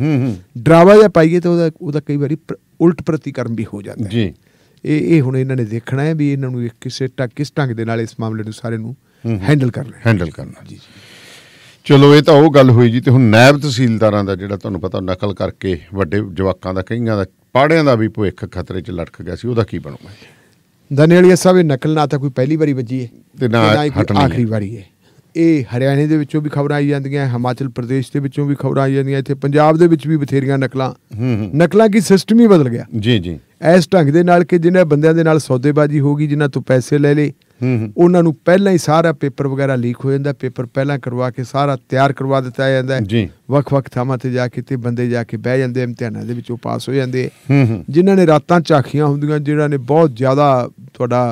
ਡਰਾਵਾ ਜਾ ਪਾਈਏ ਤਾਂ ਉਹਦਾ ਉਹਦਾ ਕਈ ਵਾਰੀ ਉਲਟ ਪ੍ਰਤੀਕਰਮ ਵੀ ਹੋ ਜਾਂਦਾ ਹੈ ਜੀ ਇਹ ਇਹ ਹੁਣ ਇਹਨਾਂ ਨੇ ਦੇਖਣਾ ਹੈ ਵੀ ਇਹਨਾਂ ਨੂੰ ਕਿਸੇ ਟਾ ਕਿਸ ਢੰਗ ਦੇ ਨਾਲ ਇਸ ਮਾਮਲੇ ਨੂੰ ਸਾਰੇ ਨੂੰ ਹੈਂਡਲ ਕਰਨਾ ਹੈਂਡਲ ਕਰਨਾ ਜੀ ਚਲੋ ਇਹ ਤਾਂ ਉਹ ਗੱਲ ਹੋਈ ਜੀ ਤੇ ਹੁਣ ਨਾਇਬ ਤਹਿਸੀਲਦਾਰਾਂ ਦਾ ਜਿਹੜਾ ਤੁਹਾਨੂੰ ਪਤਾ ਨਕਲ ਕਰਕੇ ਵੱਡੇ ਜਵਾਕਾਂ ਦਾ ਕਈਆਂ ਦਾ ਪਾੜਿਆਂ ਦਾ ਵੀ ਭਵਿੱਖ ਖਤਰੇ 'ਚ ਲਟਕ ਗਿਆ ਸੀ ਉਹਦਾ ਕੀ ਬਣੂਗਾ ਦਨੇਲੀਆ ਸਾਹਿਬ ਇਹ ਨਕਲ ਨਾ ਤਾਂ ਕੋਈ ਪਹਿਲੀ ਵਾਰੀ ਵੱਜੀ ਹੈ ਤੇ ਨਾ ਆਖਰੀ ਵਾਰੀ ਹੈ ਇਹ ਹਰਿਆਣੇ ਦੇ ਵਿੱਚੋਂ ਵੀ ਖਬਰਾਂ ਆਈ ਜਾਂਦੀਆਂ ਹਿਮਾਚਲ ਪ੍ਰਦੇਸ਼ ਦੇ ਵਿੱਚੋਂ ਵੀ ਖਬਰਾਂ ਆਈ ਜਾਂਦੀਆਂ ਇੱਥੇ ਪੰਜਾਬ ਦੇ ਵਿੱਚ ਵੀ ਬਥੇਰੀਆਂ ਨਕਲਾਂ ਨਕਲਾਂ ਕੀ ਸਿਸਟਮ ਹੀ ਬਦਲ ਗਿਆ ਜੀ ਜੀ ਐਸ ਢੰਗ ਦੇ ਨਾਲ ਕਿ ਜਿਹਨਾਂ ਬੰਦਿਆਂ ਦੇ ਨਾਲ ਸੌਦੇਬਾਜ਼ੀ ਹੋ ਗਈ ਜਿਨ੍ਹਾਂ ਤੋਂ ਪੈਸੇ ਲੈ ਲਏ ਉਹਨਾਂ ਨੂੰ ਪਹਿਲਾਂ ਹੀ ਸਾਰਾ ਪੇਪਰ ਵਗੈਰਾ ਲੀਕ ਹੋ ਜਾਂਦਾ ਪੇਪਰ ਪਹਿਲਾਂ ਕਰਵਾ ਕੇ ਸਾਰਾ ਤਿਆਰ ਕਰਵਾ ਦਿੱਤਾ ਜਾਂਦਾ ਜੀ ਵੱਖ-ਵੱਖ ਥਾਵਾਂ ਤੇ ਜਾ ਕੇ ਤੇ ਬੰਦੇ ਜਾ ਕੇ ਬਹਿ ਜਾਂਦੇ ਇਮਤਿਹਾਨਾਂ ਦੇ ਵਿੱਚੋਂ ਪਾਸ ਹੋ ਜਾਂਦੇ ਜਿਨ੍ਹਾਂ ਨੇ ਰਾਤਾਂ ਚਾਖੀਆਂ ਹੁੰਦੀਆਂ ਜਿਹੜਾ ਨੇ ਬਹੁਤ ਜ਼ਿਆਦਾ ਤੁਹਾਡਾ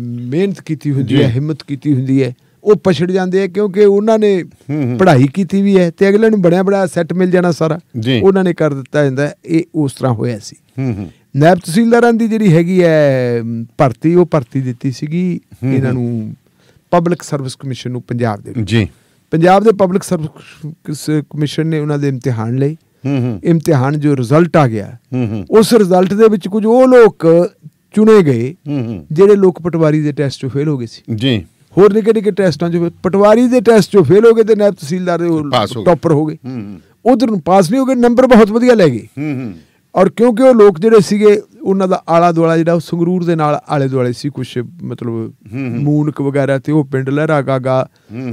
ਮਿਹਨਤ ਕੀਤੀ ਹੁੰਦੀ ਹੈ ਹਿੰਮਤ ਕੀਤੀ ਹੁੰਦੀ ਹੈ ਉਹ ਪਛੜ ਜਾਂਦੇ ਆ ਕਿਉਂਕਿ ਉਹਨਾਂ ਨੇ ਪੜ੍ਹਾਈ ਕੀਤੀ ਵੀ ਹੈ ਤੇ ਅਗਲੇ ਨੂੰ ਬੜਿਆ ਬੜਾ ਸੈੱਟ ਮਿਲ ਜਾਣਾ ਸਾਰਾ ਉਹਨਾਂ ਨੇ ਕਰ ਦਿੱਤਾ ਜਾਂਦਾ ਇਹ ਉਸ ਤਰ੍ਹਾਂ ਹੋਇਆ ਸੀ ਨੈਬ ਤਹਿਸੀਲਦਾਰਾਂ ਦੀ ਜਿਹੜੀ ਹੈਗੀ ਹੈ ਭਰਤੀ ਉਹ ਭਰਤੀ ਦਿੱਤੀ ਸੀਗੀ ਇਹਨਾਂ ਨੂੰ ਪਬਲਿਕ ਸਰਵਿਸ ਕਮਿਸ਼ਨ ਨੂੰ ਪੰਜਾਬ ਦੇ ਵਿੱਚ ਜੀ ਪੰਜਾਬ ਦੇ ਪਬਲਿਕ ਸਰਵਿਸ ਕਮਿਸ਼ਨ ਨੇ ਉਹਨਾਂ ਦੇ ਇਮਤਿਹਾਨ ਲਈ ਇਮਤਿਹਾਨ ਜੋ ਰਿਜ਼ਲਟ ਆ ਗਿਆ ਉਸ ਰਿਜ਼ਲਟ ਦੇ ਵਿੱਚ ਕੁਝ ਉਹ ਲੋਕ ਚੁਣੇ ਗਏ ਜਿਹੜੇ ਲੋਕ ਪਟਵਾਰੀ ਦੇ ਟੈਸਟ ਚੋਂ ਫੇਲ ਹੋ ਗਏ ਸੀ ਜੀ ਹੋਰ ਨਿੱਕੇ ਨਿੱਕੇ ਟੈਸਟਾਂ 'ਚ ਪਟਵਾਰੀ ਦੇ ਟੈਸਟ ਜੋ ਫੇਲ ਹੋ ਗਏ ਤੇ ਨਾਇਬ ਤਹਿਸੀਲਦਾਰ ਦੇ ਟੌਪਰ ਹੋ ਗਏ ਉਧਰ ਨੂੰ ਪਾਸ ਨਹੀਂ ਹੋ ਗਏ ਨੰਬਰ ਬਹੁਤ ਵਧੀਆ ਲੈ ਗਏ ਔਰ ਕਿਉਂਕਿ ਉਹ ਲੋਕ ਜਿਹੜੇ ਸੀਗੇ ਉਹਨਾਂ ਦਾ ਆਲਾ ਦੁਆਲਾ ਜਿਹੜਾ ਉਹ ਸੰਗਰੂਰ ਦੇ ਨਾਲ ਆਲੇ ਦੁਆਲੇ ਸੀ ਕੁਝ ਮਤਲਬ ਮੂਨਕ ਵਗੈਰਾ ਤੇ ਉਹ ਪਿੰਡ ਗਾਗਾ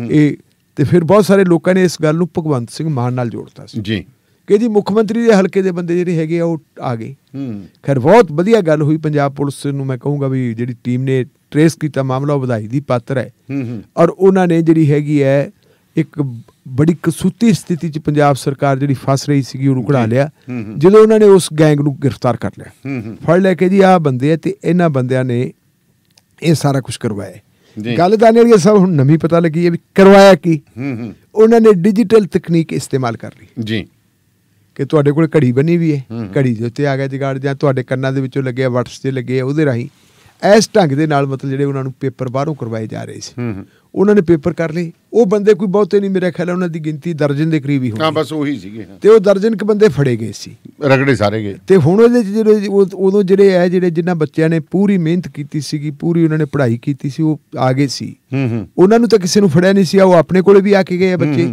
ਇਹ ਤੇ ਫਿਰ ਬਹੁਤ ਸਾਰੇ ਲੋਕਾਂ ਨੇ ਇਸ ਗੱਲ ਨੂੰ ਭਗਵੰਤ ਸਿੰਘ ਮਾਨ ਨਾਲ ਜੋੜਤਾ ਸੀ ਜੀ ਕਿ ਜੀ ਮੁੱਖ ਮੰਤਰੀ ਦੇ ਹਲਕੇ ਦੇ ਬੰਦੇ ਜਿਹੜੇ ਹੈਗੇ ਆ ਉਹ ਆ ਗਏ ਖੈਰ ਬਹੁਤ ਵਧੀਆ ਗੱਲ ਹੋਈ ਪੰਜਾਬ ਪੁਲਿਸ ਨੂੰ ਮੈਂ ਕਹੂੰਗਾ ਵੀ ਜਿਹੜੀ ਟੀਮ ਨੇ ਟ੍ਰੇਸ ਕੀਤਾ ਮਾਮਲਾ ਵਧਾਈ ਦੀ ਪਾਤਰ ਹੈ ਔਰ ਉਹਨਾਂ ਨੇ ਜਿਹੜੀ ਹੈਗੀ ਹੈ ਇੱਕ ਬੜੀ ਕਸੂਤੀ ਸਥਿਤੀ 'ਚ ਪੰਜਾਬ ਸਰਕਾਰ ਜਿਹੜੀ ਫਸ ਰਹੀ ਸੀਗੀ ਉਹਨੂੰ ਕਢਾ ਲਿਆ ਜਦੋਂ ਉਹਨਾਂ ਨੇ ਉਸ ਗੈਂਗ ਨੂੰ ਗ੍ਰਿਫਤਾਰ ਕਰ ਲਿਆ ਫੜ ਲੈ ਕੇ ਜੀ ਆਹ ਬੰਦੇ ਆ ਤੇ ਇਹਨਾਂ ਬੰਦਿਆਂ ਨੇ ਇਹ ਸਾਰਾ ਕੁਝ ਕਰਵਾਇਆ ਗੱਲ ਇਹ ਸਭ ਹੁਣ ਨਵੀਂ ਪਤਾ ਲੱਗੀ ਹੈ ਵੀ ਕਰਵਾਇਆ ਕੀ ਉਹਨਾਂ ਨੇ ਡਿਜੀਟਲ ਤਕਨੀਕ ਇਸਤੇਮਾਲ ਕਰ ਲਈ ਜੀ ਕਿ ਤੁਹਾਡੇ ਕੋਲ ਘੜੀ ਬਣੀ ਵੀ ਹੈ ਘੜੀ ਦੇ ਉੱਤੇ ਆ ਗਿਆ ਜਗਾੜ ਜਾਂ ਤੁਹਾਡੇ ਕੰਨਾਂ ਦੇ ਵਿੱਚੋਂ ਲੱਗਿਆ ਵਟਸ ਤੇ ਲੱਗੇ ਉਹਦੇ ਰਾਹੀਂ ਇਸ ਢੰਗ ਦੇ ਨਾਲ ਮਤਲਬ ਜਿਹੜੇ ਉਹਨਾਂ ਨੂੰ ਪੇਪਰ ਬਾਹਰੋਂ ਕਰਵਾਏ ਜਾ ਰਹੇ ਸੀ ਉਹਨਾਂ ਨੇ ਪੇਪਰ ਕਰ ਲਏ ਉਹ ਬੰਦੇ ਕੋਈ ਬਹੁਤੇ ਨਹੀਂ ਮੇਰੇ ਖਿਆਲ ਉਹਨਾਂ ਦੀ ਗਿਣਤੀ ਦਰਜਨ ਦੇ ਕਰੀਬ ਹੀ ਹੋਣੀ ਹਾਂ ਬਸ ਉਹੀ ਸੀਗੇ ਤੇ ਉਹ ਦਰਜਨ ਕ ਬੰਦੇ ਫੜੇ ਗਏ ਸੀ ਰਗੜੇ ਸਾਰੇ ਗਏ ਤੇ ਹੁਣ ਉਹਦੇ ਜਿਹੜੇ ਉਦੋਂ ਜਿਹੜੇ ਐ ਜਿਹੜੇ ਜਿਨ੍ਹਾਂ ਬੱਚਿਆਂ ਨੇ ਪੂਰੀ ਮਿਹਨਤ ਕੀਤੀ ਸੀਗੀ ਪੂਰੀ ਉਹਨਾਂ ਨੇ ਪੜ੍ਹਾਈ ਕੀਤੀ ਸੀ ਉਹ ਆ ਗਏ ਸੀ ਉਹਨਾਂ ਨੂੰ ਤਾਂ ਕਿਸੇ ਨੂੰ ਫੜਿਆ ਨਹੀਂ ਸੀ ਉਹ ਆਪਣੇ ਕੋਲੇ ਵੀ ਆ ਕੇ ਗਏ ਆ ਬੱਚੇ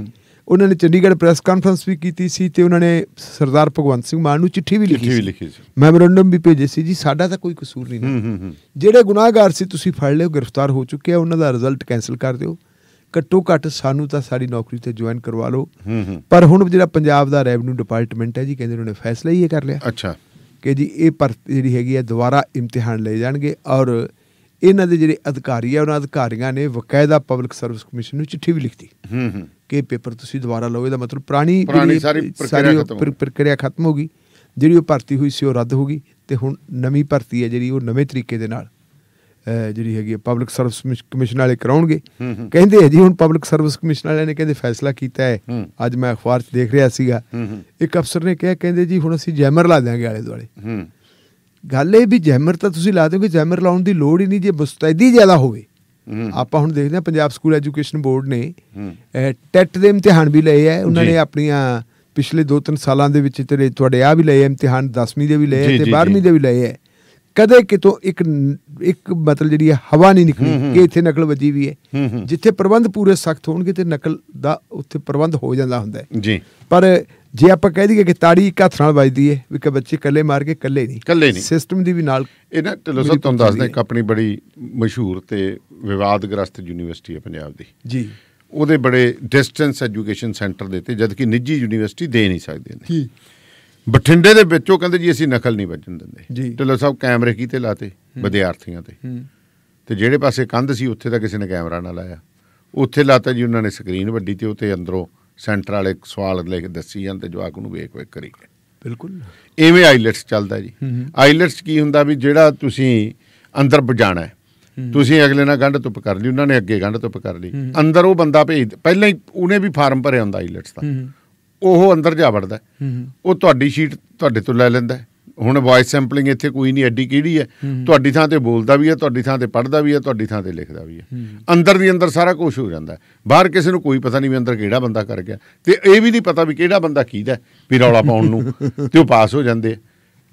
ਉਹਨਾਂ ਨੇ ਚੰਡੀਗੜ੍ਹ ਪ੍ਰੈਸ ਕਾਨਫਰੰਸ ਵੀ ਕੀਤੀ ਸੀ ਤੇ ਉਹਨਾਂ ਨੇ ਸਰਦਾਰ ਭਗਵੰਤ ਸਿੰਘ ਮਾਨ ਨੂੰ ਚਿੱਠੀ ਵੀ ਲਿਖੀ ਸੀ ਮੈਮੋਰੰਡਮ ਵੀ ਭੇਜੇ ਸੀ ਜੀ ਸਾਡਾ ਤਾਂ ਕੋਈ ਕਸੂਰ ਨਹੀਂ ਨਾ ਜਿਹੜੇ ਗੁਨਾਹਗਾਰ ਸੀ ਤੁਸੀਂ ਫੜ ਲਿਓ ਗ੍ਰਿਫਤਾਰ ਹੋ ਚੁੱਕੇ ਆ ਉਹਨਾਂ ਦਾ ਰਿਜ਼ਲਟ ਕੈਨਸਲ ਕਰ ਦਿਓ ਘੱਟੋ ਘੱਟ ਸਾਨੂੰ ਤਾਂ ਸਾਡੀ ਨੌਕਰੀ ਤੇ ਜੁਆਇਨ ਕਰਵਾ ਲਓ ਪਰ ਹੁਣ ਜਿਹੜਾ ਪੰਜਾਬ ਦਾ ਰੈਵਨਿਊ ਡਿਪਾਰਟਮੈਂਟ ਹੈ ਜੀ ਕਹਿੰਦੇ ਉਹਨੇ ਫੈਸਲਾ ਹੀ ਇਹ ਕਰ ਲਿਆ ਅੱਛਾ ਕਿ ਜੀ ਇਹ ਪਰ ਜਿਹੜੀ ਹੈਗੀ ਆ ਦੁਬਾਰਾ ਇਮਤਿਹਾਨ ਲਏ ਜਾਣਗੇ ਔਰ ਇਹਨਾਂ ਦੇ ਜਿਹੜੇ ਅਧਿਕਾਰੀ ਆ ਉਹਨਾਂ ਅਧਿਕਾਰੀਆਂ ਨੇ ਵਕਾਇਦਾ ਪਬਲਿਕ ਸਰਵਿਸ ਕਮਿਸ਼ਨ ਨੂੰ ਚਿੱਠੀ ਵੀ ਲਿਖਤੀ ਹੂੰ ਹੂੰ ਕਿ ਪੇਪਰ ਤੁਸੀਂ ਦੁਬਾਰਾ ਲਓ ਇਹਦਾ ਮਤਲਬ ਪੁਰਾਣੀ ਸਾਰੀ ਪ੍ਰਕਿਰਿਆ ਖਤਮ ਹੋ ਗਈ ਜਿਹੜੀ ਉਹ ਭਰਤੀ ਹੋਈ ਸੀ ਉਹ ਰੱਦ ਹੋ ਗਈ ਤੇ ਹੁਣ ਨਵੀਂ ਭਰਤੀ ਹੈ ਜਿਹੜੀ ਉਹ ਨਵੇਂ ਤਰੀਕੇ ਦੇ ਨਾਲ ਜਿਹੜੀ ਹੈਗੀ ਪਬਲਿਕ ਸਰਵਿਸ ਕਮਿਸ਼ਨ ਵਾਲੇ ਕਰਾਉਣਗੇ ਕਹਿੰਦੇ ਹੈ ਜੀ ਹੁਣ ਪਬਲਿਕ ਸਰਵਿਸ ਕਮਿਸ਼ਨ ਵਾਲਿਆਂ ਨੇ ਕਹਿੰਦੇ ਫੈਸਲਾ ਕੀਤਾ ਹੈ ਅੱਜ ਮੈਂ ਅਖਬਾਰ 'ਚ ਦੇਖ ਰਿਹਾ ਸੀਗਾ ਇੱਕ ਅਫਸਰ ਨੇ ਕਿਹਾ ਕਹਿੰਦੇ ਜੀ ਹੁਣ ਅਸੀਂ ਜੈਮਰ ਲਾ ਦਾਂਗੇ ਆਲੇ ਦੁਆਲੇ ਗੱਲ ਇਹ ਵੀ ਜੈਮਰ ਤਾਂ ਤੁਸੀਂ ਲਾ ਦਿਓਗੇ ਜੈਮਰ ਲਾਉਣ ਦੀ ਲੋੜ ਹੀ ਨਹੀਂ ਜੇ ਮੁਸਤੈਦੀ ਜ਼ਿਆਦਾ ਹੋਵੇ ਆਪਾਂ ਹੁਣ ਦੇਖਦੇ ਆ ਪੰਜਾਬ ਸਕੂਲ ਐਜੂਕੇਸ਼ਨ ਬੋਰਡ ਨੇ ਟੈਟ ਦੇ ਇਮਤਿਹਾਨ ਵੀ ਲਏ ਆ ਉਹਨਾਂ ਨੇ ਆਪਣੀਆਂ ਪਿਛਲੇ 2-3 ਸਾਲਾਂ ਦੇ ਵਿੱਚ ਤੇਰੇ ਤੁਹਾਡੇ ਆ ਵੀ ਲਏ ਇਮਤਿਹਾਨ 10ਵੀਂ ਦੇ ਵੀ ਲਏ ਤੇ 12ਵੀਂ ਦੇ ਵੀ ਲਏ ਆ ਕਦੇ ਕਿਤੋਂ ਇੱਕ ਇੱਕ ਮਤਲਬ ਜਿਹੜੀ ਹਵਾ ਨਹੀਂ ਨਿਕਲੀ ਕਿ ਇੱਥੇ ਨਕਲ ਵੱਜੀ ਵੀ ਹੈ ਜਿੱਥੇ ਪ੍ਰਬੰਧ ਪੂਰੇ ਸਖਤ ਹੋਣਗੇ ਤੇ ਨਕਲ ਦਾ ਉੱਥੇ ਪ੍ਰਬੰਧ ਹੋ ਜਾਂਦਾ ਹੁੰਦਾ ਹੈ ਜੀ ਪਰ ਜੇ ਆਪਾਂ ਕਹਿ ਦਈਏ ਕਿ ਤਾੜੀ ਇੱਕ ਹੱਥ ਨਾਲ ਵੱਜਦੀ ਏ ਵੀ ਕਿ ਬੱਚੇ ਕੱਲੇ ਮਾਰ ਕੇ ਕੱਲੇ ਨਹੀਂ ਕੱਲੇ ਨਹੀਂ ਸਿਸਟਮ ਦੀ ਵੀ ਨਾਲ ਇਹ ਨਾ ਢਿੱਲੋਂ ਸਾਹਿਬ ਤੁਹਾਨੂੰ ਦੱਸਦੇ ਇੱਕ ਆਪਣੀ ਬੜੀ ਮਸ਼ਹੂਰ ਤੇ ਵਿਵਾਦਗ੍ਰਸਤ ਯੂਨੀਵਰਸਿਟੀ ਹੈ ਪੰਜਾਬ ਦੀ ਜੀ ਉਹਦੇ ਬੜੇ ਡਿਸਟੈਂਸ ਐਜੂਕੇਸ਼ਨ ਸੈਂਟਰ ਦੇ ਤੇ ਜਦਕਿ ਨਿੱਜੀ ਯੂਨੀਵਰਸਿਟੀ ਦੇ ਨਹੀਂ ਸਕਦੇ ਨੇ ਜੀ ਬਠਿੰਡੇ ਦੇ ਵਿੱਚੋਂ ਕਹਿੰਦੇ ਜੀ ਅਸੀਂ ਨਕਲ ਨਹੀਂ ਵੱਜਣ ਦਿੰਦੇ ਢਿੱਲੋਂ ਸਾਹਿਬ ਕੈਮਰੇ ਕੀਤੇ ਲਾਤੇ ਵਿਦਿਆਰਥੀਆਂ ਤੇ ਤੇ ਜਿਹੜੇ ਪਾਸੇ ਕੰਧ ਸੀ ਉੱਥੇ ਤਾਂ ਕਿਸੇ ਨੇ ਕੈਮਰਾ ਨਾ ਲਾਇਆ ਉੱਥੇ ਲਾਤਾ ਜੀ ਉਹਨਾਂ ਨੇ ਸਕਰੀਨ ਵੱਡੀ ਤੇ ਉੱਤੇ ਅੰਦਰੋਂ ਸੈਂਟਰ ਵਾਲੇ ਸਵਾਲ ਲਿਖ ਦੱਸੀ ਜਾਂ ਤੇ ਜਵਾਕ ਨੂੰ ਵੇਖ ਵੇਖ ਕਰੀ ਬਿਲਕੁਲ ਐਵੇਂ ਆਈਲੈਟਸ ਚੱਲਦਾ ਜੀ ਆਈਲੈਟਸ ਕੀ ਹੁੰਦਾ ਵੀ ਜਿਹੜਾ ਤੁਸੀਂ ਅੰਦਰ ਪਜਾਣਾ ਹੈ ਤੁਸੀਂ ਅਗਲੇ ਨਾਲ ਗੰਢ ਤੁਪ ਕਰ ਲਈ ਉਹਨਾਂ ਨੇ ਅੱਗੇ ਗੰਢ ਤੁਪ ਕਰ ਲਈ ਅੰਦਰ ਉਹ ਬੰਦਾ ਭੇਜ ਪਹਿਲਾਂ ਹੀ ਉਹਨੇ ਵੀ ਫਾਰਮ ਭਰਿਆ ਹੁੰਦਾ ਆਈਲੈਟਸ ਦਾ ਉਹ ਅੰਦਰ ਜਾ ਵੜਦਾ ਉਹ ਤੁਹਾਡੀ ਸ਼ੀਟ ਤੁਹਾਡੇ ਤੋਂ ਲੈ ਲੈਂਦਾ ਹੁਣ ਵੌਇਸ ਸੈਂਪਲਿੰਗ ਇੱਥੇ ਕੋਈ ਨਹੀਂ ਐਡੀ ਕਿਹੜੀ ਹੈ ਤੁਹਾਡੀ ਥਾਂ ਤੇ ਬੋਲਦਾ ਵੀ ਹੈ ਤੁਹਾਡੀ ਥਾਂ ਤੇ ਪੜਦਾ ਵੀ ਹੈ ਤੁਹਾਡੀ ਥਾਂ ਤੇ ਲਿਖਦਾ ਵੀ ਹੈ ਅੰਦਰ ਦੀ ਅੰਦਰ ਸਾਰਾ ਕੁਝ ਹੋ ਜਾਂਦਾ ਬਾਹਰ ਕਿਸੇ ਨੂੰ ਕੋਈ ਪਤਾ ਨਹੀਂ ਵੀ ਅੰਦਰ ਕਿਹੜਾ ਬੰਦਾ ਕਰ ਗਿਆ ਤੇ ਇਹ ਵੀ ਨਹੀਂ ਪਤਾ ਵੀ ਕਿਹੜਾ ਬੰਦਾ ਕੀਦਾ ਵੀ ਰੌਲਾ ਪਾਉਣ ਨੂੰ ਤੇ ਉਹ ਪਾਸ ਹੋ ਜਾਂਦੇ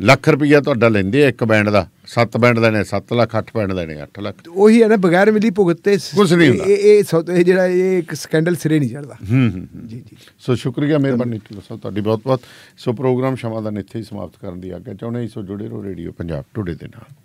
ਲੱਖ ਰੁਪਈਆ ਤੁਹਾਡਾ ਲੈਂਦੇ ਆ ਇੱਕ ਬੈਂਡ ਦਾ ਸੱਤ ਬੈਂਡ ਦਾ ਨੇ 7 ਲੱਖ 8 ਬੈਂਡ ਦਾ ਨੇ 8 ਲੱਖ ਉਹੀ ਹੈ ਨਾ ਬਗੈਰ ਮਿਲੀ ਭੁਗਤ ਤੇ ਕੁਝ ਨਹੀਂ ਹੁੰਦਾ ਇਹ ਇਹ ਜਿਹੜਾ ਇਹ ਇੱਕ ਸਕੈਂਡਲ ਸਿਰੇ ਨਹੀਂ ਚੜਦਾ ਹੂੰ ਹੂੰ ਜੀ ਜੀ ਸੋ ਸ਼ੁਕਰੀਆ ਮਿਹਰਬਾਨੀ ਤੁਹਾਡਾ ਤੁਹਾਡੀ ਬਹੁਤ ਬਹੁਤ ਸੋ ਪ੍ਰੋਗਰਾਮ ਸ਼ਮਾਦਾਨ ਇੱਥੇ ਹੀ ਸਮਾਪਤ ਕਰਨ ਦੀ ਆਗਿਆ ਚਾਹੁੰਦੇ ਸੋ ਜੁੜੇ ਰਹੋ ਰੇਡੀਓ ਪੰਜਾਬ ਟੁਡੇ ਦੇ ਨਾਲ